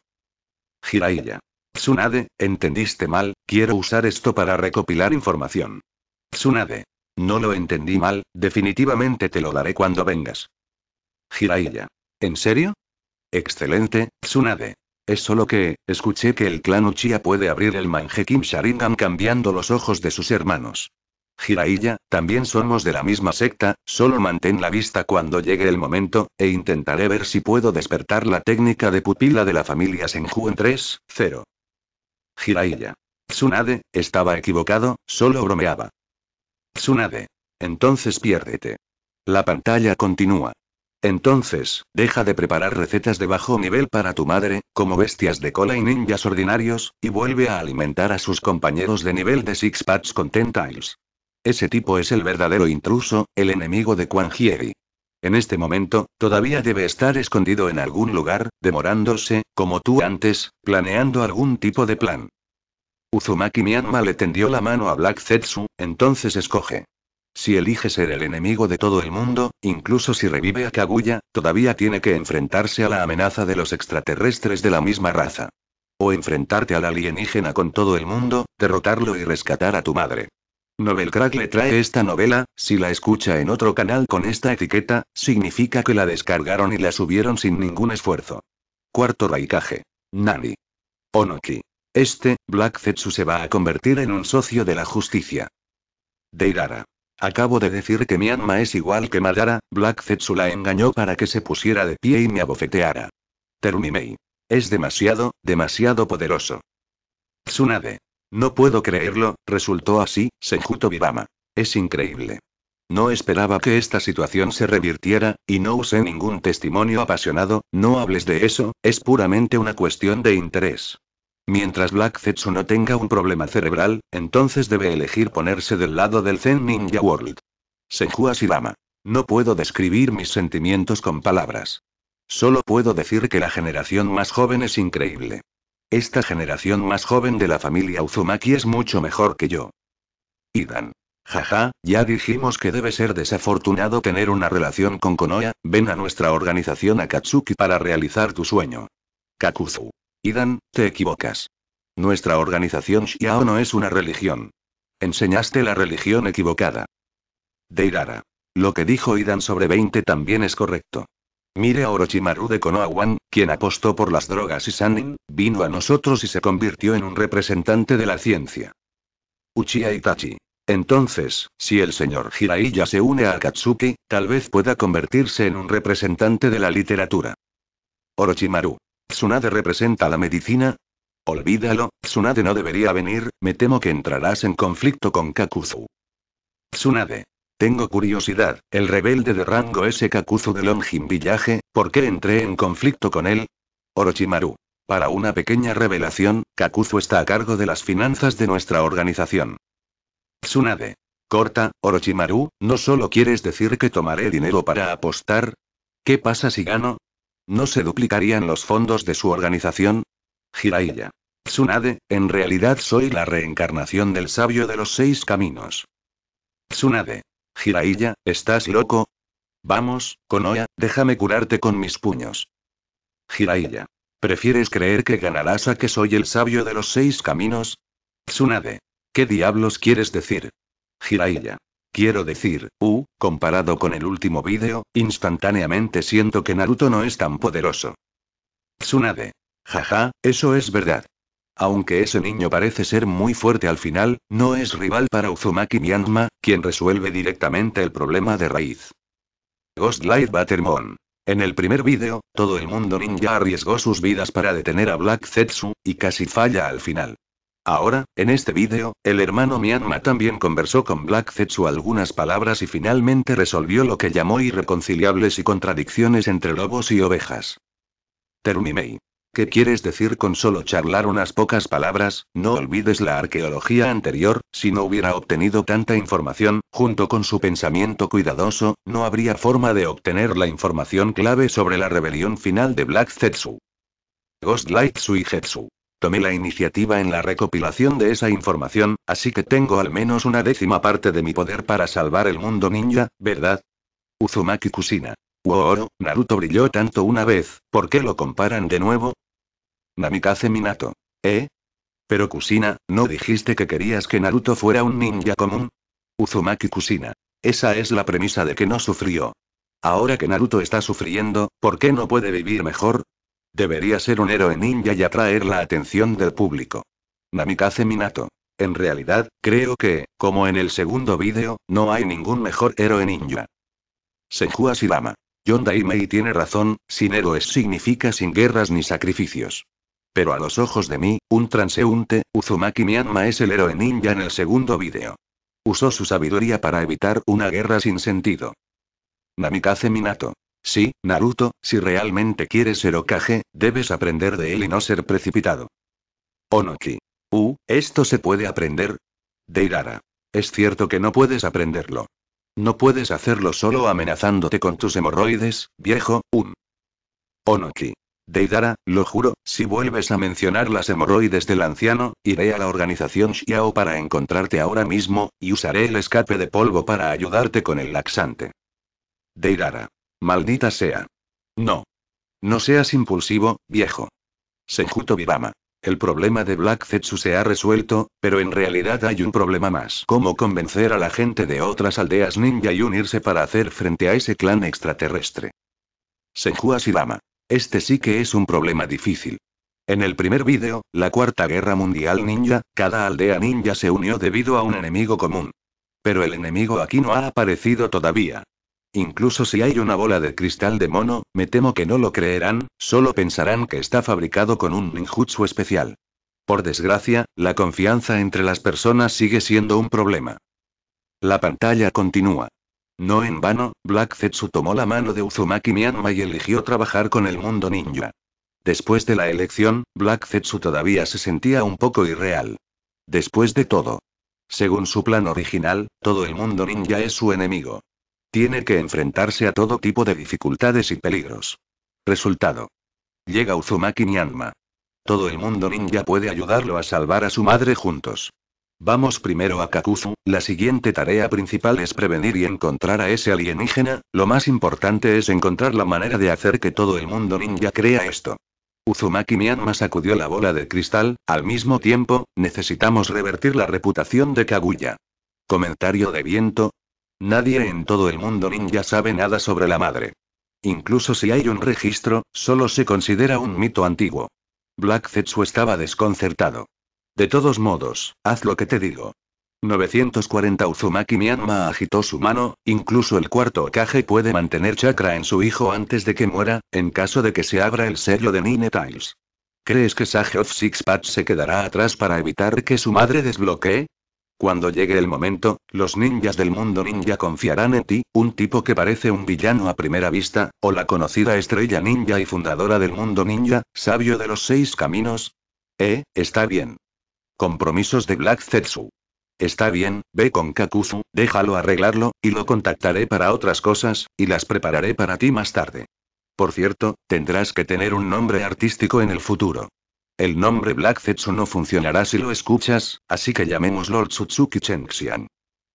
Jiraiya. Tsunade, entendiste mal, quiero usar esto para recopilar información. Tsunade. No lo entendí mal, definitivamente te lo daré cuando vengas. Jiraiya. ¿En serio? Excelente, Tsunade. Es solo que, escuché que el clan Uchiha puede abrir el Kim Sharingan cambiando los ojos de sus hermanos. Jiraiya, también somos de la misma secta, solo mantén la vista cuando llegue el momento, e intentaré ver si puedo despertar la técnica de pupila de la familia Senju en 3, 0. Jiraiya. Tsunade, estaba equivocado, solo bromeaba. Tsunade. Entonces piérdete. La pantalla continúa. Entonces, deja de preparar recetas de bajo nivel para tu madre, como bestias de cola y ninjas ordinarios, y vuelve a alimentar a sus compañeros de nivel de Six Pads con Tiles. Ese tipo es el verdadero intruso, el enemigo de Quan Hiei. En este momento, todavía debe estar escondido en algún lugar, demorándose, como tú antes, planeando algún tipo de plan. Uzumaki Myanmar le tendió la mano a Black Zetsu, entonces escoge. Si elige ser el enemigo de todo el mundo, incluso si revive a Kaguya, todavía tiene que enfrentarse a la amenaza de los extraterrestres de la misma raza. O enfrentarte al alienígena con todo el mundo, derrotarlo y rescatar a tu madre. Novelcrack le trae esta novela, si la escucha en otro canal con esta etiqueta, significa que la descargaron y la subieron sin ningún esfuerzo. Cuarto Raikage. Nani. Onoki. Este, Black Zetsu se va a convertir en un socio de la justicia. Deirara. Acabo de decir que mi alma es igual que Madara, Black Zetsu la engañó para que se pusiera de pie y me abofeteara. Terumimei. Es demasiado, demasiado poderoso. Tsunade. No puedo creerlo, resultó así, Senjuto Bibama. Es increíble. No esperaba que esta situación se revirtiera, y no usé ningún testimonio apasionado, no hables de eso, es puramente una cuestión de interés. Mientras Black Zetsu no tenga un problema cerebral, entonces debe elegir ponerse del lado del Zen Ninja World. Senju Asirama. No puedo describir mis sentimientos con palabras. Solo puedo decir que la generación más joven es increíble. Esta generación más joven de la familia Uzumaki es mucho mejor que yo. Idan. Jaja, ya dijimos que debe ser desafortunado tener una relación con Konoha, ven a nuestra organización Akatsuki para realizar tu sueño. Kakuzu. Idan, te equivocas. Nuestra organización Xiao no es una religión. Enseñaste la religión equivocada. Deirara. Lo que dijo Idan sobre 20 también es correcto. Mire a Orochimaru de Konoha-Wan, quien apostó por las drogas y Sanin, vino a nosotros y se convirtió en un representante de la ciencia. Uchiha Itachi. Entonces, si el señor Hiraiya se une a Katsuki, tal vez pueda convertirse en un representante de la literatura. Orochimaru. Tsunade representa la medicina. Olvídalo, Tsunade no debería venir, me temo que entrarás en conflicto con Kakuzu. Tsunade. Tengo curiosidad, el rebelde de rango ese Kakuzu de Longin Villaje, ¿por qué entré en conflicto con él? Orochimaru. Para una pequeña revelación, Kakuzu está a cargo de las finanzas de nuestra organización. Tsunade. Corta, Orochimaru, ¿no solo quieres decir que tomaré dinero para apostar? ¿Qué pasa si gano? ¿No se duplicarían los fondos de su organización? Jiraiya. Tsunade, en realidad soy la reencarnación del sabio de los seis caminos. Tsunade. Jiraiya, ¿estás loco? Vamos, Konoha, déjame curarte con mis puños. Jiraiya. ¿Prefieres creer que ganarás a que soy el sabio de los seis caminos? Tsunade. ¿Qué diablos quieres decir? Jiraiya. Quiero decir, uh, comparado con el último vídeo, instantáneamente siento que Naruto no es tan poderoso. Tsunade. Jaja, eso es verdad. Aunque ese niño parece ser muy fuerte al final, no es rival para Uzumaki Myanma, quien resuelve directamente el problema de raíz. Ghost Light Battermon. En el primer vídeo, todo el mundo ninja arriesgó sus vidas para detener a Black Zetsu, y casi falla al final. Ahora, en este vídeo, el hermano Mianma también conversó con Black Zetsu algunas palabras y finalmente resolvió lo que llamó irreconciliables y contradicciones entre lobos y ovejas. Termimei. ¿Qué quieres decir con solo charlar unas pocas palabras? No olvides la arqueología anterior, si no hubiera obtenido tanta información, junto con su pensamiento cuidadoso, no habría forma de obtener la información clave sobre la rebelión final de Black Zetsu. Ghost Light Zetsu. Tomé la iniciativa en la recopilación de esa información, así que tengo al menos una décima parte de mi poder para salvar el mundo ninja, ¿verdad? Uzumaki Kusina. Wow, Naruto brilló tanto una vez, ¿por qué lo comparan de nuevo? Namikaze Minato. ¿Eh? Pero Kusina, ¿no dijiste que querías que Naruto fuera un ninja común? Uzumaki Kusina. Esa es la premisa de que no sufrió. Ahora que Naruto está sufriendo, ¿por qué no puede vivir mejor? Debería ser un héroe ninja y atraer la atención del público. Namikaze Minato. En realidad, creo que, como en el segundo vídeo, no hay ningún mejor héroe ninja. Senju Asirama. John Daimei tiene razón, sin héroes significa sin guerras ni sacrificios. Pero a los ojos de mí, un transeúnte, Uzumaki Miyama es el héroe ninja en el segundo vídeo. Usó su sabiduría para evitar una guerra sin sentido. Namikaze Minato. Sí, Naruto, si realmente quieres ser Okage, debes aprender de él y no ser precipitado. Onoki. Uh, ¿esto se puede aprender? Deidara. Es cierto que no puedes aprenderlo. No puedes hacerlo solo amenazándote con tus hemorroides, viejo, un. Onoki. Deidara, lo juro, si vuelves a mencionar las hemorroides del anciano, iré a la organización Xiao para encontrarte ahora mismo, y usaré el escape de polvo para ayudarte con el laxante. Deidara. Maldita sea. No. No seas impulsivo, viejo. Senjuto Bibama. El problema de Black Zetsu se ha resuelto, pero en realidad hay un problema más. ¿Cómo convencer a la gente de otras aldeas ninja y unirse para hacer frente a ese clan extraterrestre? Senju Asibama. Este sí que es un problema difícil. En el primer vídeo, la Cuarta Guerra Mundial Ninja, cada aldea ninja se unió debido a un enemigo común. Pero el enemigo aquí no ha aparecido todavía. Incluso si hay una bola de cristal de mono, me temo que no lo creerán, solo pensarán que está fabricado con un ninjutsu especial. Por desgracia, la confianza entre las personas sigue siendo un problema. La pantalla continúa. No en vano, Black Zetsu tomó la mano de Uzumaki Mianma y eligió trabajar con el mundo ninja. Después de la elección, Black Zetsu todavía se sentía un poco irreal. Después de todo. Según su plan original, todo el mundo ninja es su enemigo. Tiene que enfrentarse a todo tipo de dificultades y peligros. Resultado. Llega Uzumaki Nyanma. Todo el mundo ninja puede ayudarlo a salvar a su madre juntos. Vamos primero a Kakuzu, la siguiente tarea principal es prevenir y encontrar a ese alienígena, lo más importante es encontrar la manera de hacer que todo el mundo ninja crea esto. Uzumaki Myanma sacudió la bola de cristal, al mismo tiempo, necesitamos revertir la reputación de Kaguya. Comentario de viento, Nadie en todo el mundo ninja sabe nada sobre la madre. Incluso si hay un registro, solo se considera un mito antiguo. Black Zetsu estaba desconcertado. De todos modos, haz lo que te digo. 940 Uzumaki Mianma agitó su mano, incluso el cuarto Okage puede mantener chakra en su hijo antes de que muera, en caso de que se abra el sello de Nine Tiles. ¿Crees que Sage of Sixpatch se quedará atrás para evitar que su madre desbloquee? Cuando llegue el momento, los ninjas del mundo ninja confiarán en ti, un tipo que parece un villano a primera vista, o la conocida estrella ninja y fundadora del mundo ninja, sabio de los seis caminos. Eh, está bien. Compromisos de Black Zetsu. Está bien, ve con Kakuzu, déjalo arreglarlo, y lo contactaré para otras cosas, y las prepararé para ti más tarde. Por cierto, tendrás que tener un nombre artístico en el futuro. El nombre Black Zetsu no funcionará si lo escuchas, así que llamemos Lord Tsutsuki Chenxian.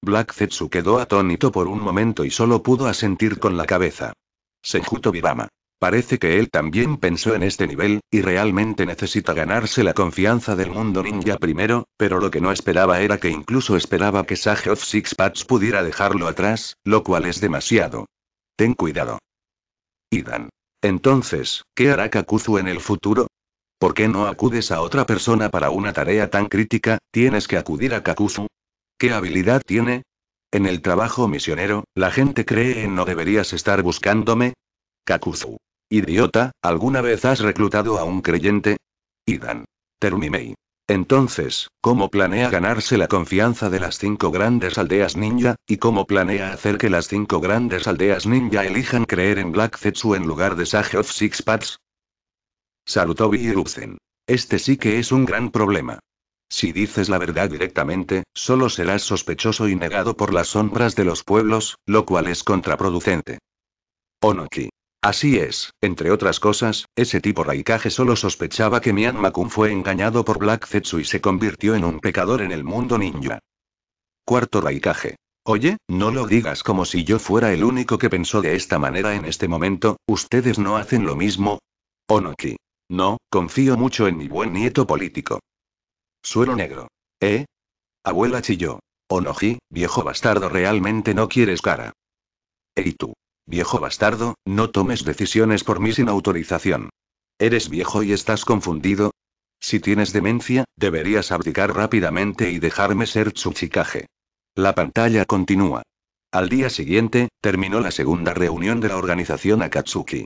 Black Zetsu quedó atónito por un momento y solo pudo asentir con la cabeza. Senjuto Birama. Parece que él también pensó en este nivel, y realmente necesita ganarse la confianza del mundo ninja primero, pero lo que no esperaba era que incluso esperaba que Sage of Six Pats pudiera dejarlo atrás, lo cual es demasiado. Ten cuidado. Idan. Entonces, ¿qué hará Kakuzu en el futuro? ¿Por qué no acudes a otra persona para una tarea tan crítica? Tienes que acudir a Kakuzu. ¿Qué habilidad tiene? En el trabajo misionero, la gente cree en no deberías estar buscándome. Kakuzu. Idiota, ¿alguna vez has reclutado a un creyente? Idan. Terumimei. Entonces, ¿cómo planea ganarse la confianza de las cinco grandes aldeas ninja, y cómo planea hacer que las cinco grandes aldeas ninja elijan creer en Black Zetsu en lugar de Sage of Six Pads? Saludó Bierutzen. Este sí que es un gran problema. Si dices la verdad directamente, solo serás sospechoso y negado por las sombras de los pueblos, lo cual es contraproducente. Onoki. Así es, entre otras cosas, ese tipo Raikage solo sospechaba que Makun fue engañado por Black Zetsu y se convirtió en un pecador en el mundo ninja. Cuarto Raikage. Oye, no lo digas como si yo fuera el único que pensó de esta manera en este momento, ¿ustedes no hacen lo mismo? Onoki. No, confío mucho en mi buen nieto político. Suelo negro. ¿Eh? Abuela chilló. Onoji, viejo bastardo, realmente no quieres cara. Ey ¿Eh, tú. Viejo bastardo, no tomes decisiones por mí sin autorización. ¿Eres viejo y estás confundido? Si tienes demencia, deberías abdicar rápidamente y dejarme ser Tsuchikage. La pantalla continúa. Al día siguiente, terminó la segunda reunión de la organización Akatsuki.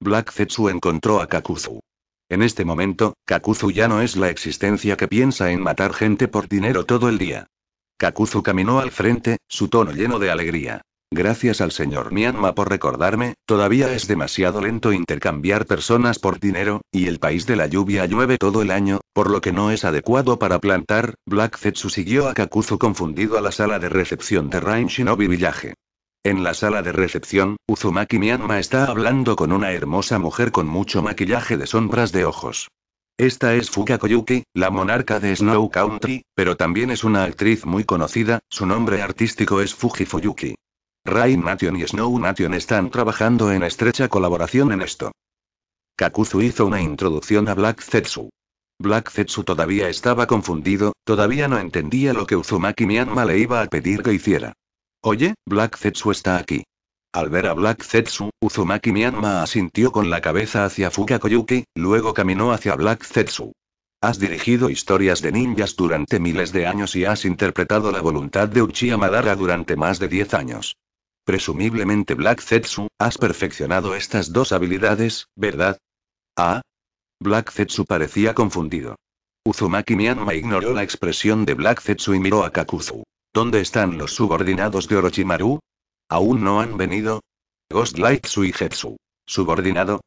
Black Zetsu encontró a Kakuzu. En este momento, Kakuzu ya no es la existencia que piensa en matar gente por dinero todo el día. Kakuzu caminó al frente, su tono lleno de alegría. Gracias al señor Myanma por recordarme, todavía es demasiado lento intercambiar personas por dinero, y el país de la lluvia llueve todo el año, por lo que no es adecuado para plantar. Black Zetsu siguió a Kakuzu confundido a la sala de recepción de Rain Shinobi Village. En la sala de recepción, Uzumaki Miyama está hablando con una hermosa mujer con mucho maquillaje de sombras de ojos. Esta es Fuka Koyuki, la monarca de Snow Country, pero también es una actriz muy conocida, su nombre artístico es Fuji Fuyuki. Rain Nation y Snow Nation están trabajando en estrecha colaboración en esto. Kakuzu hizo una introducción a Black Zetsu. Black Zetsu todavía estaba confundido, todavía no entendía lo que Uzumaki Mianma le iba a pedir que hiciera. Oye, Black Zetsu está aquí. Al ver a Black Zetsu, Uzumaki Miyama asintió con la cabeza hacia Fuka Koyuki, luego caminó hacia Black Zetsu. Has dirigido historias de ninjas durante miles de años y has interpretado la voluntad de Uchiha Madara durante más de 10 años. Presumiblemente Black Zetsu, has perfeccionado estas dos habilidades, ¿verdad? Ah. Black Zetsu parecía confundido. Uzumaki Mianma ignoró la expresión de Black Zetsu y miró a Kakuzu. ¿Dónde están los subordinados de Orochimaru? ¿Aún no han venido? Ghost y Suigetsu. ¿Subordinado?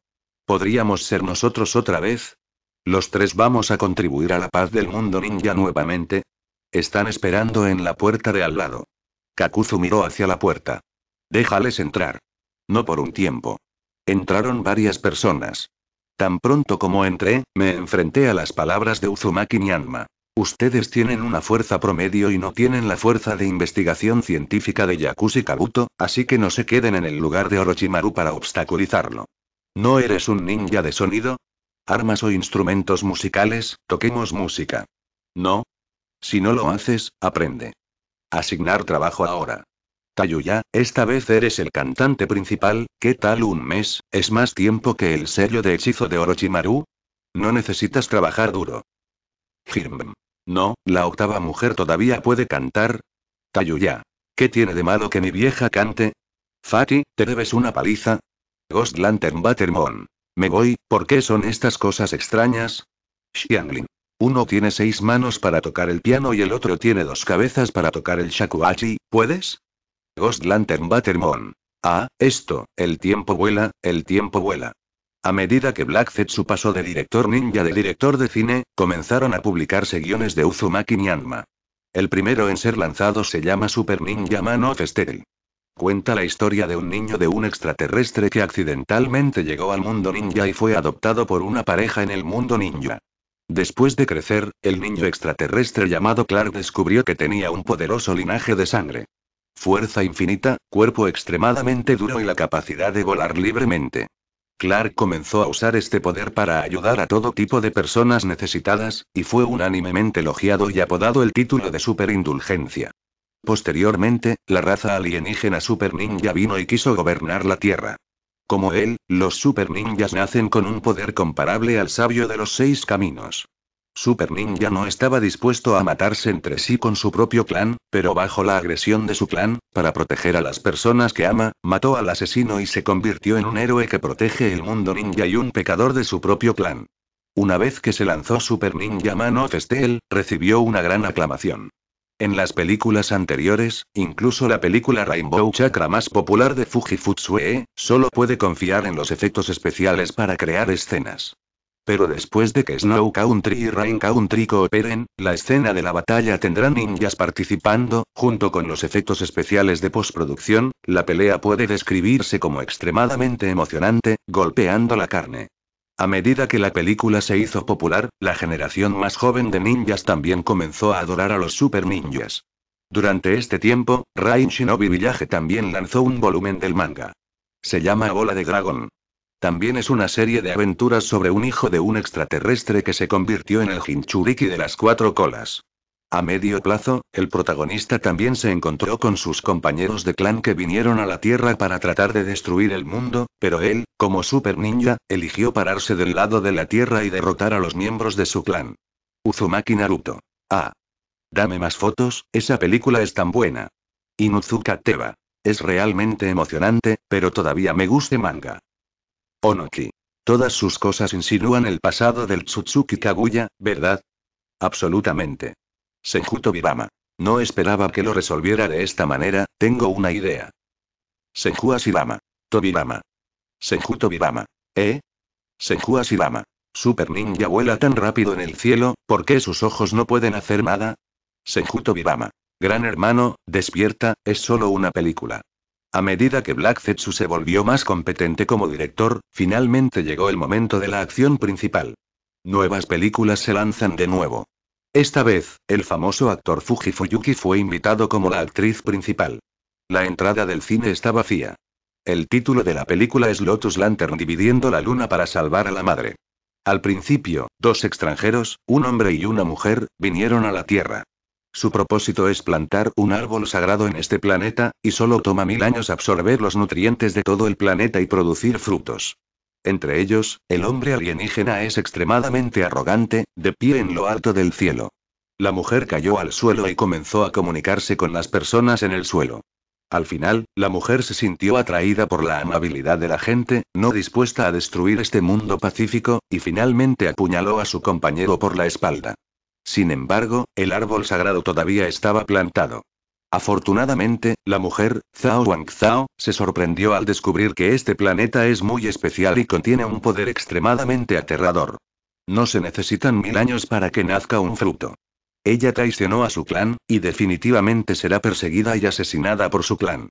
¿Podríamos ser nosotros otra vez? ¿Los tres vamos a contribuir a la paz del mundo ninja nuevamente? Están esperando en la puerta de al lado. Kakuzu miró hacia la puerta. Déjales entrar. No por un tiempo. Entraron varias personas. Tan pronto como entré, me enfrenté a las palabras de Uzumaki Nyanma. Ustedes tienen una fuerza promedio y no tienen la fuerza de investigación científica de Yakushi Kabuto, así que no se queden en el lugar de Orochimaru para obstaculizarlo. ¿No eres un ninja de sonido? Armas o instrumentos musicales, toquemos música. No. Si no lo haces, aprende. Asignar trabajo ahora. Tayuya, esta vez eres el cantante principal, ¿qué tal un mes? ¿Es más tiempo que el sello de hechizo de Orochimaru? No necesitas trabajar duro. Hirm. No, la octava mujer todavía puede cantar. Tayuya. ¿Qué tiene de malo que mi vieja cante? Fati, ¿te debes una paliza? Ghost Lantern Battermon. Me voy, ¿por qué son estas cosas extrañas? Xiangling. Uno tiene seis manos para tocar el piano y el otro tiene dos cabezas para tocar el shakuhachi, ¿puedes? Ghost Lantern Battermon. Ah, esto, el tiempo vuela, el tiempo vuela. A medida que Black su pasó de director ninja de director de cine, comenzaron a publicarse guiones de Uzumaki Nyanma. El primero en ser lanzado se llama Super Ninja Man of Steel. Cuenta la historia de un niño de un extraterrestre que accidentalmente llegó al mundo ninja y fue adoptado por una pareja en el mundo ninja. Después de crecer, el niño extraterrestre llamado Clark descubrió que tenía un poderoso linaje de sangre. Fuerza infinita, cuerpo extremadamente duro y la capacidad de volar libremente. Clark comenzó a usar este poder para ayudar a todo tipo de personas necesitadas, y fue unánimemente elogiado y apodado el título de superindulgencia. Posteriormente, la raza alienígena Super Ninja vino y quiso gobernar la Tierra. Como él, los Super Ninjas nacen con un poder comparable al sabio de los seis caminos. Super Ninja no estaba dispuesto a matarse entre sí con su propio clan, pero bajo la agresión de su clan, para proteger a las personas que ama, mató al asesino y se convirtió en un héroe que protege el mundo ninja y un pecador de su propio clan. Una vez que se lanzó Super Ninja Man of Steel, recibió una gran aclamación. En las películas anteriores, incluso la película Rainbow Chakra más popular de Fujifutsue, solo puede confiar en los efectos especiales para crear escenas. Pero después de que Snow Country y Rain Country cooperen, la escena de la batalla tendrá ninjas participando, junto con los efectos especiales de postproducción, la pelea puede describirse como extremadamente emocionante, golpeando la carne. A medida que la película se hizo popular, la generación más joven de ninjas también comenzó a adorar a los super ninjas. Durante este tiempo, Rain Shinobi Village también lanzó un volumen del manga. Se llama Ola de Dragón. También es una serie de aventuras sobre un hijo de un extraterrestre que se convirtió en el Hinchuriki de las cuatro colas. A medio plazo, el protagonista también se encontró con sus compañeros de clan que vinieron a la Tierra para tratar de destruir el mundo, pero él, como super ninja, eligió pararse del lado de la Tierra y derrotar a los miembros de su clan. Uzumaki Naruto. Ah. Dame más fotos, esa película es tan buena. Inuzuka Teba. Es realmente emocionante, pero todavía me guste manga. Onoki. Todas sus cosas insinúan el pasado del Tsutsuki Kaguya, ¿verdad? Absolutamente. Senjuto Vivama. No esperaba que lo resolviera de esta manera, tengo una idea. Senju to Tobibama. Senju Bibama. ¿Eh? Senju Asirama. Super Ninja vuela tan rápido en el cielo, ¿por qué sus ojos no pueden hacer nada? senjuto Bibama. Gran hermano, despierta, es solo una película. A medida que Black Zetsu se volvió más competente como director, finalmente llegó el momento de la acción principal. Nuevas películas se lanzan de nuevo. Esta vez, el famoso actor Fuji Fuyuki fue invitado como la actriz principal. La entrada del cine está vacía. El título de la película es Lotus Lantern dividiendo la luna para salvar a la madre. Al principio, dos extranjeros, un hombre y una mujer, vinieron a la Tierra. Su propósito es plantar un árbol sagrado en este planeta, y solo toma mil años absorber los nutrientes de todo el planeta y producir frutos. Entre ellos, el hombre alienígena es extremadamente arrogante, de pie en lo alto del cielo. La mujer cayó al suelo y comenzó a comunicarse con las personas en el suelo. Al final, la mujer se sintió atraída por la amabilidad de la gente, no dispuesta a destruir este mundo pacífico, y finalmente apuñaló a su compañero por la espalda. Sin embargo, el árbol sagrado todavía estaba plantado. Afortunadamente, la mujer, Zhao Wang Zhao, se sorprendió al descubrir que este planeta es muy especial y contiene un poder extremadamente aterrador. No se necesitan mil años para que nazca un fruto. Ella traicionó a su clan, y definitivamente será perseguida y asesinada por su clan.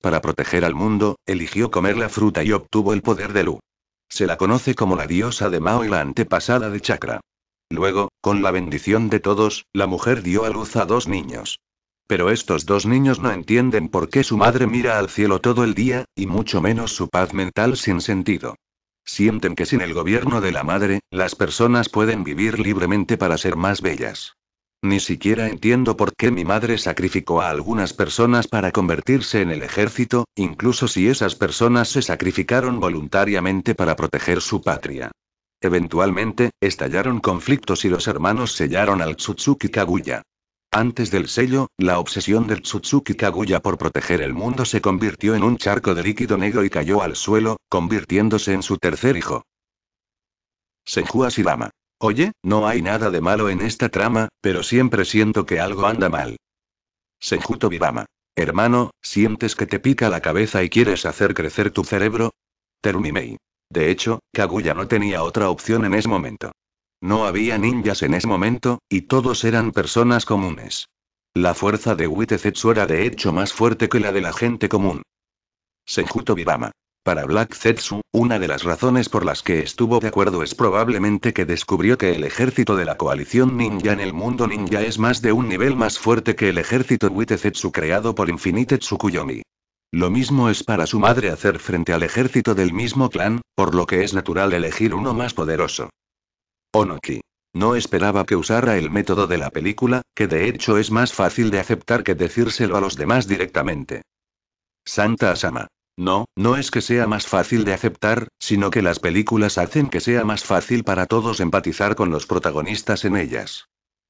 Para proteger al mundo, eligió comer la fruta y obtuvo el poder de Lu. Se la conoce como la diosa de Mao y la antepasada de Chakra. Luego, con la bendición de todos, la mujer dio a luz a dos niños. Pero estos dos niños no entienden por qué su madre mira al cielo todo el día, y mucho menos su paz mental sin sentido. Sienten que sin el gobierno de la madre, las personas pueden vivir libremente para ser más bellas. Ni siquiera entiendo por qué mi madre sacrificó a algunas personas para convertirse en el ejército, incluso si esas personas se sacrificaron voluntariamente para proteger su patria. Eventualmente, estallaron conflictos y los hermanos sellaron al Tsutsuki Kaguya. Antes del sello, la obsesión del Tsutsuki Kaguya por proteger el mundo se convirtió en un charco de líquido negro y cayó al suelo, convirtiéndose en su tercer hijo. Senju Asirama. Oye, no hay nada de malo en esta trama, pero siempre siento que algo anda mal. Senju Tobirama. Hermano, ¿sientes que te pica la cabeza y quieres hacer crecer tu cerebro? Terumimei. De hecho, Kaguya no tenía otra opción en ese momento. No había ninjas en ese momento, y todos eran personas comunes. La fuerza de Zetsu era de hecho más fuerte que la de la gente común. Senjuto Bibama. Para Black Zetsu, una de las razones por las que estuvo de acuerdo es probablemente que descubrió que el ejército de la coalición ninja en el mundo ninja es más de un nivel más fuerte que el ejército Zetsu creado por Infinite Tsukuyomi. Lo mismo es para su madre hacer frente al ejército del mismo clan, por lo que es natural elegir uno más poderoso. Onoki. No esperaba que usara el método de la película, que de hecho es más fácil de aceptar que decírselo a los demás directamente. Santa Asama. No, no es que sea más fácil de aceptar, sino que las películas hacen que sea más fácil para todos empatizar con los protagonistas en ellas.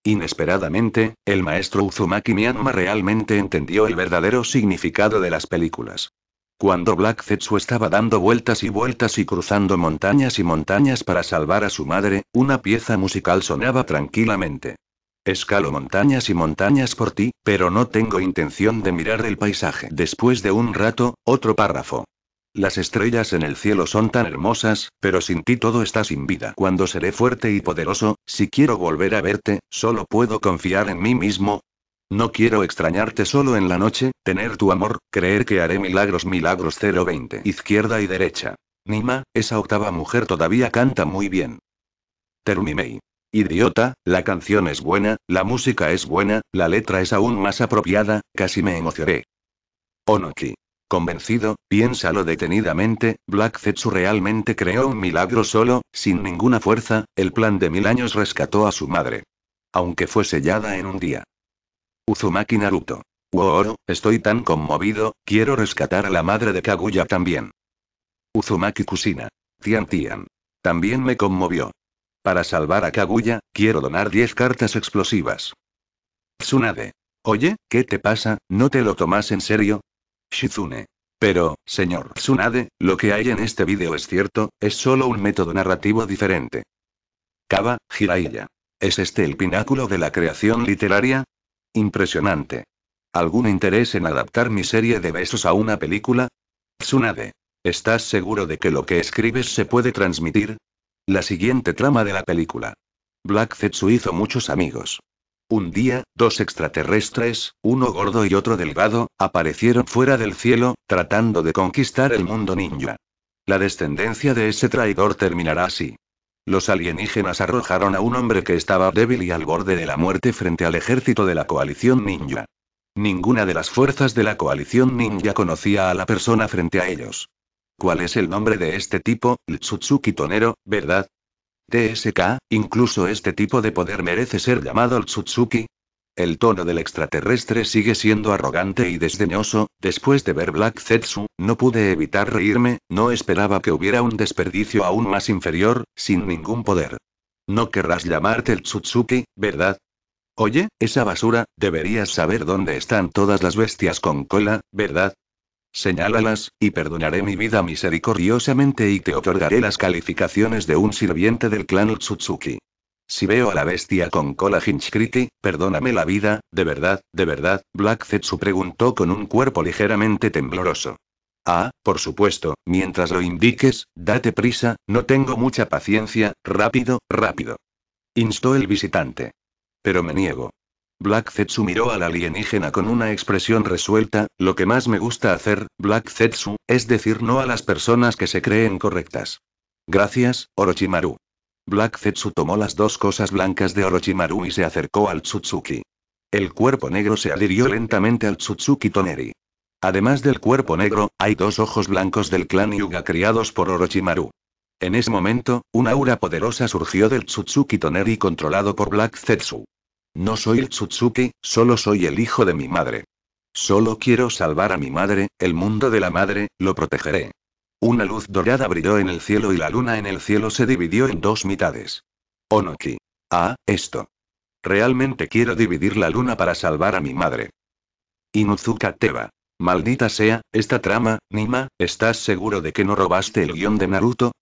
Inesperadamente, el maestro Uzumaki Miyama realmente entendió el verdadero significado de las películas. Cuando Black Zetsu estaba dando vueltas y vueltas y cruzando montañas y montañas para salvar a su madre, una pieza musical sonaba tranquilamente. Escalo montañas y montañas por ti, pero no tengo intención de mirar el paisaje. Después de un rato, otro párrafo. Las estrellas en el cielo son tan hermosas, pero sin ti todo está sin vida. Cuando seré fuerte y poderoso, si quiero volver a verte, solo puedo confiar en mí mismo. No quiero extrañarte solo en la noche, tener tu amor, creer que haré milagros, milagros 020. Izquierda y derecha. Nima, esa octava mujer todavía canta muy bien. Terumimei. Idiota, la canción es buena, la música es buena, la letra es aún más apropiada, casi me emocioné. Onoki. Convencido, piénsalo detenidamente, Black Zetsu realmente creó un milagro solo, sin ninguna fuerza, el plan de mil años rescató a su madre. Aunque fue sellada en un día. Uzumaki Naruto. Wow, estoy tan conmovido, quiero rescatar a la madre de Kaguya también. Uzumaki Kusina. Tian Tian. También me conmovió. Para salvar a Kaguya, quiero donar 10 cartas explosivas. Tsunade. Oye, ¿qué te pasa? ¿No te lo tomas en serio? Shizune. Pero, señor Tsunade, lo que hay en este vídeo es cierto, es solo un método narrativo diferente. Kaba, Jiraiya. ¿Es este el pináculo de la creación literaria? Impresionante. ¿Algún interés en adaptar mi serie de besos a una película? Tsunade. ¿Estás seguro de que lo que escribes se puede transmitir? La siguiente trama de la película. Black Zetsu hizo muchos amigos. Un día, dos extraterrestres, uno gordo y otro delgado, aparecieron fuera del cielo, tratando de conquistar el mundo ninja. La descendencia de ese traidor terminará así. Los alienígenas arrojaron a un hombre que estaba débil y al borde de la muerte frente al ejército de la coalición ninja. Ninguna de las fuerzas de la coalición ninja conocía a la persona frente a ellos. ¿Cuál es el nombre de este tipo, Tsutsuki Tonero, verdad? TSK, incluso este tipo de poder merece ser llamado el Tsutsuki. El tono del extraterrestre sigue siendo arrogante y desdeñoso. Después de ver Black Zetsu, no pude evitar reírme, no esperaba que hubiera un desperdicio aún más inferior, sin ningún poder. No querrás llamarte el Tsutsuki, ¿verdad? Oye, esa basura, deberías saber dónde están todas las bestias con cola, ¿verdad? Señálalas, y perdonaré mi vida misericordiosamente y te otorgaré las calificaciones de un sirviente del clan Tsutsuki. Si veo a la bestia con cola Hinchkriti, perdóname la vida, de verdad, de verdad, Black Zetsu preguntó con un cuerpo ligeramente tembloroso. Ah, por supuesto, mientras lo indiques, date prisa, no tengo mucha paciencia, rápido, rápido. Instó el visitante. Pero me niego. Black Zetsu miró al alienígena con una expresión resuelta, lo que más me gusta hacer, Black Zetsu, es decir no a las personas que se creen correctas. Gracias, Orochimaru. Black Zetsu tomó las dos cosas blancas de Orochimaru y se acercó al Tsutsuki. El cuerpo negro se adhirió lentamente al Tsutsuki Toneri. Además del cuerpo negro, hay dos ojos blancos del clan Yuga criados por Orochimaru. En ese momento, una aura poderosa surgió del Tsutsuki Toneri controlado por Black Zetsu. No soy el Tsutsuki, solo soy el hijo de mi madre. Solo quiero salvar a mi madre, el mundo de la madre, lo protegeré. Una luz dorada brilló en el cielo y la luna en el cielo se dividió en dos mitades. Onoki. Ah, esto. Realmente quiero dividir la luna para salvar a mi madre. Inuzuka Teba. Maldita sea, esta trama, Nima, ¿estás seguro de que no robaste el guión de Naruto?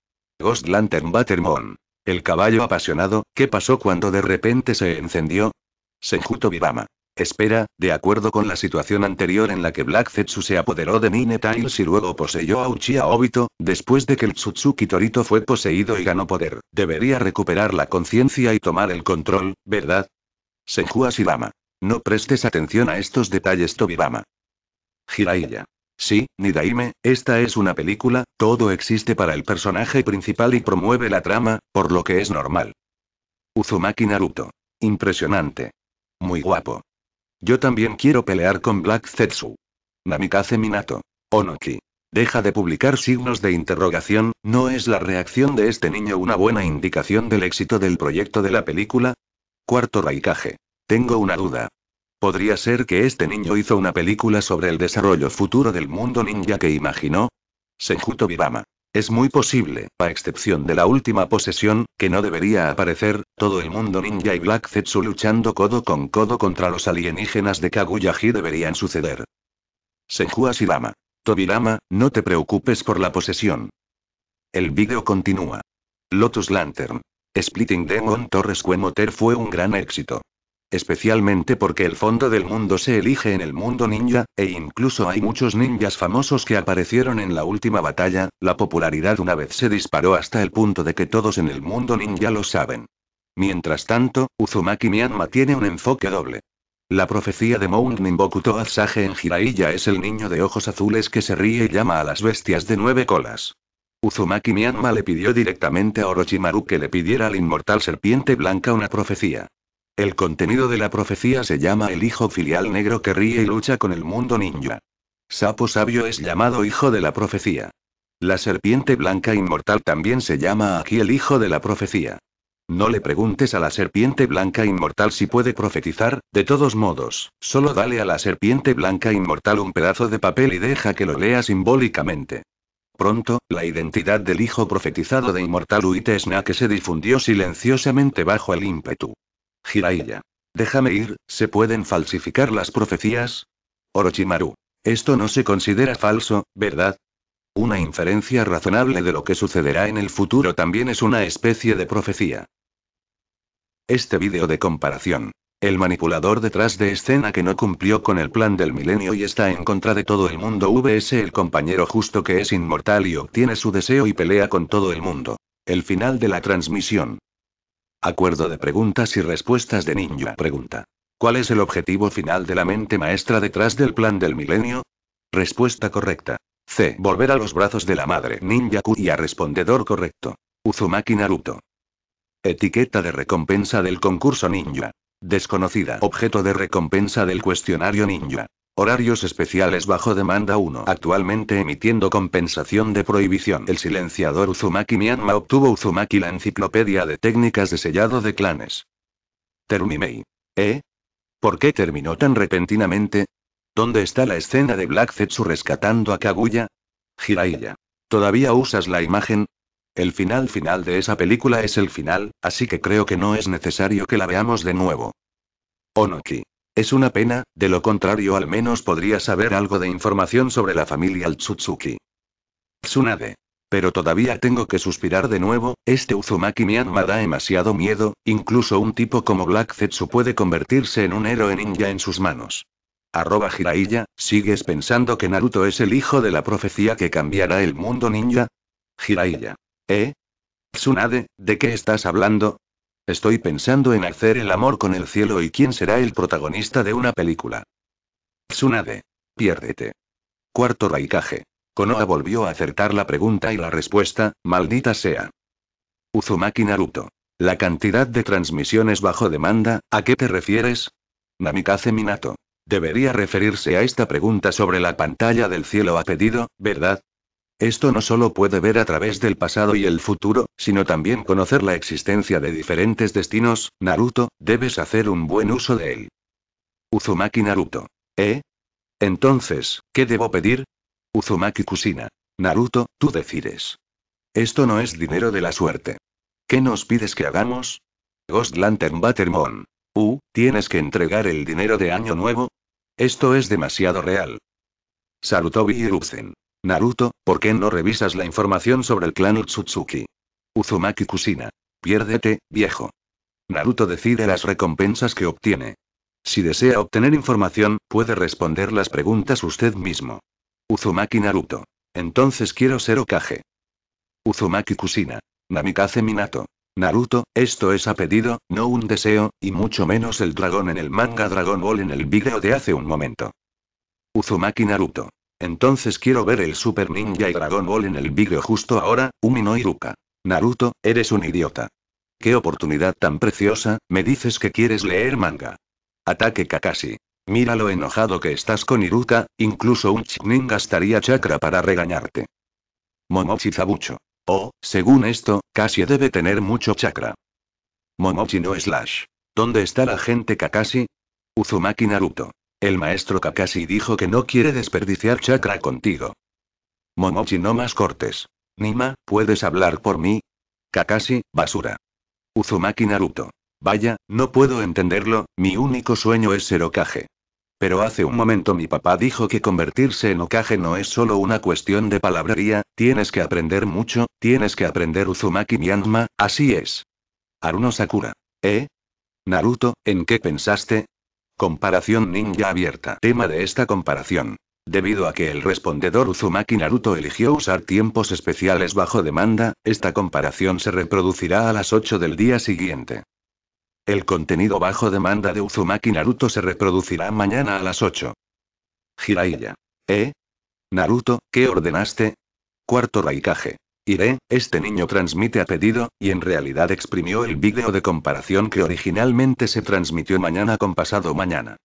Ghost Lantern Battermon. El caballo apasionado, ¿qué pasó cuando de repente se encendió? Senju Vivama. Espera, de acuerdo con la situación anterior en la que Black Zetsu se apoderó de Mine Tiles y luego poseyó a Uchiha Obito, después de que el Tsutsuki Torito fue poseído y ganó poder, debería recuperar la conciencia y tomar el control, ¿verdad? Senju Asibama. No prestes atención a estos detalles Tobibama. Jiraiya. Sí, Nidaime, esta es una película, todo existe para el personaje principal y promueve la trama, por lo que es normal. Uzumaki Naruto. Impresionante. Muy guapo. Yo también quiero pelear con Black Zetsu. Namikaze Minato. Onoki. Deja de publicar signos de interrogación, ¿no es la reacción de este niño una buena indicación del éxito del proyecto de la película? Cuarto Raikage. Tengo una duda. ¿Podría ser que este niño hizo una película sobre el desarrollo futuro del mundo ninja que imaginó? Senjuto Vivama. Es muy posible, a excepción de la última posesión, que no debería aparecer, todo el mundo ninja y Black Zetsu luchando codo con codo contra los alienígenas de kaguya ji deberían suceder. Senju Asirama. Tobirama, no te preocupes por la posesión. El vídeo continúa. Lotus Lantern. Splitting Demon Torres Quemoter fue un gran éxito especialmente porque el fondo del mundo se elige en el mundo ninja, e incluso hay muchos ninjas famosos que aparecieron en la última batalla, la popularidad una vez se disparó hasta el punto de que todos en el mundo ninja lo saben. Mientras tanto, Uzumaki Mianma tiene un enfoque doble. La profecía de Mount Bokuto Asage en Jiraiya es el niño de ojos azules que se ríe y llama a las bestias de nueve colas. Uzumaki Mianma le pidió directamente a Orochimaru que le pidiera al inmortal serpiente blanca una profecía. El contenido de la profecía se llama el hijo filial negro que ríe y lucha con el mundo ninja. Sapo sabio es llamado hijo de la profecía. La serpiente blanca inmortal también se llama aquí el hijo de la profecía. No le preguntes a la serpiente blanca inmortal si puede profetizar, de todos modos, solo dale a la serpiente blanca inmortal un pedazo de papel y deja que lo lea simbólicamente. Pronto, la identidad del hijo profetizado de Inmortal Uitesna que se difundió silenciosamente bajo el ímpetu Jiraiya. Déjame ir, ¿se pueden falsificar las profecías? Orochimaru. Esto no se considera falso, ¿verdad? Una inferencia razonable de lo que sucederá en el futuro también es una especie de profecía. Este vídeo de comparación. El manipulador detrás de escena que no cumplió con el plan del milenio y está en contra de todo el mundo vs el compañero justo que es inmortal y obtiene su deseo y pelea con todo el mundo. El final de la transmisión. Acuerdo de preguntas y respuestas de Ninja. Pregunta. ¿Cuál es el objetivo final de la mente maestra detrás del plan del milenio? Respuesta correcta. C. Volver a los brazos de la madre Ninja a respondedor correcto. Uzumaki Naruto. Etiqueta de recompensa del concurso Ninja. Desconocida. Objeto de recompensa del cuestionario Ninja. Horarios especiales bajo demanda 1. Actualmente emitiendo compensación de prohibición. El silenciador Uzumaki Mianma obtuvo Uzumaki la enciclopedia de técnicas de sellado de clanes. Terumimei. ¿Eh? ¿Por qué terminó tan repentinamente? ¿Dónde está la escena de Black Zetsu rescatando a Kaguya? Jiraiya. ¿Todavía usas la imagen? El final final de esa película es el final, así que creo que no es necesario que la veamos de nuevo. Onoki. Es una pena, de lo contrario al menos podría saber algo de información sobre la familia Tsutsuki. Tsunade. Pero todavía tengo que suspirar de nuevo, este Uzumaki me da demasiado miedo, incluso un tipo como Black Zetsu puede convertirse en un héroe ninja en sus manos. Arroba Jiraiya, ¿sigues pensando que Naruto es el hijo de la profecía que cambiará el mundo ninja? Jiraiya. ¿Eh? Tsunade, ¿de qué estás hablando? Estoy pensando en hacer el amor con el cielo y quién será el protagonista de una película. Tsunade. Piérdete. Cuarto Raikage. Konoha volvió a acertar la pregunta y la respuesta, maldita sea. Uzumaki Naruto. La cantidad de transmisiones bajo demanda, ¿a qué te refieres? Namikaze Minato. Debería referirse a esta pregunta sobre la pantalla del cielo ha pedido, ¿verdad? Esto no solo puede ver a través del pasado y el futuro, sino también conocer la existencia de diferentes destinos, Naruto, debes hacer un buen uso de él. Uzumaki Naruto. ¿Eh? Entonces, ¿qué debo pedir? Uzumaki Kusina. Naruto, tú decides. Esto no es dinero de la suerte. ¿Qué nos pides que hagamos? Ghost Lantern Battermon. Uh, ¿tienes que entregar el dinero de Año Nuevo? Esto es demasiado real. Sarutobi Naruto, ¿por qué no revisas la información sobre el clan Utsutsuki? Uzumaki Kusina. Piérdete, viejo. Naruto decide las recompensas que obtiene. Si desea obtener información, puede responder las preguntas usted mismo. Uzumaki Naruto. Entonces quiero ser Okage. Uzumaki Kusina. Namikaze Minato. Naruto, esto es a pedido, no un deseo, y mucho menos el dragón en el manga Dragon Ball en el vídeo de hace un momento. Uzumaki Naruto. Entonces quiero ver el Super Ninja y Dragon Ball en el vídeo justo ahora, Umi no Iruka. Naruto, eres un idiota. Qué oportunidad tan preciosa, me dices que quieres leer manga. Ataque Kakashi. Mira lo enojado que estás con Iruka, incluso un chinin gastaría chakra para regañarte. Momochi Zabucho. Oh, según esto, Kashi debe tener mucho chakra. Momochi no slash. ¿Dónde está la gente Kakashi? Uzumaki Naruto. El maestro Kakashi dijo que no quiere desperdiciar chakra contigo. Momochi no más cortes. Nima, ¿puedes hablar por mí? Kakashi, basura. Uzumaki Naruto. Vaya, no puedo entenderlo, mi único sueño es ser Okage. Pero hace un momento mi papá dijo que convertirse en Okage no es solo una cuestión de palabrería, tienes que aprender mucho, tienes que aprender Uzumaki Myanma, así es. Aruno Sakura. ¿Eh? Naruto, ¿en qué pensaste? Comparación ninja abierta. Tema de esta comparación. Debido a que el respondedor Uzumaki Naruto eligió usar tiempos especiales bajo demanda, esta comparación se reproducirá a las 8 del día siguiente. El contenido bajo demanda de Uzumaki Naruto se reproducirá mañana a las 8. Jiraiya. ¿Eh? Naruto, ¿qué ordenaste? Cuarto Raikage. Iré, este niño transmite a pedido, y en realidad exprimió el vídeo de comparación que originalmente se transmitió mañana con pasado mañana.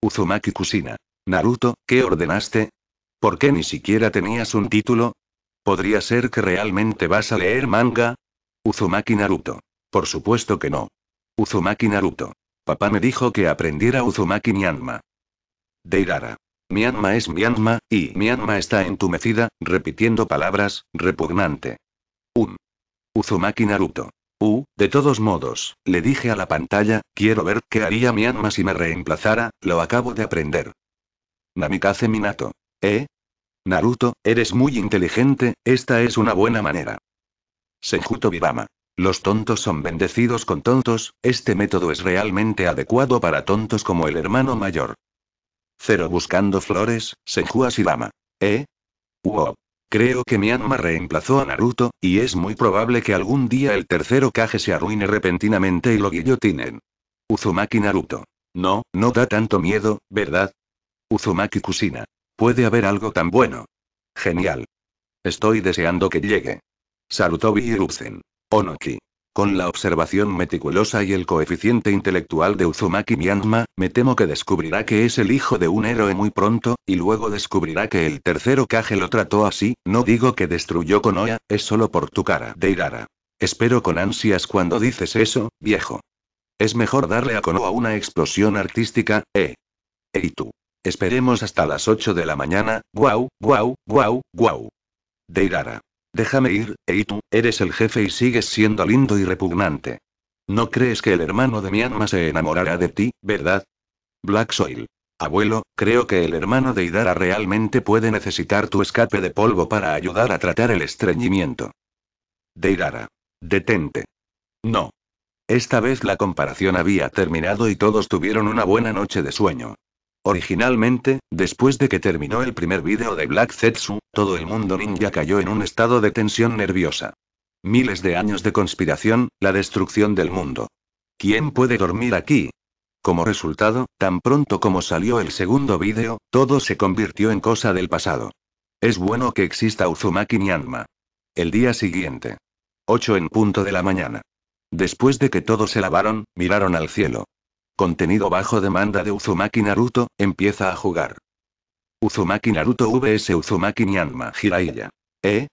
Uzumaki Kusina. Naruto, ¿qué ordenaste? ¿Por qué ni siquiera tenías un título? ¿Podría ser que realmente vas a leer manga? Uzumaki Naruto. Por supuesto que no. Uzumaki Naruto. Papá me dijo que aprendiera Uzumaki Nyanma. Deirara. Mi es mi y mi está entumecida, repitiendo palabras, repugnante. Un. Uzumaki Naruto. U, de todos modos, le dije a la pantalla, quiero ver qué haría mi alma si me reemplazara, lo acabo de aprender. Namikaze Minato. ¿Eh? Naruto, eres muy inteligente, esta es una buena manera. Senjuto Bibama. Los tontos son bendecidos con tontos, este método es realmente adecuado para tontos como el hermano mayor. Cero buscando flores, Senju Shibama. ¿Eh? Wow. Creo que mi alma reemplazó a Naruto, y es muy probable que algún día el tercero caje se arruine repentinamente y lo guillotinen. Uzumaki Naruto. No, no da tanto miedo, ¿verdad? Uzumaki Kusina. Puede haber algo tan bueno. Genial. Estoy deseando que llegue. Saludó Onoki. Con la observación meticulosa y el coeficiente intelectual de Uzumaki Miyazma, me temo que descubrirá que es el hijo de un héroe muy pronto, y luego descubrirá que el tercero Kage lo trató así, no digo que destruyó Konoha, es solo por tu cara Deirara. Espero con ansias cuando dices eso, viejo. Es mejor darle a Konoha una explosión artística, eh. Ey tú. Esperemos hasta las 8 de la mañana, guau, guau, guau, guau. Deirara. Déjame ir, y tú, eres el jefe y sigues siendo lindo y repugnante. ¿No crees que el hermano de mi alma se enamorará de ti, verdad? Black Soil. Abuelo, creo que el hermano de Idara realmente puede necesitar tu escape de polvo para ayudar a tratar el estreñimiento. Deidara. Detente. No. Esta vez la comparación había terminado y todos tuvieron una buena noche de sueño. Originalmente, después de que terminó el primer video de Black Zetsu, todo el mundo ninja cayó en un estado de tensión nerviosa. Miles de años de conspiración, la destrucción del mundo. ¿Quién puede dormir aquí? Como resultado, tan pronto como salió el segundo video, todo se convirtió en cosa del pasado. Es bueno que exista Uzumaki Nyanma. El día siguiente. 8 en punto de la mañana. Después de que todos se lavaron, miraron al cielo. Contenido bajo demanda de Uzumaki Naruto, empieza a jugar. Uzumaki Naruto vs Uzumaki Nyanma Jiraiya. ¿Eh?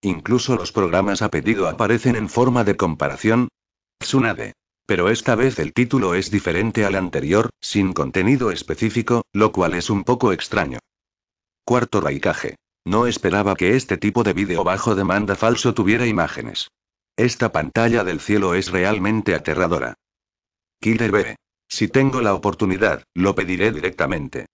Incluso los programas a pedido aparecen en forma de comparación. Tsunade. Pero esta vez el título es diferente al anterior, sin contenido específico, lo cual es un poco extraño. Cuarto Raikage. No esperaba que este tipo de vídeo bajo demanda falso tuviera imágenes. Esta pantalla del cielo es realmente aterradora. Killer B. Si tengo la oportunidad, lo pediré directamente.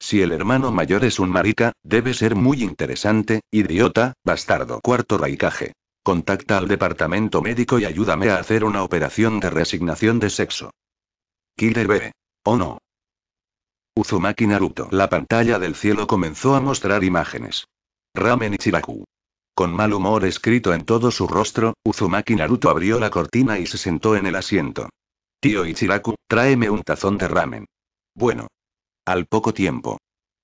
Si el hermano mayor es un marica, debe ser muy interesante, idiota, bastardo. Cuarto raicaje. Contacta al departamento médico y ayúdame a hacer una operación de resignación de sexo. Killer B. ¿O no? Uzumaki Naruto. La pantalla del cielo comenzó a mostrar imágenes. Ramen Ichibaku. Con mal humor escrito en todo su rostro, Uzumaki Naruto abrió la cortina y se sentó en el asiento. Tío Ichiraku, tráeme un tazón de ramen. Bueno. Al poco tiempo.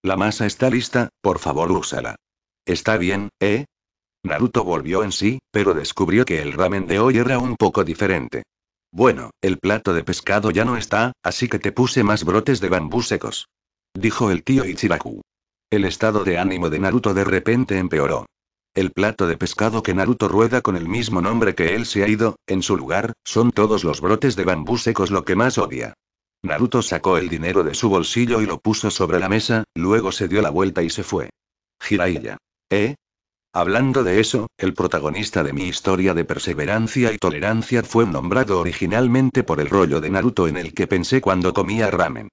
La masa está lista, por favor úsala. Está bien, ¿eh? Naruto volvió en sí, pero descubrió que el ramen de hoy era un poco diferente. Bueno, el plato de pescado ya no está, así que te puse más brotes de bambú secos. Dijo el tío Ichiraku. El estado de ánimo de Naruto de repente empeoró. El plato de pescado que Naruto rueda con el mismo nombre que él se ha ido, en su lugar, son todos los brotes de bambú secos lo que más odia. Naruto sacó el dinero de su bolsillo y lo puso sobre la mesa, luego se dio la vuelta y se fue. Jiraiya. ¿Eh? Hablando de eso, el protagonista de mi historia de perseverancia y tolerancia fue nombrado originalmente por el rollo de Naruto en el que pensé cuando comía ramen.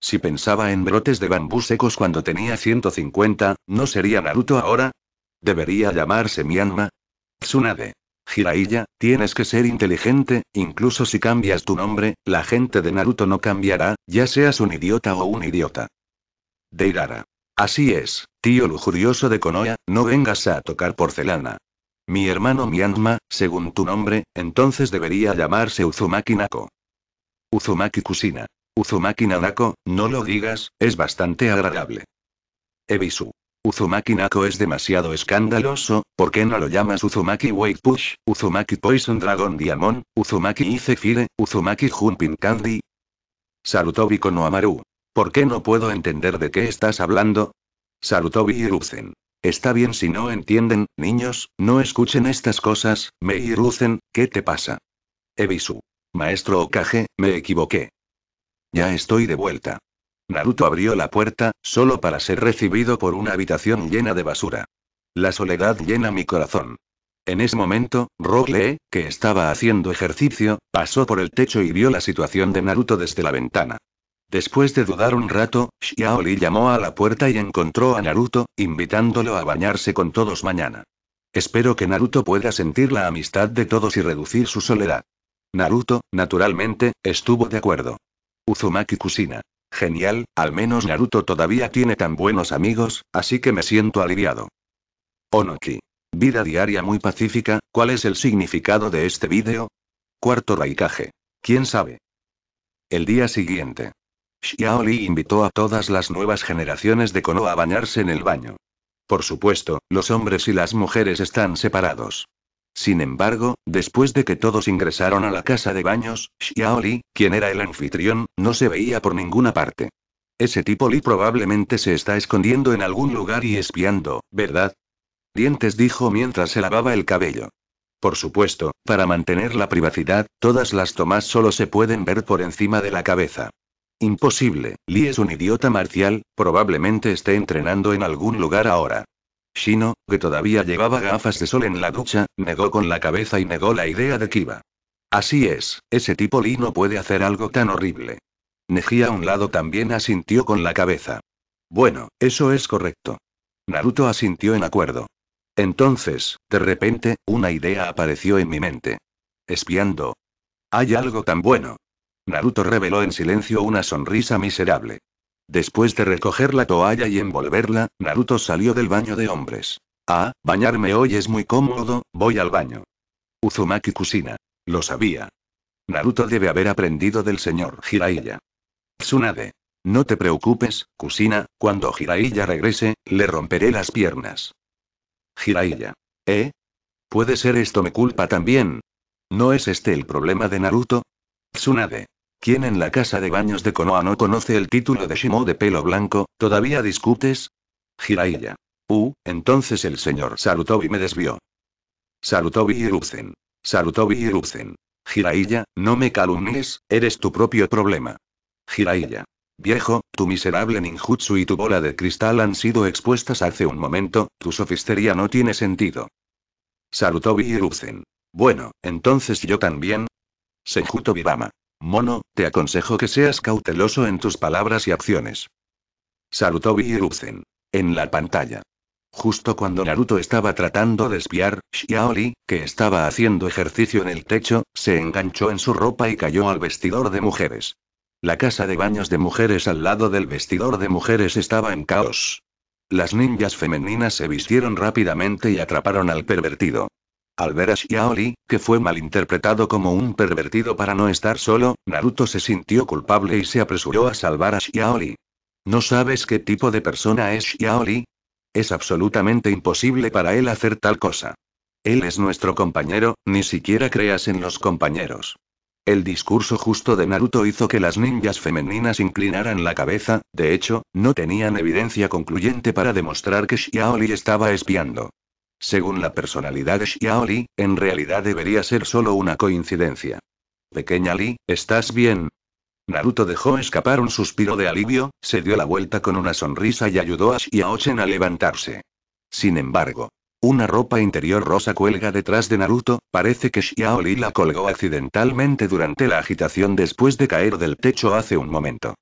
Si pensaba en brotes de bambú secos cuando tenía 150, ¿no sería Naruto ahora? Debería llamarse Mianma? Tsunade. Jiraiya, tienes que ser inteligente, incluso si cambias tu nombre, la gente de Naruto no cambiará, ya seas un idiota o un idiota. Deirara. Así es, tío lujurioso de Konoya, no vengas a tocar porcelana. Mi hermano Mianma, según tu nombre, entonces debería llamarse Uzumaki Nako. Uzumaki Kusina. Uzumaki Nanako, no lo digas, es bastante agradable. Ebisu. Uzumaki Nako es demasiado escandaloso, ¿por qué no lo llamas Uzumaki Wake Push, Uzumaki Poison Dragon Diamond, Uzumaki Fire, Uzumaki Jumping Candy? Salutobi Konohamaru. ¿Por qué no puedo entender de qué estás hablando? Salutobi Hiruzen. Está bien si no entienden, niños, no escuchen estas cosas, Meiruzen, ¿qué te pasa? Ebisu. Maestro Okage, me equivoqué. Ya estoy de vuelta. Naruto abrió la puerta, solo para ser recibido por una habitación llena de basura. La soledad llena mi corazón. En ese momento, Rogle, que estaba haciendo ejercicio, pasó por el techo y vio la situación de Naruto desde la ventana. Después de dudar un rato, Xiaoli llamó a la puerta y encontró a Naruto, invitándolo a bañarse con todos mañana. Espero que Naruto pueda sentir la amistad de todos y reducir su soledad. Naruto, naturalmente, estuvo de acuerdo. Uzumaki Kusina. Genial, al menos Naruto todavía tiene tan buenos amigos, así que me siento aliviado. Onoki. Vida diaria muy pacífica, ¿cuál es el significado de este vídeo? Cuarto Raikage. ¿Quién sabe? El día siguiente. Xiaoli invitó a todas las nuevas generaciones de Konoha a bañarse en el baño. Por supuesto, los hombres y las mujeres están separados. Sin embargo, después de que todos ingresaron a la casa de baños, Xiao Li, quien era el anfitrión, no se veía por ninguna parte. Ese tipo Li probablemente se está escondiendo en algún lugar y espiando, ¿verdad? Dientes dijo mientras se lavaba el cabello. Por supuesto, para mantener la privacidad, todas las tomas solo se pueden ver por encima de la cabeza. Imposible, Lee es un idiota marcial, probablemente esté entrenando en algún lugar ahora. Shino, que todavía llevaba gafas de sol en la ducha, negó con la cabeza y negó la idea de Kiba. Así es, ese tipo Lee no puede hacer algo tan horrible. Neji a un lado también asintió con la cabeza. Bueno, eso es correcto. Naruto asintió en acuerdo. Entonces, de repente, una idea apareció en mi mente. Espiando. Hay algo tan bueno. Naruto reveló en silencio una sonrisa miserable. Después de recoger la toalla y envolverla, Naruto salió del baño de hombres. Ah, bañarme hoy es muy cómodo, voy al baño. Uzumaki Kusina. Lo sabía. Naruto debe haber aprendido del señor Jiraiya. Tsunade. No te preocupes, Kusina, cuando Jiraiya regrese, le romperé las piernas. Jiraiya. ¿Eh? ¿Puede ser esto me culpa también? ¿No es este el problema de Naruto? Tsunade. ¿Quién en la casa de baños de Konoha no conoce el título de Shimo de pelo blanco? ¿Todavía discutes? Jiraiya. Uh, entonces el señor Sarutobi me desvió. Sarutobi y Sarutobi y Jiraiya, no me calumnies, eres tu propio problema. Jiraiya. Viejo, tu miserable ninjutsu y tu bola de cristal han sido expuestas hace un momento, tu sofistería no tiene sentido. Sarutobi Hiruzen. Bueno, entonces yo también. Sejuto Bibama. Mono, te aconsejo que seas cauteloso en tus palabras y acciones. Salutó Iruzen. En la pantalla. Justo cuando Naruto estaba tratando de espiar, Xiaoli, que estaba haciendo ejercicio en el techo, se enganchó en su ropa y cayó al vestidor de mujeres. La casa de baños de mujeres al lado del vestidor de mujeres estaba en caos. Las ninjas femeninas se vistieron rápidamente y atraparon al pervertido. Al ver a Xiaoli, que fue malinterpretado como un pervertido para no estar solo, Naruto se sintió culpable y se apresuró a salvar a Xiaoli. ¿No sabes qué tipo de persona es Xiaoli? Es absolutamente imposible para él hacer tal cosa. Él es nuestro compañero, ni siquiera creas en los compañeros. El discurso justo de Naruto hizo que las ninjas femeninas inclinaran la cabeza, de hecho, no tenían evidencia concluyente para demostrar que Xiaoli estaba espiando. Según la personalidad de Xiao Li, en realidad debería ser solo una coincidencia. Pequeña Li, ¿estás bien? Naruto dejó escapar un suspiro de alivio, se dio la vuelta con una sonrisa y ayudó a Xiaochen a levantarse. Sin embargo, una ropa interior rosa cuelga detrás de Naruto, parece que Xiao Li la colgó accidentalmente durante la agitación después de caer del techo hace un momento.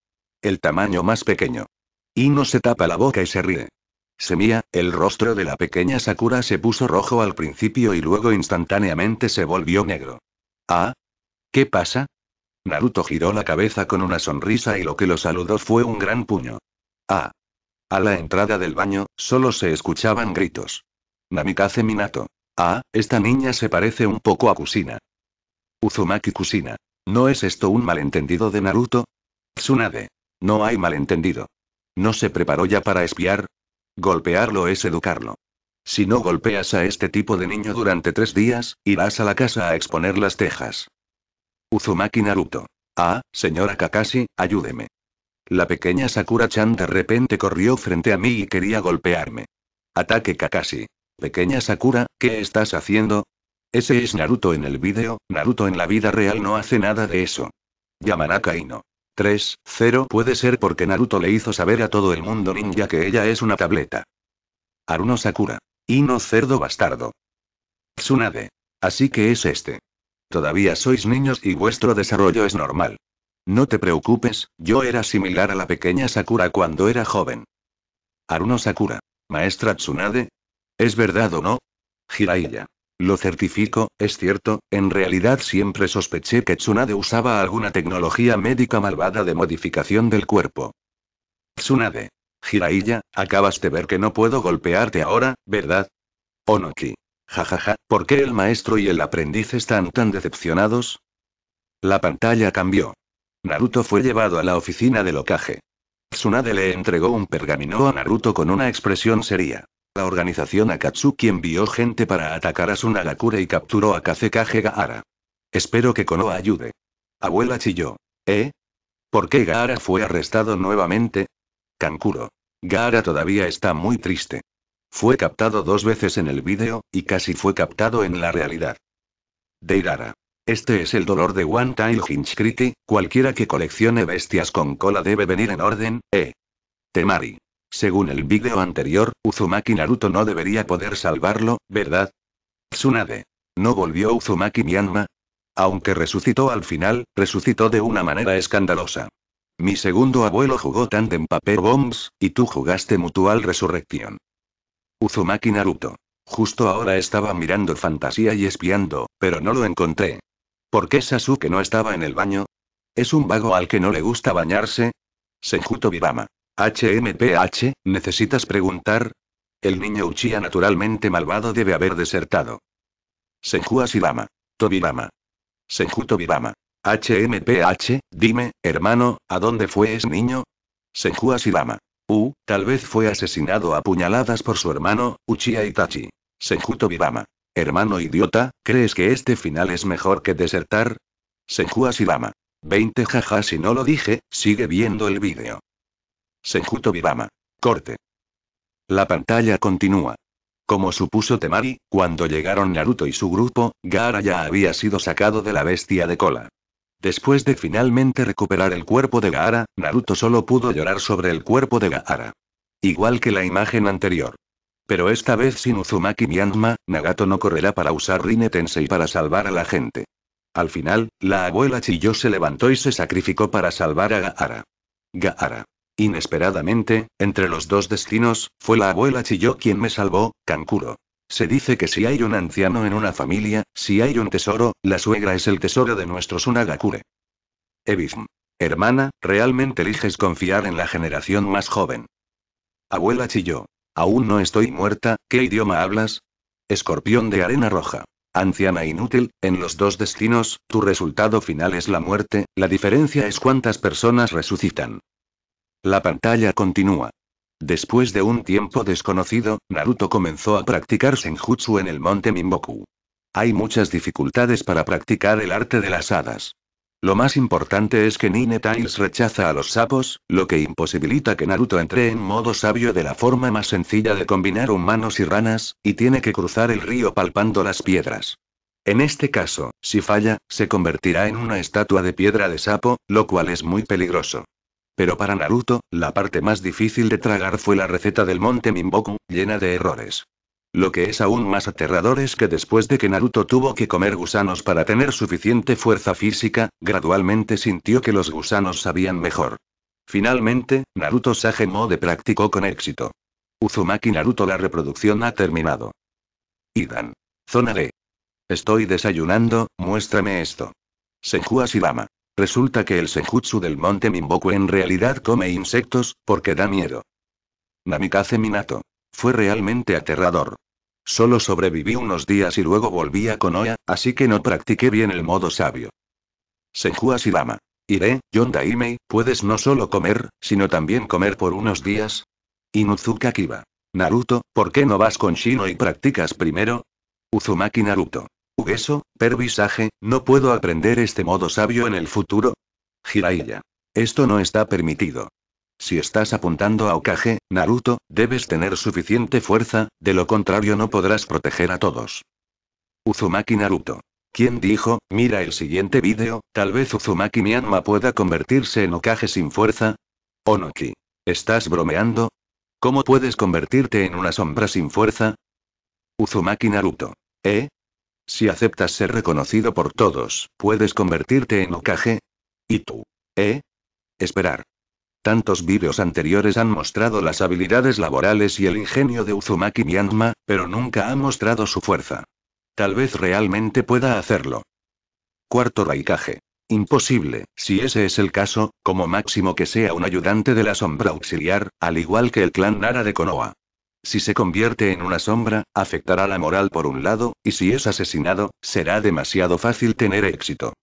El tamaño más pequeño. Y no se tapa la boca y se ríe. Semía, el rostro de la pequeña Sakura se puso rojo al principio y luego instantáneamente se volvió negro. ¿Ah? ¿Qué pasa? Naruto giró la cabeza con una sonrisa y lo que lo saludó fue un gran puño. ¡Ah! A la entrada del baño, solo se escuchaban gritos. Namikaze Minato. Ah, esta niña se parece un poco a Kusina. Uzumaki Kusina. ¿No es esto un malentendido de Naruto? Tsunade. No hay malentendido. ¿No se preparó ya para espiar? Golpearlo es educarlo. Si no golpeas a este tipo de niño durante tres días, irás a la casa a exponer las tejas. Uzumaki Naruto. Ah, señora Kakashi, ayúdeme. La pequeña Sakura-chan de repente corrió frente a mí y quería golpearme. Ataque Kakashi. Pequeña Sakura, ¿qué estás haciendo? Ese es Naruto en el vídeo, Naruto en la vida real no hace nada de eso. Llamará Ino. 3-0 puede ser porque Naruto le hizo saber a todo el mundo ninja que ella es una tableta. Aruno Sakura. Hino cerdo bastardo. Tsunade. Así que es este. Todavía sois niños y vuestro desarrollo es normal. No te preocupes, yo era similar a la pequeña Sakura cuando era joven. Aruno Sakura. Maestra Tsunade. ¿Es verdad o no? Jiraiya. Lo certifico, es cierto, en realidad siempre sospeché que Tsunade usaba alguna tecnología médica malvada de modificación del cuerpo. Tsunade. Jiraiya, acabas de ver que no puedo golpearte ahora, ¿verdad? Onoki. Jajaja, ja, ¿por qué el maestro y el aprendiz están tan decepcionados? La pantalla cambió. Naruto fue llevado a la oficina del Okage. Tsunade le entregó un pergamino a Naruto con una expresión seria. La organización Akatsuki envió gente para atacar a Sunagakure y capturó a Kazekage Gaara. Espero que Konoha ayude. Abuela chilló. ¿Eh? ¿Por qué Gaara fue arrestado nuevamente? Kankuro. Gaara todavía está muy triste. Fue captado dos veces en el vídeo, y casi fue captado en la realidad. Deirara. Este es el dolor de One Tail Hinchcriti, cualquiera que coleccione bestias con cola debe venir en orden, ¿eh? Temari. Según el vídeo anterior, Uzumaki Naruto no debería poder salvarlo, ¿verdad? Tsunade. ¿No volvió Uzumaki Mianma? Aunque resucitó al final, resucitó de una manera escandalosa. Mi segundo abuelo jugó Tandem Paper Bombs, y tú jugaste Mutual Resurrección. Uzumaki Naruto. Justo ahora estaba mirando fantasía y espiando, pero no lo encontré. ¿Por qué Sasuke no estaba en el baño? ¿Es un vago al que no le gusta bañarse? Senjuto Bibama. HMPH, ¿necesitas preguntar? El niño Uchiha naturalmente malvado debe haber desertado. Senju Asirama. Tobirama. Senju Tobirama. HMPH, dime, hermano, ¿a dónde fue ese niño? Senju silama U, uh, tal vez fue asesinado a puñaladas por su hermano, Uchiha Itachi. Senju Tobirama. Hermano idiota, ¿crees que este final es mejor que desertar? Senju 20 jaja si no lo dije, sigue viendo el vídeo. Sejuto Bibama. Corte. La pantalla continúa. Como supuso Temari, cuando llegaron Naruto y su grupo, Gaara ya había sido sacado de la bestia de cola. Después de finalmente recuperar el cuerpo de Gaara, Naruto solo pudo llorar sobre el cuerpo de Gaara. Igual que la imagen anterior. Pero esta vez sin Uzumaki Myanma, Nagato no correrá para usar Rinne Tensei para salvar a la gente. Al final, la abuela Chiyo se levantó y se sacrificó para salvar a Gaara. Gaara. Inesperadamente, entre los dos destinos, fue la abuela Chiyo quien me salvó, Kankuro. Se dice que si hay un anciano en una familia, si hay un tesoro, la suegra es el tesoro de nuestro Sunagakure. Ebism. Hermana, realmente eliges confiar en la generación más joven. Abuela Chiyo. Aún no estoy muerta, ¿qué idioma hablas? Escorpión de arena roja. Anciana inútil, en los dos destinos, tu resultado final es la muerte, la diferencia es cuántas personas resucitan. La pantalla continúa. Después de un tiempo desconocido, Naruto comenzó a practicar senjutsu en el monte Mimboku. Hay muchas dificultades para practicar el arte de las hadas. Lo más importante es que Nine Tails rechaza a los sapos, lo que imposibilita que Naruto entre en modo sabio de la forma más sencilla de combinar humanos y ranas, y tiene que cruzar el río palpando las piedras. En este caso, si falla, se convertirá en una estatua de piedra de sapo, lo cual es muy peligroso. Pero para Naruto, la parte más difícil de tragar fue la receta del monte Mimboku, llena de errores. Lo que es aún más aterrador es que después de que Naruto tuvo que comer gusanos para tener suficiente fuerza física, gradualmente sintió que los gusanos sabían mejor. Finalmente, Naruto Mode practicó con éxito. Uzumaki Naruto la reproducción ha terminado. Idan. Zona D. Estoy desayunando, muéstrame esto. Senju Lama. Resulta que el Senjutsu del monte Mimboku en realidad come insectos, porque da miedo. Namikaze Minato. Fue realmente aterrador. Solo sobreviví unos días y luego volví a Konoha, así que no practiqué bien el modo sabio. Senju Asirama. Iré, Yondaime, puedes no solo comer, sino también comer por unos días. Inuzuka Kiba. Naruto, ¿por qué no vas con Shino y practicas primero? Uzumaki Naruto. Eso, pervisaje, no puedo aprender este modo sabio en el futuro. Jiraiya. Esto no está permitido. Si estás apuntando a Okage, Naruto, debes tener suficiente fuerza, de lo contrario no podrás proteger a todos. Uzumaki Naruto. ¿Quién dijo, mira el siguiente vídeo, tal vez Uzumaki Miyama pueda convertirse en Okage sin fuerza? Onoki. ¿Estás bromeando? ¿Cómo puedes convertirte en una sombra sin fuerza? Uzumaki Naruto. ¿Eh? Si aceptas ser reconocido por todos, puedes convertirte en Okage. ¿Y tú? ¿Eh? Esperar. Tantos vídeos anteriores han mostrado las habilidades laborales y el ingenio de Uzumaki Myanma, pero nunca ha mostrado su fuerza. Tal vez realmente pueda hacerlo. Cuarto Raikage. Imposible, si ese es el caso, como máximo que sea un ayudante de la sombra auxiliar, al igual que el clan Nara de Konoha. Si se convierte en una sombra, afectará la moral por un lado, y si es asesinado, será demasiado fácil tener éxito.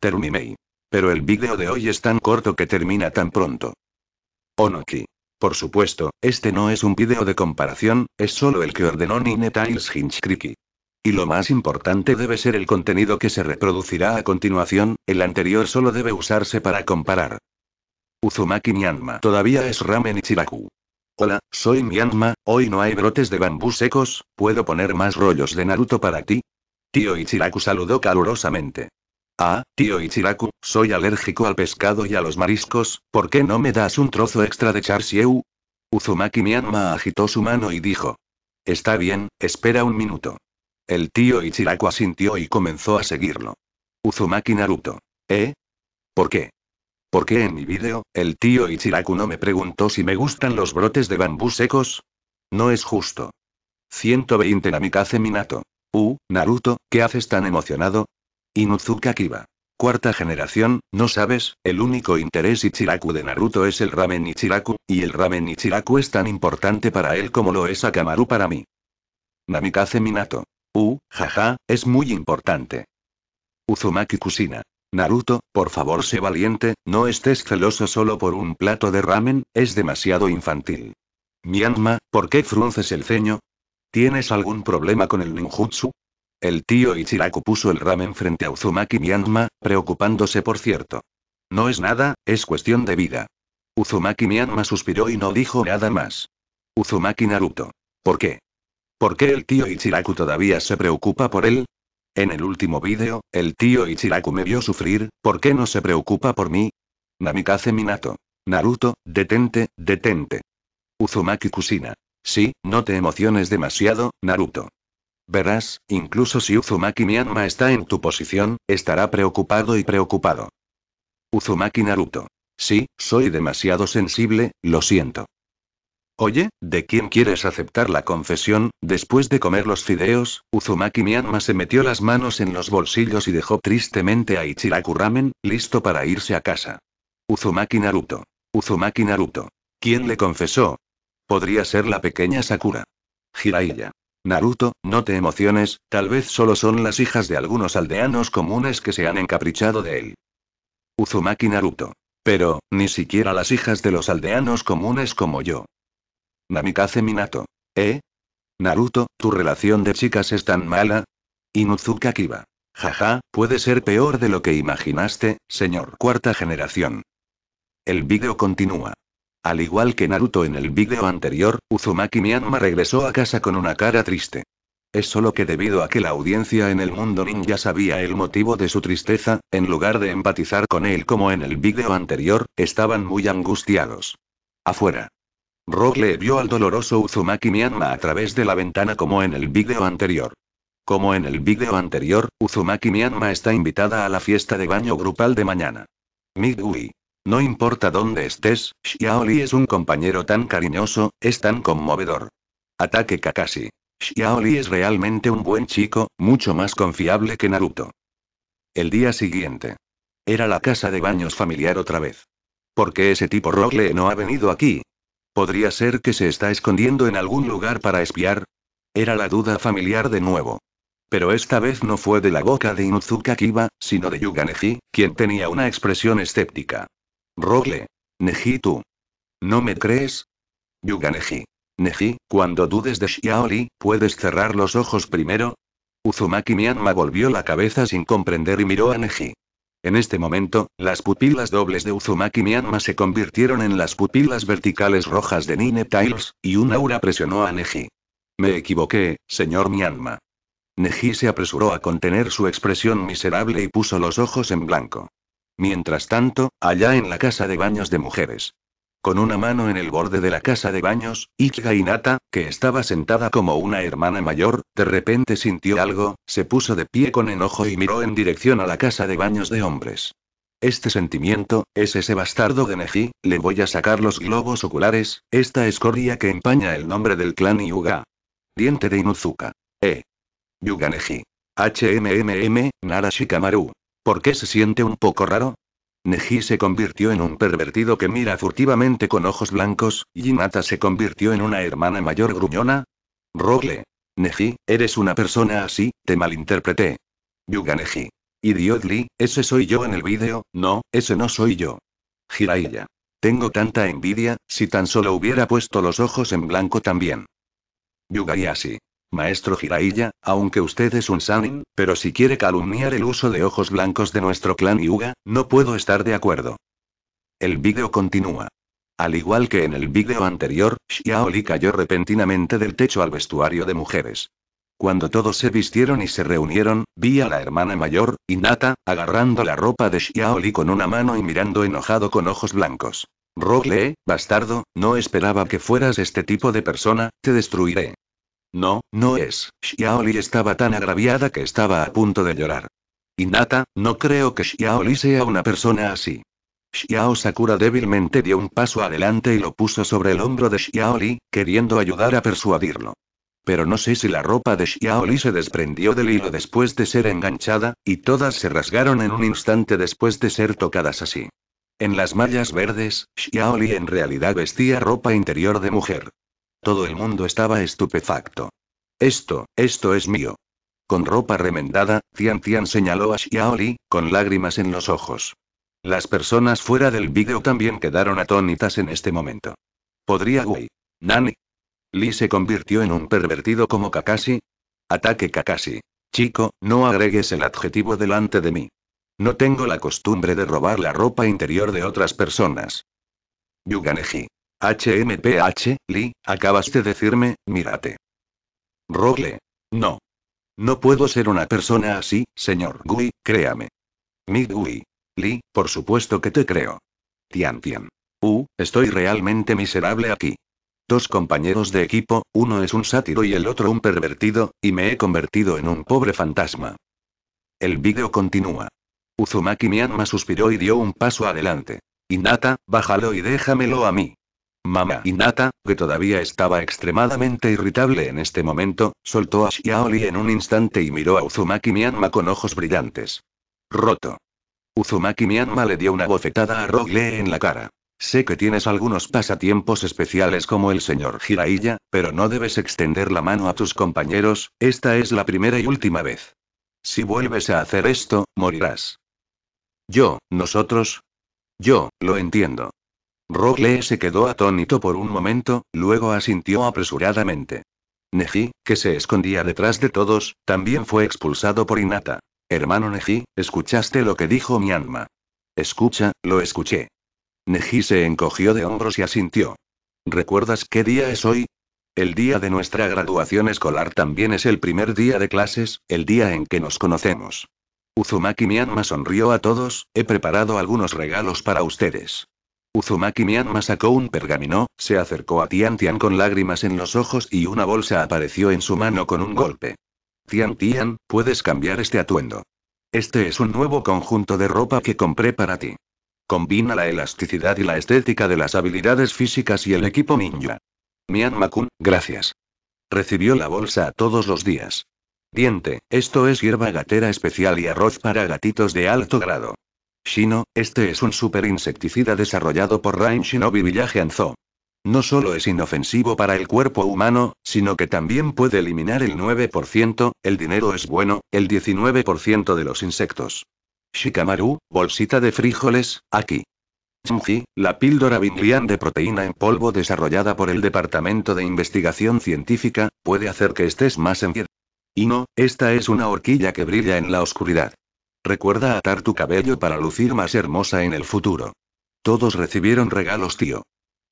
Terminei. Pero el vídeo de hoy es tan corto que termina tan pronto. Onoki. Por supuesto, este no es un vídeo de comparación, es solo el que ordenó Nine Tiles Hinchkriki. Y lo más importante debe ser el contenido que se reproducirá a continuación, el anterior solo debe usarse para comparar. Uzumaki Nyanma todavía es ramen y Hola, soy Mianma, hoy no hay brotes de bambú secos, ¿puedo poner más rollos de Naruto para ti? Tío Ichiraku saludó calurosamente. Ah, tío Ichiraku, soy alérgico al pescado y a los mariscos, ¿por qué no me das un trozo extra de char siu? Uzumaki Mianma agitó su mano y dijo. Está bien, espera un minuto. El tío Ichiraku asintió y comenzó a seguirlo. Uzumaki Naruto. ¿Eh? ¿Por qué? ¿Por qué en mi vídeo, el tío Ichiraku no me preguntó si me gustan los brotes de bambú secos? No es justo. 120 Namikaze Minato. Uh, Naruto, ¿qué haces tan emocionado? Inuzuka Kiba. Cuarta generación, ¿no sabes? El único interés Ichiraku de Naruto es el ramen Ichiraku, y el ramen Ichiraku es tan importante para él como lo es Akamaru para mí. Namikaze Minato. Uh, jaja, es muy importante. Uzumaki Kusina. Naruto, por favor sé valiente, no estés celoso solo por un plato de ramen, es demasiado infantil. Mianma, ¿por qué frunces el ceño? ¿Tienes algún problema con el ninjutsu? El tío Ichiraku puso el ramen frente a Uzumaki Mianma, preocupándose por cierto. No es nada, es cuestión de vida. Uzumaki Mianma suspiró y no dijo nada más. Uzumaki Naruto. ¿Por qué? ¿Por qué el tío Ichiraku todavía se preocupa por él? En el último vídeo, el tío Ichiraku me vio sufrir, ¿por qué no se preocupa por mí? Namikaze Minato. Naruto, detente, detente. Uzumaki Kusina. Sí, no te emociones demasiado, Naruto. Verás, incluso si Uzumaki Miyama está en tu posición, estará preocupado y preocupado. Uzumaki Naruto. Sí, soy demasiado sensible, lo siento. Oye, ¿de quién quieres aceptar la confesión? Después de comer los fideos, Uzumaki Miyama se metió las manos en los bolsillos y dejó tristemente a Ichiraku Ramen, listo para irse a casa. Uzumaki Naruto. Uzumaki Naruto. ¿Quién le confesó? Podría ser la pequeña Sakura. Jiraiya. Naruto, no te emociones, tal vez solo son las hijas de algunos aldeanos comunes que se han encaprichado de él. Uzumaki Naruto. Pero, ni siquiera las hijas de los aldeanos comunes como yo. Namikaze Minato. ¿Eh? Naruto, tu relación de chicas es tan mala. Inuzuka Kiba. Jaja, puede ser peor de lo que imaginaste, señor cuarta generación. El vídeo continúa. Al igual que Naruto en el vídeo anterior, Uzumaki Miyama regresó a casa con una cara triste. Es solo que debido a que la audiencia en el mundo ninja sabía el motivo de su tristeza, en lugar de empatizar con él como en el vídeo anterior, estaban muy angustiados. Afuera. Rogue vio al doloroso Uzumaki Mianma a través de la ventana como en el vídeo anterior. Como en el vídeo anterior, Uzumaki Mianma está invitada a la fiesta de baño grupal de mañana. Midui. No importa dónde estés, Xiaoli es un compañero tan cariñoso, es tan conmovedor. Ataque Kakashi. Xiaoli es realmente un buen chico, mucho más confiable que Naruto. El día siguiente. Era la casa de baños familiar otra vez. ¿Por qué ese tipo Rogle no ha venido aquí? ¿Podría ser que se está escondiendo en algún lugar para espiar? Era la duda familiar de nuevo. Pero esta vez no fue de la boca de Inuzuka Kiba, sino de Yuga quien tenía una expresión escéptica. Rogle. Neji tú. ¿No me crees? Yuga Neji. cuando dudes de Xiaoli, ¿puedes cerrar los ojos primero? Uzumaki Mianma volvió la cabeza sin comprender y miró a Neji. En este momento, las pupilas dobles de Uzumaki Mianma se convirtieron en las pupilas verticales rojas de Nine Tails, y un aura presionó a Neji. Me equivoqué, señor Mianma. Neji se apresuró a contener su expresión miserable y puso los ojos en blanco. Mientras tanto, allá en la casa de baños de mujeres. Con una mano en el borde de la casa de baños, Ichiga Inata, que estaba sentada como una hermana mayor, de repente sintió algo, se puso de pie con enojo y miró en dirección a la casa de baños de hombres. Este sentimiento, es ese bastardo de Neji, le voy a sacar los globos oculares, esta escoria que empaña el nombre del clan Yuga. Diente de Inuzuka. Eh. Yuga Neji. HMMM, Narashikamaru. ¿Por qué se siente un poco raro? Neji se convirtió en un pervertido que mira furtivamente con ojos blancos, Hinata se convirtió en una hermana mayor gruñona. Rogle. Neji, eres una persona así, te malinterpreté. Yuga Neji. Idiotli, ese soy yo en el vídeo, no, ese no soy yo. Jiraiya. Tengo tanta envidia, si tan solo hubiera puesto los ojos en blanco también. así. Maestro Jiraiya, aunque usted es un Sanin, pero si quiere calumniar el uso de ojos blancos de nuestro clan Yuga, no puedo estar de acuerdo. El vídeo continúa. Al igual que en el vídeo anterior, Xiaoli cayó repentinamente del techo al vestuario de mujeres. Cuando todos se vistieron y se reunieron, vi a la hermana mayor, Inata, agarrando la ropa de Xiaoli con una mano y mirando enojado con ojos blancos. Rogle, bastardo, no esperaba que fueras este tipo de persona, te destruiré. No, no es. Xiaoli estaba tan agraviada que estaba a punto de llorar. Inata, no creo que Xiaoli sea una persona así. Xiao Sakura débilmente dio un paso adelante y lo puso sobre el hombro de Xiaoli, queriendo ayudar a persuadirlo. Pero no sé si la ropa de Xiaoli se desprendió del hilo después de ser enganchada, y todas se rasgaron en un instante después de ser tocadas así. En las mallas verdes, Xiaoli en realidad vestía ropa interior de mujer. Todo el mundo estaba estupefacto. Esto, esto es mío. Con ropa remendada, Tian Tian señaló a Xiaoli, con lágrimas en los ojos. Las personas fuera del vídeo también quedaron atónitas en este momento. ¿Podría Wei? ¿Nani? ¿Li se convirtió en un pervertido como Kakashi? Ataque Kakashi. Chico, no agregues el adjetivo delante de mí. No tengo la costumbre de robar la ropa interior de otras personas. Yuganeji. HMPH, Lee, acabas de decirme, mírate. Rogle. No. No puedo ser una persona así, señor Gui, créame. Mi Gui. Lee, por supuesto que te creo. Tian Tian. Uh, estoy realmente miserable aquí. Dos compañeros de equipo, uno es un sátiro y el otro un pervertido, y me he convertido en un pobre fantasma. El vídeo continúa. Uzumaki Miyama suspiró y dio un paso adelante. Inata, bájalo y déjamelo a mí. Mamá Inata, que todavía estaba extremadamente irritable en este momento, soltó a Xiaoli en un instante y miró a Uzumaki Mianma con ojos brillantes. Roto. Uzumaki Mianma le dio una bofetada a Rogle en la cara. Sé que tienes algunos pasatiempos especiales como el señor Jiraiya, pero no debes extender la mano a tus compañeros, esta es la primera y última vez. Si vuelves a hacer esto, morirás. Yo, nosotros. Yo, lo entiendo. Rogle se quedó atónito por un momento, luego asintió apresuradamente. Neji, que se escondía detrás de todos, también fue expulsado por Inata. Hermano Neji, ¿escuchaste lo que dijo mi alma? Escucha, lo escuché. Neji se encogió de hombros y asintió. ¿Recuerdas qué día es hoy? El día de nuestra graduación escolar también es el primer día de clases, el día en que nos conocemos. Uzumaki Mianma sonrió a todos, he preparado algunos regalos para ustedes. Uzumaki Mianma sacó un pergamino, se acercó a Tian Tian con lágrimas en los ojos y una bolsa apareció en su mano con un golpe. Tian Tian, puedes cambiar este atuendo. Este es un nuevo conjunto de ropa que compré para ti. Combina la elasticidad y la estética de las habilidades físicas y el equipo ninja. Mianma kun gracias. Recibió la bolsa todos los días. Diente, esto es hierba gatera especial y arroz para gatitos de alto grado. Shino, este es un super insecticida desarrollado por Rain Shinobi Village Anzo. No solo es inofensivo para el cuerpo humano, sino que también puede eliminar el 9%, el dinero es bueno, el 19% de los insectos. Shikamaru, bolsita de frijoles, aquí. Chumji, la píldora Binglian de proteína en polvo desarrollada por el Departamento de Investigación Científica, puede hacer que estés más en pie. Y no, esta es una horquilla que brilla en la oscuridad. Recuerda atar tu cabello para lucir más hermosa en el futuro. Todos recibieron regalos, tío.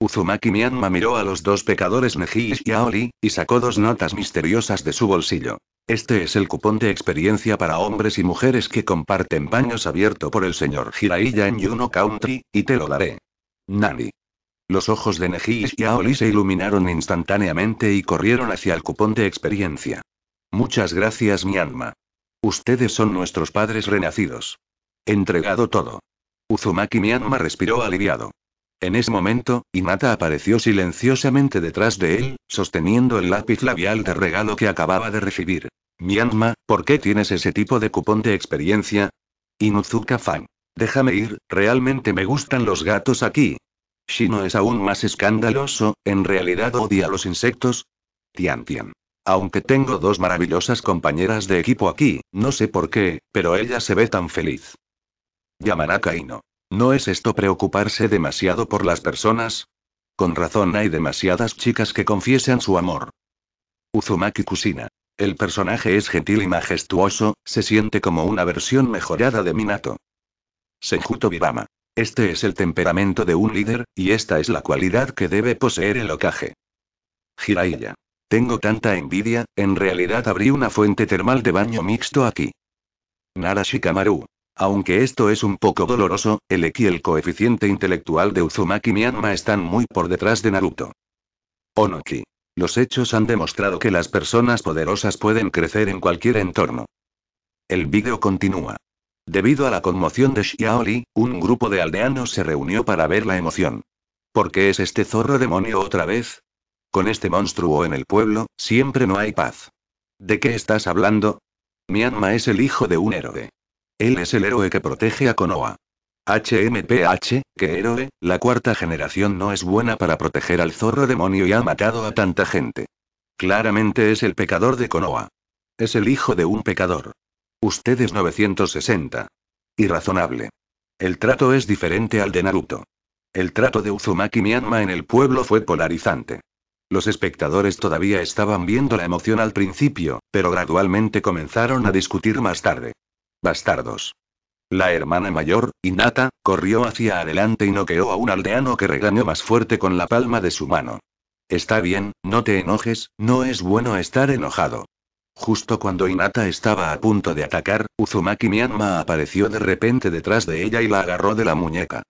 Uzumaki Mianma miró a los dos pecadores Neji y Aoli, y sacó dos notas misteriosas de su bolsillo. Este es el cupón de experiencia para hombres y mujeres que comparten baños abierto por el señor Hiraiya en Yuno Country, y te lo daré. Nani. Los ojos de Neji y Aoli se iluminaron instantáneamente y corrieron hacia el cupón de experiencia. Muchas gracias, Mianma. Ustedes son nuestros padres renacidos. Entregado todo. Uzumaki Mianma respiró aliviado. En ese momento, Inata apareció silenciosamente detrás de él, sosteniendo el lápiz labial de regalo que acababa de recibir. Mianma, ¿por qué tienes ese tipo de cupón de experiencia? Inuzuka Fan. Déjame ir, realmente me gustan los gatos aquí. Shino es aún más escandaloso, en realidad odia a los insectos. Tian Tian. Aunque tengo dos maravillosas compañeras de equipo aquí, no sé por qué, pero ella se ve tan feliz. Yamanaka Ino. ¿No es esto preocuparse demasiado por las personas? Con razón hay demasiadas chicas que confiesan su amor. Uzumaki Kusina. El personaje es gentil y majestuoso, se siente como una versión mejorada de Minato. Senjuto Bibama, Este es el temperamento de un líder, y esta es la cualidad que debe poseer el ocaje. Hiraiya. Tengo tanta envidia, en realidad abrí una fuente termal de baño mixto aquí. Narashikamaru. Aunque esto es un poco doloroso, el Eki y el coeficiente intelectual de Uzumaki Mianma están muy por detrás de Naruto. Onoki. Los hechos han demostrado que las personas poderosas pueden crecer en cualquier entorno. El vídeo continúa. Debido a la conmoción de Xiaoli, un grupo de aldeanos se reunió para ver la emoción. ¿Por qué es este zorro demonio otra vez? Con este monstruo en el pueblo, siempre no hay paz. ¿De qué estás hablando? Mianma es el hijo de un héroe. Él es el héroe que protege a Konoha. HMPH, que héroe, la cuarta generación no es buena para proteger al zorro demonio y ha matado a tanta gente. Claramente es el pecador de Konoha. Es el hijo de un pecador. Ustedes 960. Irrazonable. El trato es diferente al de Naruto. El trato de Uzumaki Mianma en el pueblo fue polarizante. Los espectadores todavía estaban viendo la emoción al principio, pero gradualmente comenzaron a discutir más tarde. Bastardos. La hermana mayor, Inata, corrió hacia adelante y noqueó a un aldeano que regañó más fuerte con la palma de su mano. Está bien, no te enojes, no es bueno estar enojado. Justo cuando Inata estaba a punto de atacar, Uzumaki Myanma apareció de repente detrás de ella y la agarró de la muñeca.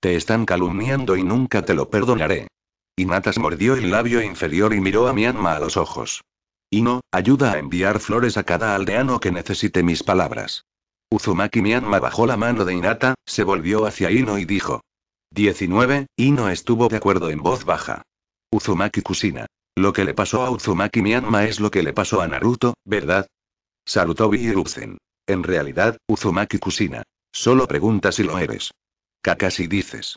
Te están calumniando y nunca te lo perdonaré. Inatas mordió el labio inferior y miró a Mianma a los ojos. Ino, ayuda a enviar flores a cada aldeano que necesite mis palabras. Uzumaki Mianma bajó la mano de Inata, se volvió hacia Ino y dijo. 19. Ino estuvo de acuerdo en voz baja. Uzumaki Kusina. Lo que le pasó a Uzumaki Mianma es lo que le pasó a Naruto, ¿verdad? Salutó Hiruzen. En realidad, Uzumaki Kusina. Solo pregunta si lo eres. Kakashi dices.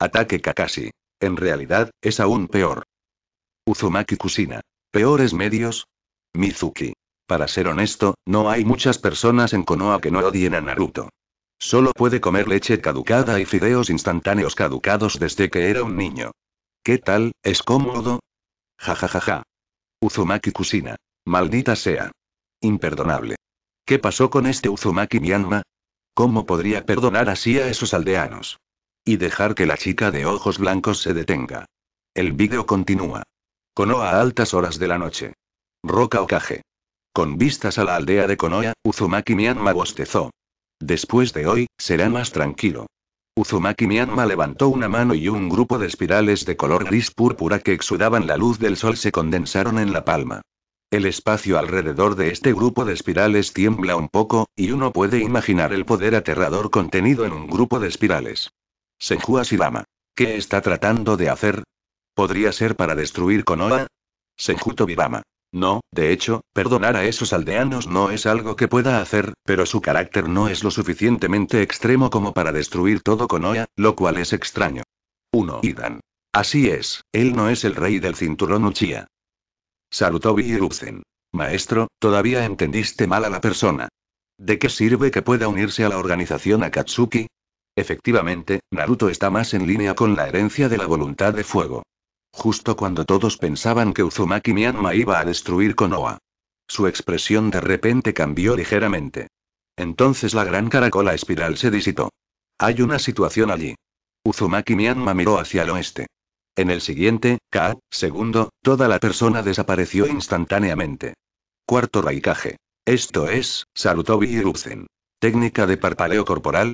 Ataque Kakashi. En realidad, es aún peor. Uzumaki Kusina. Peores medios. Mizuki. Para ser honesto, no hay muchas personas en Konoha que no odien a Naruto. Solo puede comer leche caducada y fideos instantáneos caducados desde que era un niño. ¿Qué tal, es cómodo? Ja ja ja ja. Uzumaki Kusina. Maldita sea. Imperdonable. ¿Qué pasó con este Uzumaki Myanma? ¿Cómo podría perdonar así a esos aldeanos? Y dejar que la chica de ojos blancos se detenga. El vídeo continúa. Konoha a altas horas de la noche. Roca Okage. Con vistas a la aldea de Konoha, Uzumaki Myanma bostezó. Después de hoy, será más tranquilo. Uzumaki Myanma levantó una mano y un grupo de espirales de color gris púrpura que exudaban la luz del sol se condensaron en la palma. El espacio alrededor de este grupo de espirales tiembla un poco, y uno puede imaginar el poder aterrador contenido en un grupo de espirales. Senju Shibama. ¿Qué está tratando de hacer? ¿Podría ser para destruir Konoha? Senju Vivama. No, de hecho, perdonar a esos aldeanos no es algo que pueda hacer, pero su carácter no es lo suficientemente extremo como para destruir todo Konoha, lo cual es extraño. 1. Idan. Así es, él no es el rey del cinturón Uchiha. Sarutobi Hiruzen. Maestro, todavía entendiste mal a la persona. ¿De qué sirve que pueda unirse a la organización Akatsuki? Efectivamente, Naruto está más en línea con la herencia de la voluntad de fuego. Justo cuando todos pensaban que Uzumaki Myanma iba a destruir Konoha. Su expresión de repente cambió ligeramente. Entonces la gran caracola espiral se disitó. Hay una situación allí. Uzumaki Myanma miró hacia el oeste. En el siguiente, K, segundo, toda la persona desapareció instantáneamente. Cuarto raikaje. Esto es, Sarutobi Hiruzen. Técnica de parpaleo corporal,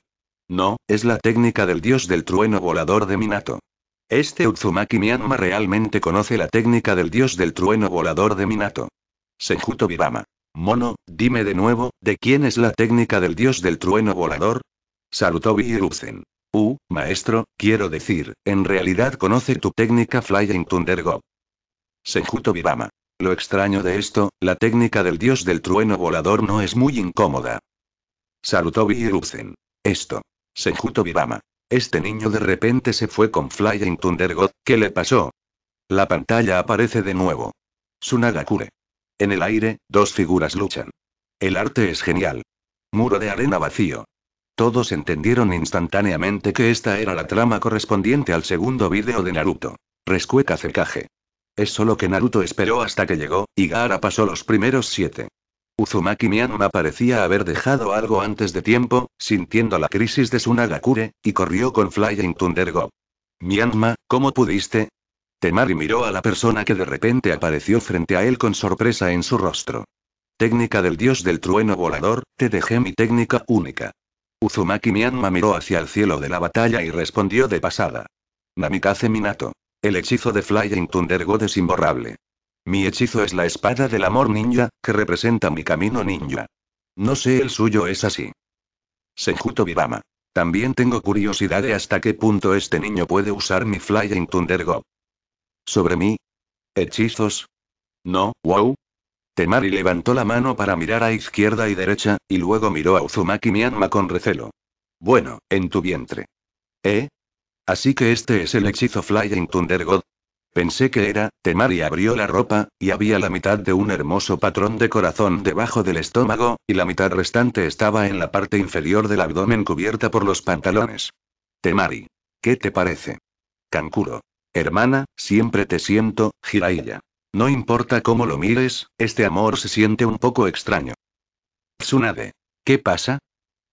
no, es la técnica del dios del trueno volador de Minato. Este Utsumaki Mianma realmente conoce la técnica del dios del trueno volador de Minato. Senjuto Bibama, Mono, dime de nuevo, ¿de quién es la técnica del dios del trueno volador? Salutó Biruzen. Uh, maestro, quiero decir, en realidad conoce tu técnica Flying Thunder Go. Senjuto Bibama, Lo extraño de esto, la técnica del dios del trueno volador no es muy incómoda. Salutó Biruzen. Esto. Sejuto Bibama. Este niño de repente se fue con Flying Thunder God. ¿Qué le pasó? La pantalla aparece de nuevo. Sunagakure. En el aire, dos figuras luchan. El arte es genial. Muro de arena vacío. Todos entendieron instantáneamente que esta era la trama correspondiente al segundo vídeo de Naruto. Rescueca cercaje. Es solo que Naruto esperó hasta que llegó, y Gaara pasó los primeros siete. Uzumaki Mianma parecía haber dejado algo antes de tiempo, sintiendo la crisis de su Nagakure, y corrió con Flying Thunder Go. Miyanma, ¿cómo pudiste? Temari miró a la persona que de repente apareció frente a él con sorpresa en su rostro. Técnica del dios del trueno volador, te dejé mi técnica única. Uzumaki Mianma miró hacia el cielo de la batalla y respondió de pasada. Namikaze Minato. El hechizo de Flying Thunder God es imborrable. Mi hechizo es la espada del amor ninja, que representa mi camino ninja. No sé el suyo es así. Senjuto Vivama. También tengo curiosidad de hasta qué punto este niño puede usar mi Flying Thunder God. ¿Sobre mí? ¿Hechizos? No, wow. Temari levantó la mano para mirar a izquierda y derecha, y luego miró a Uzumaki Mianma con recelo. Bueno, en tu vientre. ¿Eh? Así que este es el hechizo Flying Thunder God. Pensé que era, Temari abrió la ropa, y había la mitad de un hermoso patrón de corazón debajo del estómago, y la mitad restante estaba en la parte inferior del abdomen cubierta por los pantalones. Temari. ¿Qué te parece? Kankuro. Hermana, siempre te siento, Jiraiya. No importa cómo lo mires, este amor se siente un poco extraño. Tsunade. ¿Qué pasa?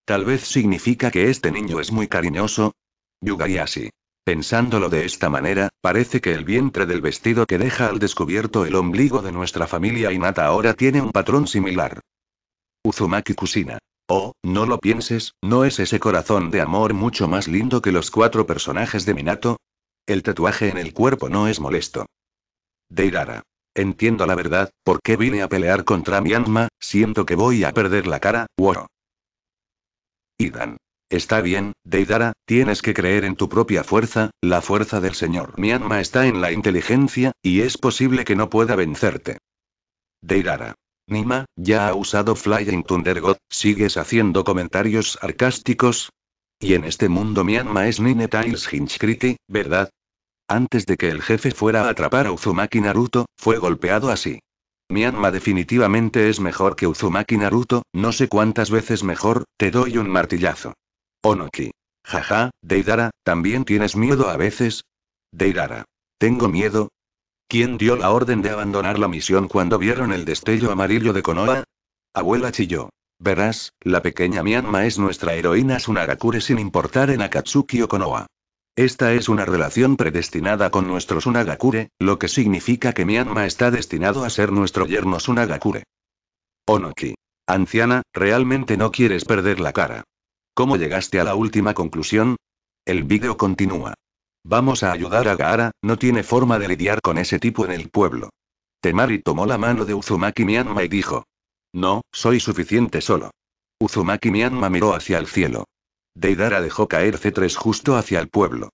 Tal vez significa que este niño es muy cariñoso. Yugayashi. Pensándolo de esta manera, parece que el vientre del vestido que deja al descubierto el ombligo de nuestra familia Inata ahora tiene un patrón similar. Uzumaki Kusina. Oh, no lo pienses, ¿no es ese corazón de amor mucho más lindo que los cuatro personajes de Minato? El tatuaje en el cuerpo no es molesto. Deirara. Entiendo la verdad, ¿por qué vine a pelear contra mi alma? Siento que voy a perder la cara, Woro. Idan. Está bien, Deidara, tienes que creer en tu propia fuerza, la fuerza del señor. Mi está en la inteligencia, y es posible que no pueda vencerte. Deidara. Nima, ya ha usado Flying Thunder God, ¿sigues haciendo comentarios sarcásticos? Y en este mundo mi es Nine Tiles ¿verdad? Antes de que el jefe fuera a atrapar a Uzumaki Naruto, fue golpeado así. Mi definitivamente es mejor que Uzumaki Naruto, no sé cuántas veces mejor, te doy un martillazo. Onoki. Jaja, Deidara, ¿también tienes miedo a veces? Deidara. ¿Tengo miedo? ¿Quién dio la orden de abandonar la misión cuando vieron el destello amarillo de Konoha? Abuela chilló. Verás, la pequeña Mianma es nuestra heroína Sunagakure sin importar en Akatsuki o Konoha. Esta es una relación predestinada con nuestro Sunagakure, lo que significa que Mianma está destinado a ser nuestro yerno Sunagakure. Onoki. Anciana, realmente no quieres perder la cara. ¿Cómo llegaste a la última conclusión? El vídeo continúa. Vamos a ayudar a Gaara, no tiene forma de lidiar con ese tipo en el pueblo. Temari tomó la mano de Uzumaki Mianma y dijo. No, soy suficiente solo. Uzumaki Mianma miró hacia el cielo. Deidara dejó caer C3 justo hacia el pueblo.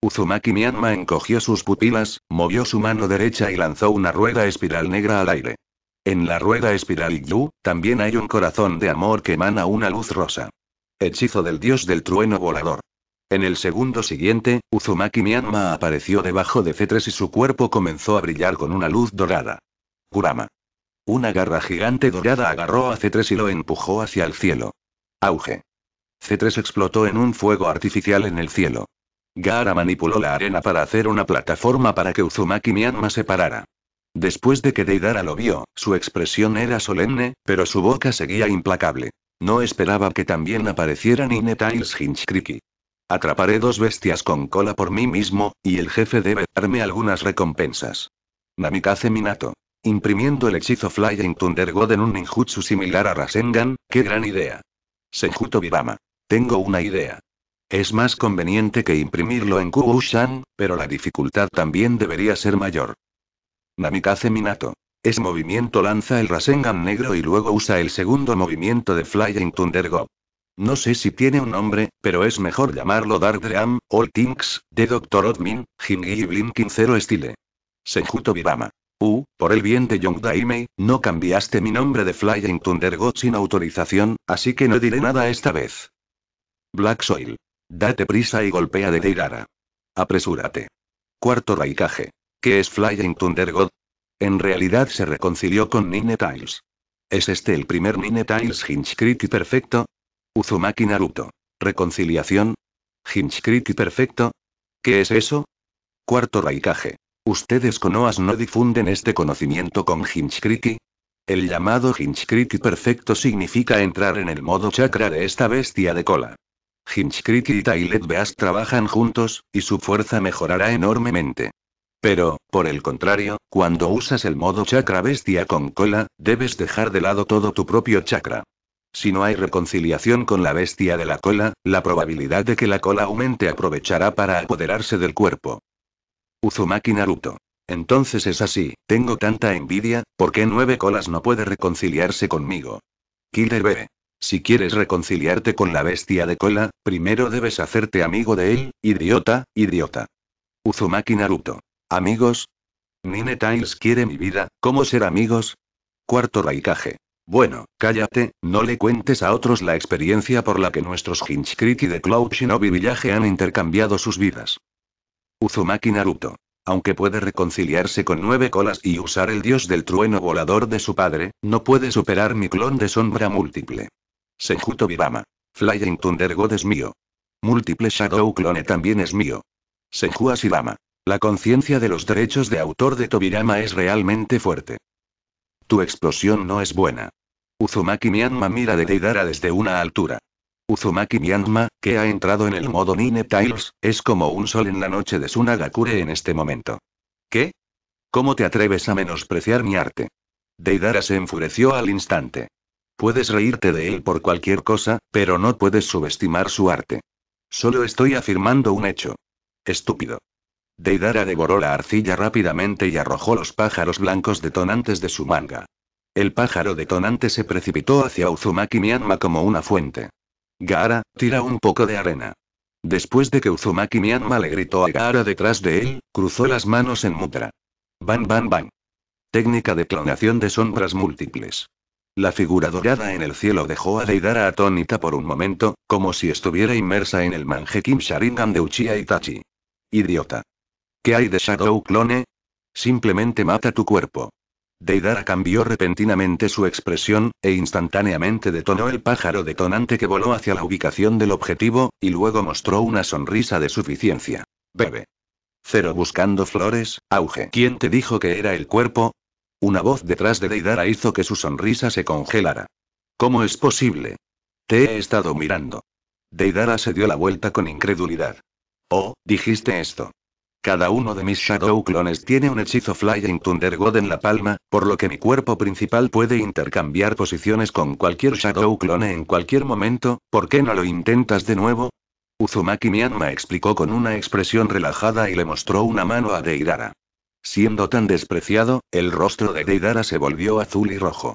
Uzumaki Mianma encogió sus pupilas, movió su mano derecha y lanzó una rueda espiral negra al aire. En la rueda espiral Yu, también hay un corazón de amor que emana una luz rosa. Hechizo del dios del trueno volador. En el segundo siguiente, Uzumaki Mianma apareció debajo de C3 y su cuerpo comenzó a brillar con una luz dorada. Kurama. Una garra gigante dorada agarró a C3 y lo empujó hacia el cielo. Auge. C3 explotó en un fuego artificial en el cielo. Gara manipuló la arena para hacer una plataforma para que Uzumaki Mianma se parara. Después de que Deidara lo vio, su expresión era solemne, pero su boca seguía implacable. No esperaba que también aparecieran Inetiles Hinchkriki. Atraparé dos bestias con cola por mí mismo, y el jefe debe darme algunas recompensas. Namikaze Minato. Imprimiendo el hechizo Flying Thunder God en un ninjutsu similar a Rasengan, qué gran idea. Senjuto Bibama. Tengo una idea. Es más conveniente que imprimirlo en Kubushan, pero la dificultad también debería ser mayor. Namikaze Minato. Es movimiento lanza el Rasengan negro y luego usa el segundo movimiento de Flying Thunder God. No sé si tiene un nombre, pero es mejor llamarlo Dark Dream, All Things, de Dr. Odmin, y Blinkin Zero Style. Senjuto Birama. Uh, por el bien de Daimei, no cambiaste mi nombre de Flying Thunder God sin autorización, así que no diré nada esta vez. Black Soil. Date prisa y golpea de Deirara. Apresúrate. Cuarto Raikage. ¿Qué es Flying Thunder God? En realidad se reconcilió con Nine Tiles. ¿Es este el primer Nine Tiles perfecto? Uzumaki Naruto. ¿Reconciliación? Hinchkriti perfecto? ¿Qué es eso? Cuarto Raikage. Ustedes Oas no difunden este conocimiento con Hinchkriki. El llamado Hinchkriki perfecto significa entrar en el modo chakra de esta bestia de cola. Hinchkriti y Tailed Beast trabajan juntos, y su fuerza mejorará enormemente. Pero, por el contrario, cuando usas el modo chakra bestia con cola, debes dejar de lado todo tu propio chakra. Si no hay reconciliación con la bestia de la cola, la probabilidad de que la cola aumente aprovechará para apoderarse del cuerpo. Uzumaki Naruto. Entonces es así, tengo tanta envidia, ¿por qué nueve colas no puede reconciliarse conmigo? Killer B. Si quieres reconciliarte con la bestia de cola, primero debes hacerte amigo de él, idiota, idiota. Uzumaki Naruto. ¿Amigos? Nine Tiles quiere mi vida, ¿cómo ser amigos? Cuarto Raikage. Bueno, cállate, no le cuentes a otros la experiencia por la que nuestros Hinchcrit y de Cloud Shinobi Village han intercambiado sus vidas. Uzumaki Naruto. Aunque puede reconciliarse con nueve colas y usar el dios del trueno volador de su padre, no puede superar mi clon de sombra múltiple. Senjuto Bibama. Flying Thunder God es mío. Múltiple Shadow Clone también es mío. Senju la conciencia de los derechos de autor de Tobirama es realmente fuerte. Tu explosión no es buena. Uzumaki Myanma mira de Deidara desde una altura. Uzumaki Myanma, que ha entrado en el modo Nine Tiles, es como un sol en la noche de Sunagakure en este momento. ¿Qué? ¿Cómo te atreves a menospreciar mi arte? Deidara se enfureció al instante. Puedes reírte de él por cualquier cosa, pero no puedes subestimar su arte. Solo estoy afirmando un hecho. Estúpido. Deidara devoró la arcilla rápidamente y arrojó los pájaros blancos detonantes de su manga. El pájaro detonante se precipitó hacia Uzumaki Mianma como una fuente. Gaara, tira un poco de arena. Después de que Uzumaki Mianma le gritó a Gaara detrás de él, cruzó las manos en mutra. Bam, ban bam. Técnica de clonación de sombras múltiples. La figura dorada en el cielo dejó a Deidara atónita por un momento, como si estuviera inmersa en el manjekim Sharingan de Uchiha Itachi. Idiota. ¿Qué hay de Shadow Clone? Simplemente mata tu cuerpo. Deidara cambió repentinamente su expresión, e instantáneamente detonó el pájaro detonante que voló hacia la ubicación del objetivo, y luego mostró una sonrisa de suficiencia. Bebe. Cero buscando flores, auge. ¿Quién te dijo que era el cuerpo? Una voz detrás de Deidara hizo que su sonrisa se congelara. ¿Cómo es posible? Te he estado mirando. Deidara se dio la vuelta con incredulidad. Oh, dijiste esto. Cada uno de mis Shadow clones tiene un hechizo Flying Thunder God en la palma, por lo que mi cuerpo principal puede intercambiar posiciones con cualquier Shadow clone en cualquier momento, ¿por qué no lo intentas de nuevo? Uzumaki Mianma explicó con una expresión relajada y le mostró una mano a Deidara. Siendo tan despreciado, el rostro de Deidara se volvió azul y rojo.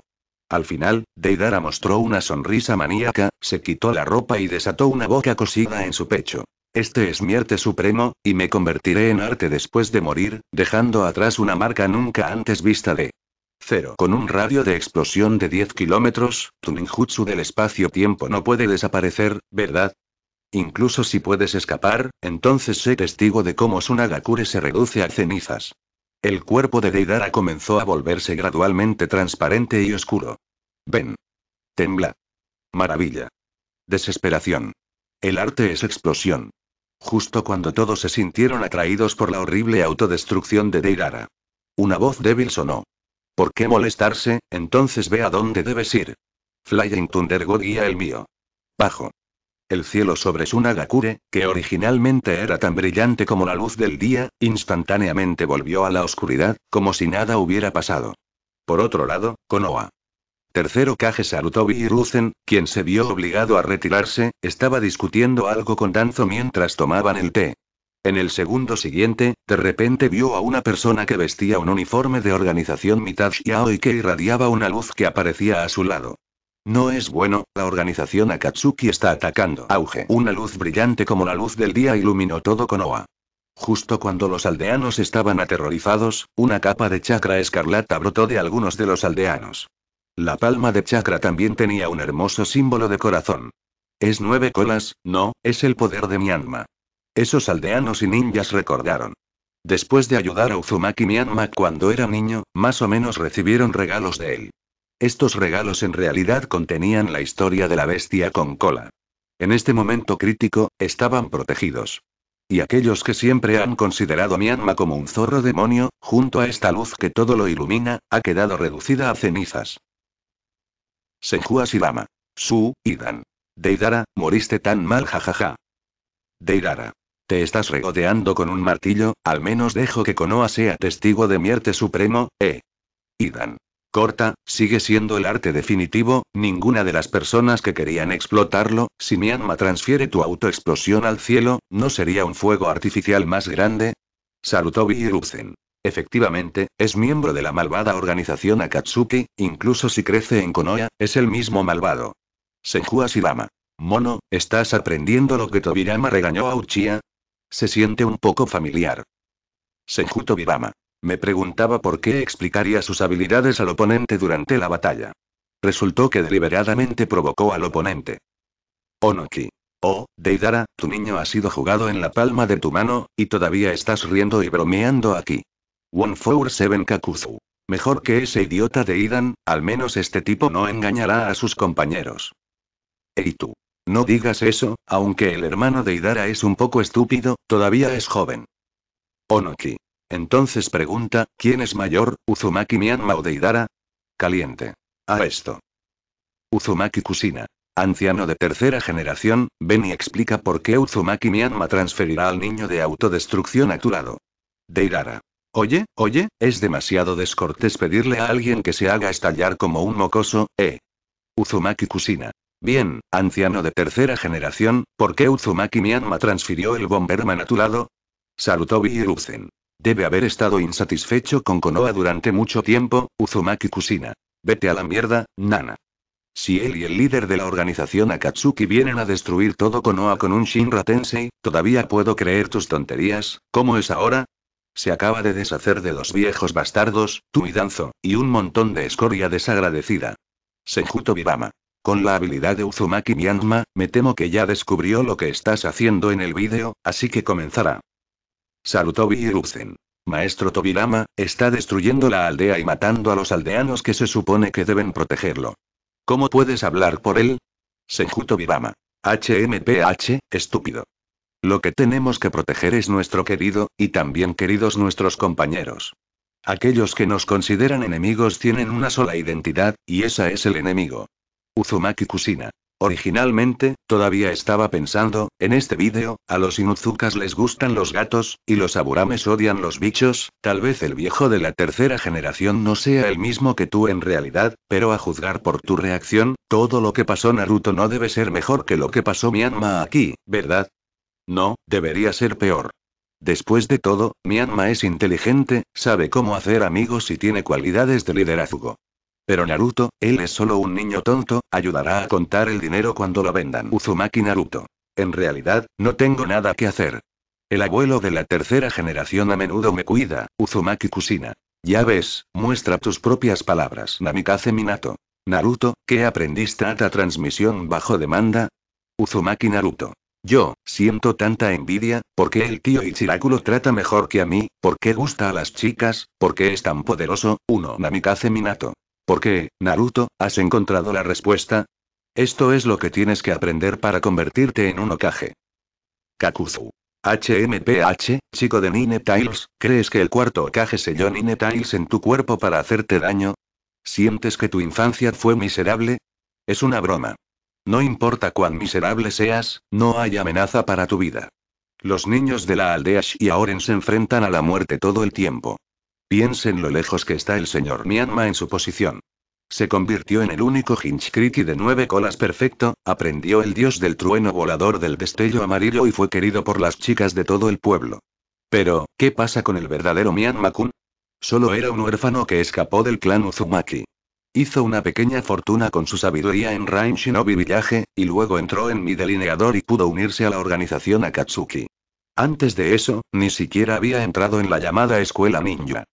Al final, Deidara mostró una sonrisa maníaca, se quitó la ropa y desató una boca cosida en su pecho. Este es mi arte supremo, y me convertiré en arte después de morir, dejando atrás una marca nunca antes vista de... Cero. Con un radio de explosión de 10 kilómetros, tu ninjutsu del espacio-tiempo no puede desaparecer, ¿verdad? Incluso si puedes escapar, entonces sé testigo de cómo Sunagakure se reduce a cenizas. El cuerpo de Deidara comenzó a volverse gradualmente transparente y oscuro. Ven. Tembla. Maravilla. Desesperación. El arte es explosión. Justo cuando todos se sintieron atraídos por la horrible autodestrucción de Deirara. Una voz débil sonó. ¿Por qué molestarse? Entonces ve a dónde debes ir. Flying Thunder God guía el mío. Bajo. El cielo sobre Sunagakure, que originalmente era tan brillante como la luz del día, instantáneamente volvió a la oscuridad, como si nada hubiera pasado. Por otro lado, Konoha tercero Kage Sarutobi quien se vio obligado a retirarse, estaba discutiendo algo con Danzo mientras tomaban el té. En el segundo siguiente, de repente vio a una persona que vestía un uniforme de organización mitad y que irradiaba una luz que aparecía a su lado. No es bueno, la organización Akatsuki está atacando. Auge. Una luz brillante como la luz del día iluminó todo Konoha. Justo cuando los aldeanos estaban aterrorizados, una capa de chakra escarlata brotó de algunos de los aldeanos. La palma de chakra también tenía un hermoso símbolo de corazón. Es nueve colas, no, es el poder de mi alma. Esos aldeanos y ninjas recordaron. Después de ayudar a Uzumaki Myanma cuando era niño, más o menos recibieron regalos de él. Estos regalos en realidad contenían la historia de la bestia con cola. En este momento crítico, estaban protegidos. Y aquellos que siempre han considerado a Myanma como un zorro demonio, junto a esta luz que todo lo ilumina, ha quedado reducida a cenizas. Sejua Silama. Su, Idan. Deidara, moriste tan mal jajaja. Deidara. Te estás regodeando con un martillo, al menos dejo que Konoha sea testigo de mi arte supremo, eh. Idan. Corta, sigue siendo el arte definitivo, ninguna de las personas que querían explotarlo, si mi transfiere tu autoexplosión al cielo, ¿no sería un fuego artificial más grande? Salutó Efectivamente, es miembro de la malvada organización Akatsuki, incluso si crece en Konoya, es el mismo malvado. Senju Asirama. Mono, ¿estás aprendiendo lo que Tobirama regañó a Uchiha? Se siente un poco familiar. Senju Tobirama. Me preguntaba por qué explicaría sus habilidades al oponente durante la batalla. Resultó que deliberadamente provocó al oponente. Onoki. Oh, Deidara, tu niño ha sido jugado en la palma de tu mano, y todavía estás riendo y bromeando aquí. One Four Seven Kakuzu. Mejor que ese idiota de Idan, al menos este tipo no engañará a sus compañeros. Ey tú. No digas eso, aunque el hermano de Idara es un poco estúpido, todavía es joven. Onoki. Entonces pregunta, ¿quién es mayor, Uzumaki Myanma o de Idara? Caliente. A esto. Uzumaki Kusina. Anciano de tercera generación, ven y explica por qué Uzumaki Mianma transferirá al niño de autodestrucción a tu lado. Deidara. Oye, oye, es demasiado descortés pedirle a alguien que se haga estallar como un mocoso, ¿eh? Uzumaki Kusina. Bien, anciano de tercera generación, ¿por qué Uzumaki Mianma transfirió el Bomberman a tu lado? Salutó Biruzen. Debe haber estado insatisfecho con Konoha durante mucho tiempo, Uzumaki Kusina. Vete a la mierda, nana. Si él y el líder de la organización Akatsuki vienen a destruir todo Konoha con un Shinra Tensei, todavía puedo creer tus tonterías, ¿cómo es ahora? se acaba de deshacer de los viejos bastardos, tu y y un montón de escoria desagradecida. Senjuto Vivama. Con la habilidad de Uzumaki Myanma, me temo que ya descubrió lo que estás haciendo en el vídeo, así que comenzará. Salutó Biruzen. Maestro Tobirama, está destruyendo la aldea y matando a los aldeanos que se supone que deben protegerlo. ¿Cómo puedes hablar por él? Senjuto Vivama. HMPH, estúpido. Lo que tenemos que proteger es nuestro querido, y también queridos nuestros compañeros. Aquellos que nos consideran enemigos tienen una sola identidad, y esa es el enemigo. Uzumaki Kusina. Originalmente, todavía estaba pensando, en este vídeo, a los Inuzukas les gustan los gatos, y los Aburames odian los bichos, tal vez el viejo de la tercera generación no sea el mismo que tú en realidad, pero a juzgar por tu reacción, todo lo que pasó Naruto no debe ser mejor que lo que pasó Mianma aquí, ¿verdad? No, debería ser peor. Después de todo, mi alma es inteligente, sabe cómo hacer amigos y tiene cualidades de liderazgo. Pero Naruto, él es solo un niño tonto, ayudará a contar el dinero cuando lo vendan. Uzumaki Naruto. En realidad, no tengo nada que hacer. El abuelo de la tercera generación a menudo me cuida, Uzumaki Kusina. Ya ves, muestra tus propias palabras. Namikaze Minato. Naruto, ¿qué aprendiste a transmisión bajo demanda? Uzumaki Naruto. Yo, siento tanta envidia, ¿por qué el tío Ichiraku lo trata mejor que a mí? ¿Por qué gusta a las chicas? ¿Por qué es tan poderoso? Uno Namikaze Minato. ¿Por qué, Naruto, has encontrado la respuesta? Esto es lo que tienes que aprender para convertirte en un Okage. Kakuzu. HMPH, chico de Nine Tiles, ¿crees que el cuarto Okage selló Nine Tiles en tu cuerpo para hacerte daño? ¿Sientes que tu infancia fue miserable? Es una broma. No importa cuán miserable seas, no hay amenaza para tu vida. Los niños de la aldea Shiaoren se enfrentan a la muerte todo el tiempo. Piensen lo lejos que está el señor Mianma en su posición. Se convirtió en el único Hinchkriti de nueve colas perfecto, aprendió el dios del trueno volador del destello amarillo y fue querido por las chicas de todo el pueblo. Pero, ¿qué pasa con el verdadero Mianma-kun? Solo era un huérfano que escapó del clan Uzumaki. Hizo una pequeña fortuna con su sabiduría en Rain Shinobi Village, y luego entró en mi delineador y pudo unirse a la organización Akatsuki. Antes de eso, ni siquiera había entrado en la llamada escuela ninja.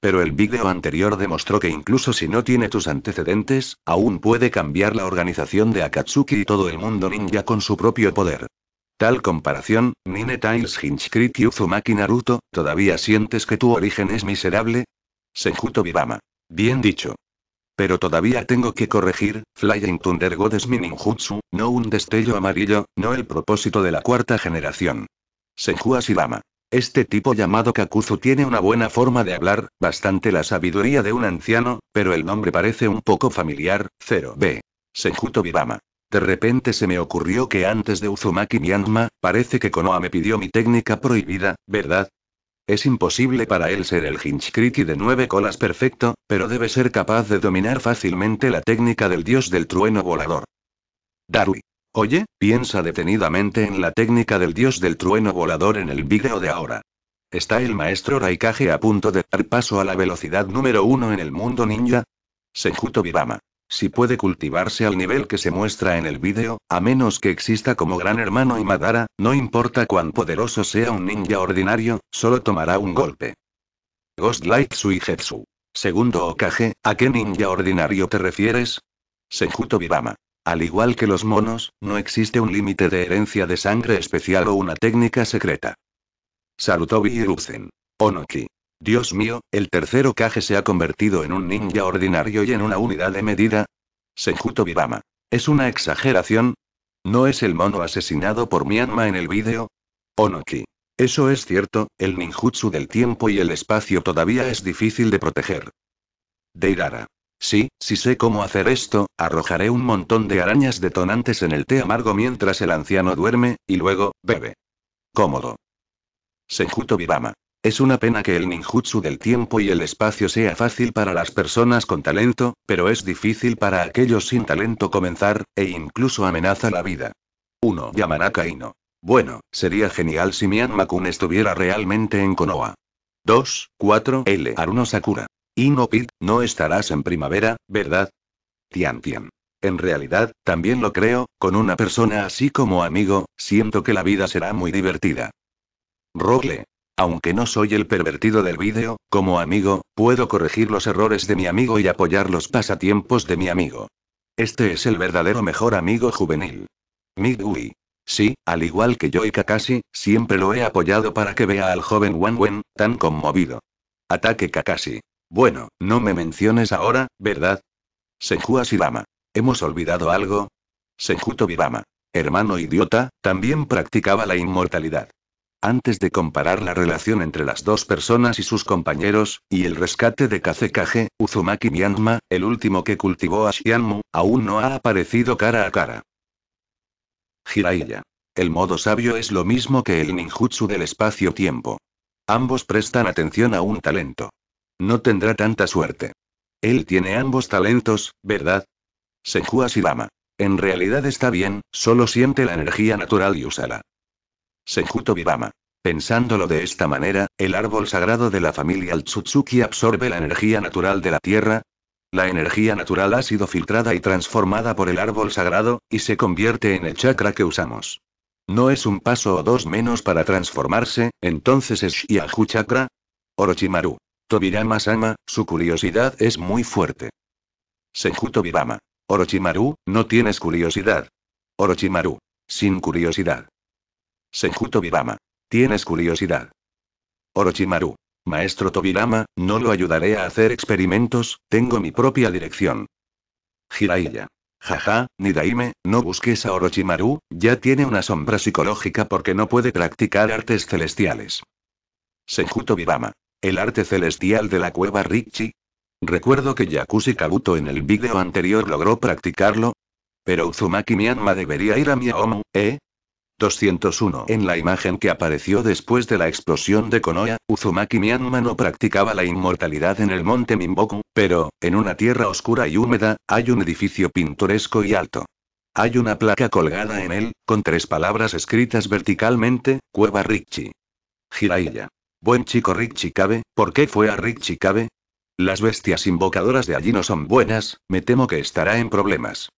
Pero el vídeo anterior demostró que incluso si no tiene tus antecedentes, aún puede cambiar la organización de Akatsuki y todo el mundo ninja con su propio poder. Tal comparación, Nine Tails Hinchkriti Uzumaki Naruto, ¿todavía sientes que tu origen es miserable? Senjuto Vivama. Bien dicho. Pero todavía tengo que corregir, Flying Thunder Goddess Mininjutsu, no un destello amarillo, no el propósito de la cuarta generación. Senju Asirama. Este tipo llamado Kakuzu tiene una buena forma de hablar, bastante la sabiduría de un anciano, pero el nombre parece un poco familiar, 0B. Senju Tobirama. De repente se me ocurrió que antes de Uzumaki Myanma, parece que Konoha me pidió mi técnica prohibida, ¿verdad? Es imposible para él ser el Hinchkriti de nueve colas perfecto, pero debe ser capaz de dominar fácilmente la técnica del dios del trueno volador. Darui. Oye, piensa detenidamente en la técnica del dios del trueno volador en el vídeo de ahora. ¿Está el maestro Raikage a punto de dar paso a la velocidad número uno en el mundo ninja? Senjuto Birama si puede cultivarse al nivel que se muestra en el vídeo, a menos que exista como gran hermano y Madara, no importa cuán poderoso sea un ninja ordinario, solo tomará un golpe. Ghost Light Suijetsu. Segundo Okage, ¿a qué ninja ordinario te refieres? Sejuto Bibama. Al igual que los monos, no existe un límite de herencia de sangre especial o una técnica secreta. Sarutobi Hiruzen. Onoki. Dios mío, el tercero Kage se ha convertido en un ninja ordinario y en una unidad de medida. Senjuto Bibama. ¿Es una exageración? ¿No es el mono asesinado por Myanma en el vídeo? Onoki. Eso es cierto, el ninjutsu del tiempo y el espacio todavía es difícil de proteger. Deirara. Sí, si sé cómo hacer esto, arrojaré un montón de arañas detonantes en el té amargo mientras el anciano duerme, y luego, bebe. Cómodo. Senjuto Bibama. Es una pena que el ninjutsu del tiempo y el espacio sea fácil para las personas con talento, pero es difícil para aquellos sin talento comenzar, e incluso amenaza la vida. 1. Yamanaka Ino. Bueno, sería genial si Mian Makun estuviera realmente en Konoha. 2. 4. L. Aruno Sakura. Ino Pit, no estarás en primavera, ¿verdad? Tian Tian. En realidad, también lo creo, con una persona así como amigo, siento que la vida será muy divertida. Rogle. Aunque no soy el pervertido del vídeo, como amigo, puedo corregir los errores de mi amigo y apoyar los pasatiempos de mi amigo. Este es el verdadero mejor amigo juvenil. Midui. Sí, al igual que yo y Kakashi, siempre lo he apoyado para que vea al joven Wanwen, tan conmovido. Ataque Kakashi. Bueno, no me menciones ahora, ¿verdad? Senju Asirama. ¿Hemos olvidado algo? Senju Tobirama. Hermano idiota, también practicaba la inmortalidad. Antes de comparar la relación entre las dos personas y sus compañeros, y el rescate de Kazekage, Uzumaki mianma el último que cultivó a Shianmu, aún no ha aparecido cara a cara. Jiraiya. El modo sabio es lo mismo que el ninjutsu del espacio-tiempo. Ambos prestan atención a un talento. No tendrá tanta suerte. Él tiene ambos talentos, ¿verdad? Senju Dama, En realidad está bien, solo siente la energía natural y úsala. Sejuto Bibama. Pensándolo de esta manera, el árbol sagrado de la familia Tsutsuki absorbe la energía natural de la tierra. La energía natural ha sido filtrada y transformada por el árbol sagrado, y se convierte en el chakra que usamos. No es un paso o dos menos para transformarse, entonces es Shiaju Chakra. Orochimaru. Tobirama-sama, su curiosidad es muy fuerte. Senjuto Bibama. Orochimaru, no tienes curiosidad. Orochimaru. Sin curiosidad. Senjuto Birama. Tienes curiosidad. Orochimaru. Maestro Tobirama, no lo ayudaré a hacer experimentos, tengo mi propia dirección. Jiraiya. Jaja, Nidaime, no busques a Orochimaru, ya tiene una sombra psicológica porque no puede practicar artes celestiales. Senjuto Birama. El arte celestial de la cueva Ricci. Recuerdo que Yakushi Kabuto en el vídeo anterior logró practicarlo. Pero Uzumaki Miyama debería ir a Miaomu, ¿eh? 201. En la imagen que apareció después de la explosión de Konoya, Uzumaki Myanmar no practicaba la inmortalidad en el monte Mimboku, pero, en una tierra oscura y húmeda, hay un edificio pintoresco y alto. Hay una placa colgada en él, con tres palabras escritas verticalmente, Cueva Rikchi. Jiraiya. Buen chico Rikchi Kabe, ¿por qué fue a Rikchi Kabe? Las bestias invocadoras de allí no son buenas, me temo que estará en problemas.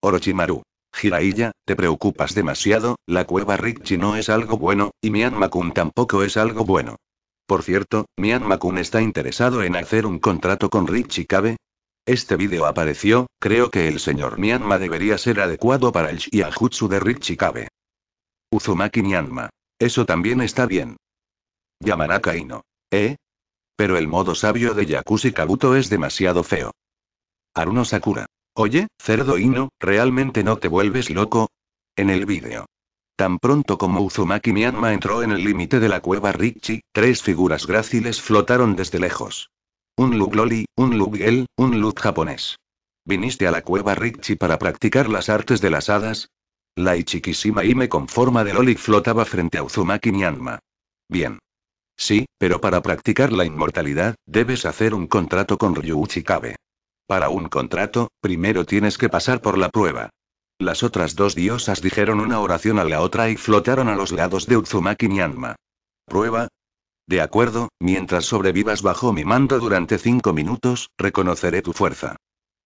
Orochimaru. Jiraiya, te preocupas demasiado, la cueva Ricci no es algo bueno, y Mianma-kun tampoco es algo bueno. Por cierto, ¿Mianma-kun está interesado en hacer un contrato con Ricci Kabe? Este video apareció, creo que el señor Mianma debería ser adecuado para el Shiajutsu de Ricci Cabe. Uzumaki Mianma. Eso también está bien. Yamanaka Ino. ¿Eh? Pero el modo sabio de Yakushi Kabuto es demasiado feo. Aruno Sakura. Oye, cerdo hino, ¿realmente no te vuelves loco? En el vídeo. Tan pronto como Uzumaki Mianma entró en el límite de la cueva Richie, tres figuras gráciles flotaron desde lejos. Un Lug Loli, un Lug El, un Lug japonés. ¿Viniste a la cueva Richie para practicar las artes de las hadas? La Ichikishima Ime con forma de Loli flotaba frente a Uzumaki Myanma. Bien. Sí, pero para practicar la inmortalidad, debes hacer un contrato con Ryuichi Kabe. Para un contrato, primero tienes que pasar por la prueba. Las otras dos diosas dijeron una oración a la otra y flotaron a los lados de Uzumaki Nyanma. ¿Prueba? De acuerdo, mientras sobrevivas bajo mi mando durante cinco minutos, reconoceré tu fuerza.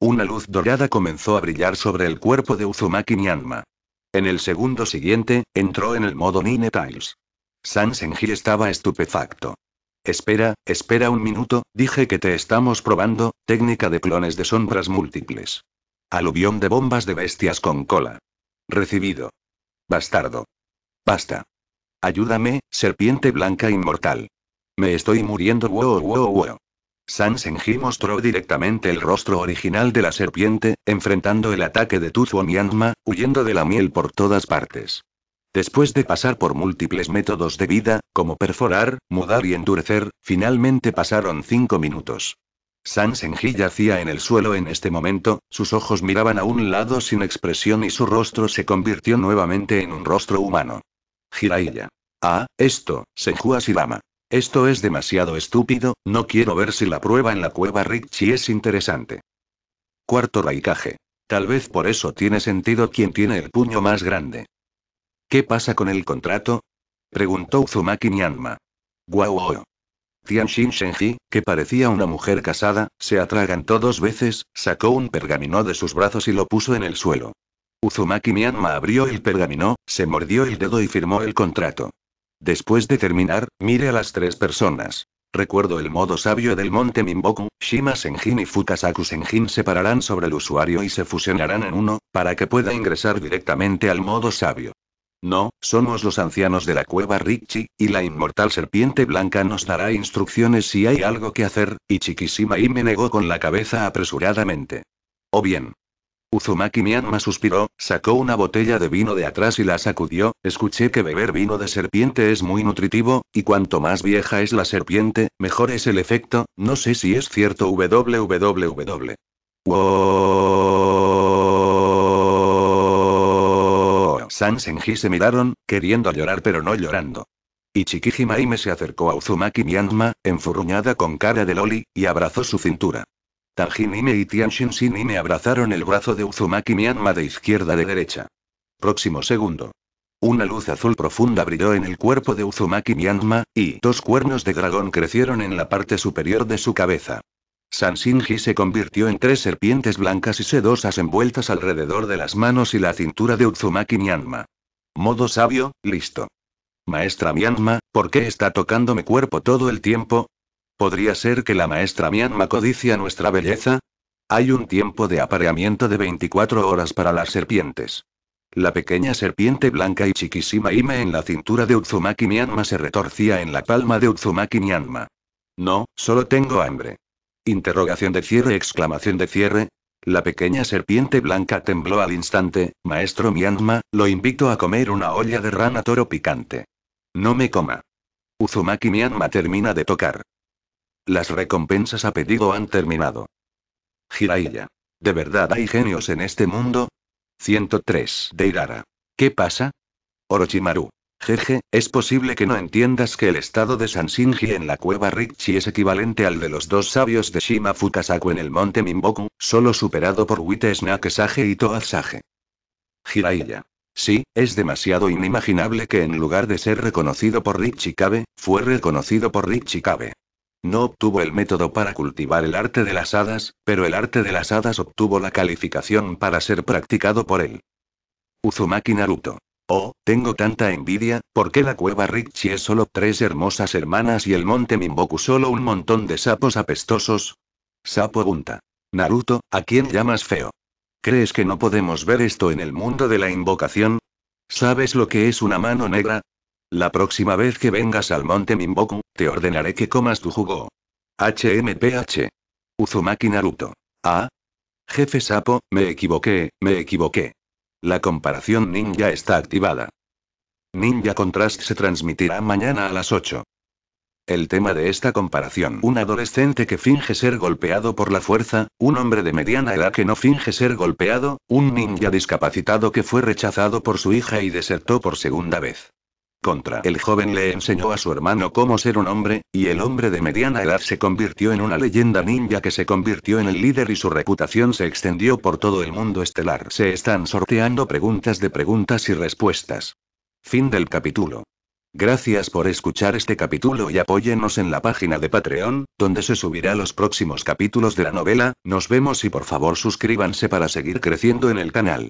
Una luz dorada comenzó a brillar sobre el cuerpo de Uzumaki Nyanma. En el segundo siguiente, entró en el modo Nine Tiles. San Senji estaba estupefacto. Espera, espera un minuto, dije que te estamos probando, técnica de clones de sombras múltiples. Aluvión de bombas de bestias con cola. Recibido. Bastardo. Basta. Ayúdame, serpiente blanca inmortal. Me estoy muriendo, wow, wow, wow. Sansenji mostró directamente el rostro original de la serpiente, enfrentando el ataque de Tuzuo Mianma, huyendo de la miel por todas partes. Después de pasar por múltiples métodos de vida, como perforar, mudar y endurecer, finalmente pasaron cinco minutos. San Senji yacía en el suelo en este momento, sus ojos miraban a un lado sin expresión y su rostro se convirtió nuevamente en un rostro humano. Jiraiya. Ah, esto, Senju Asirama. Esto es demasiado estúpido, no quiero ver si la prueba en la cueva Rikchi es interesante. Cuarto Raikage. Tal vez por eso tiene sentido quien tiene el puño más grande. ¿Qué pasa con el contrato? preguntó Uzumaki Myanma. Guau. Shin Shenji, que parecía una mujer casada, se atragantó dos veces, sacó un pergamino de sus brazos y lo puso en el suelo. Uzumaki Nyanma abrió el pergamino, se mordió el dedo y firmó el contrato. Después de terminar, mire a las tres personas. Recuerdo el modo sabio del monte Mimboku, Shima Senjin y fukasaku Senjin se pararán sobre el usuario y se fusionarán en uno, para que pueda ingresar directamente al modo sabio. No, somos los ancianos de la cueva Richie, y la inmortal serpiente blanca nos dará instrucciones si hay algo que hacer, y chiquisima y me negó con la cabeza apresuradamente. O bien. Uzumaki Mianma suspiró, sacó una botella de vino de atrás y la sacudió, escuché que beber vino de serpiente es muy nutritivo, y cuanto más vieja es la serpiente, mejor es el efecto, no sé si es cierto www. San se miraron, queriendo llorar pero no llorando. y Chikijimaime se acercó a Uzumaki Mianma, enfurruñada con cara de loli, y abrazó su cintura. Nime y tianshin abrazaron el brazo de Uzumaki Mianma de izquierda a de derecha. Próximo segundo. Una luz azul profunda brilló en el cuerpo de Uzumaki Mianma y dos cuernos de dragón crecieron en la parte superior de su cabeza. Sansinji se convirtió en tres serpientes blancas y sedosas envueltas alrededor de las manos y la cintura de Uzumaki Myanma. Modo sabio, listo. Maestra Myanma, ¿por qué está tocando mi cuerpo todo el tiempo? ¿Podría ser que la maestra Myanma codicia nuestra belleza? Hay un tiempo de apareamiento de 24 horas para las serpientes. La pequeña serpiente blanca y chiquísima Ime en la cintura de Uzumaki Myanma se retorcía en la palma de Uzumaki Myanma. No, solo tengo hambre. Interrogación de cierre, exclamación de cierre. La pequeña serpiente blanca tembló al instante, maestro Mianma, lo invito a comer una olla de rana toro picante. No me coma. Uzumaki Mianma termina de tocar. Las recompensas a pedido han terminado. Jiraiya. ¿De verdad hay genios en este mundo? 103. Deirara. ¿Qué pasa? Orochimaru. Jeje, es posible que no entiendas que el estado de Sanshinji en la cueva Ritchie es equivalente al de los dos sabios de Shima Fukasaku en el monte Mimboku, solo superado por Wite y Toad Sage. Jiraiya. Sí, es demasiado inimaginable que en lugar de ser reconocido por Richie Kabe, fue reconocido por Richie Kabe. No obtuvo el método para cultivar el arte de las hadas, pero el arte de las hadas obtuvo la calificación para ser practicado por él. Uzumaki Naruto. Oh, tengo tanta envidia, ¿por qué la cueva Richie es solo tres hermosas hermanas y el monte Mimboku solo un montón de sapos apestosos? Sapo Gunta. Naruto, ¿a quién llamas feo? ¿Crees que no podemos ver esto en el mundo de la invocación? ¿Sabes lo que es una mano negra? La próxima vez que vengas al monte Mimboku, te ordenaré que comas tu jugo. HMPH. Uzumaki Naruto. Ah. Jefe Sapo, me equivoqué, me equivoqué. La comparación ninja está activada. Ninja Contrast se transmitirá mañana a las 8. El tema de esta comparación. Un adolescente que finge ser golpeado por la fuerza, un hombre de mediana edad que no finge ser golpeado, un ninja discapacitado que fue rechazado por su hija y desertó por segunda vez. Contra el joven le enseñó a su hermano cómo ser un hombre, y el hombre de mediana edad se convirtió en una leyenda ninja que se convirtió en el líder y su reputación se extendió por todo el mundo estelar. Se están sorteando preguntas de preguntas y respuestas. Fin del capítulo. Gracias por escuchar este capítulo y apóyenos en la página de Patreon, donde se subirán los próximos capítulos de la novela, nos vemos y por favor suscríbanse para seguir creciendo en el canal.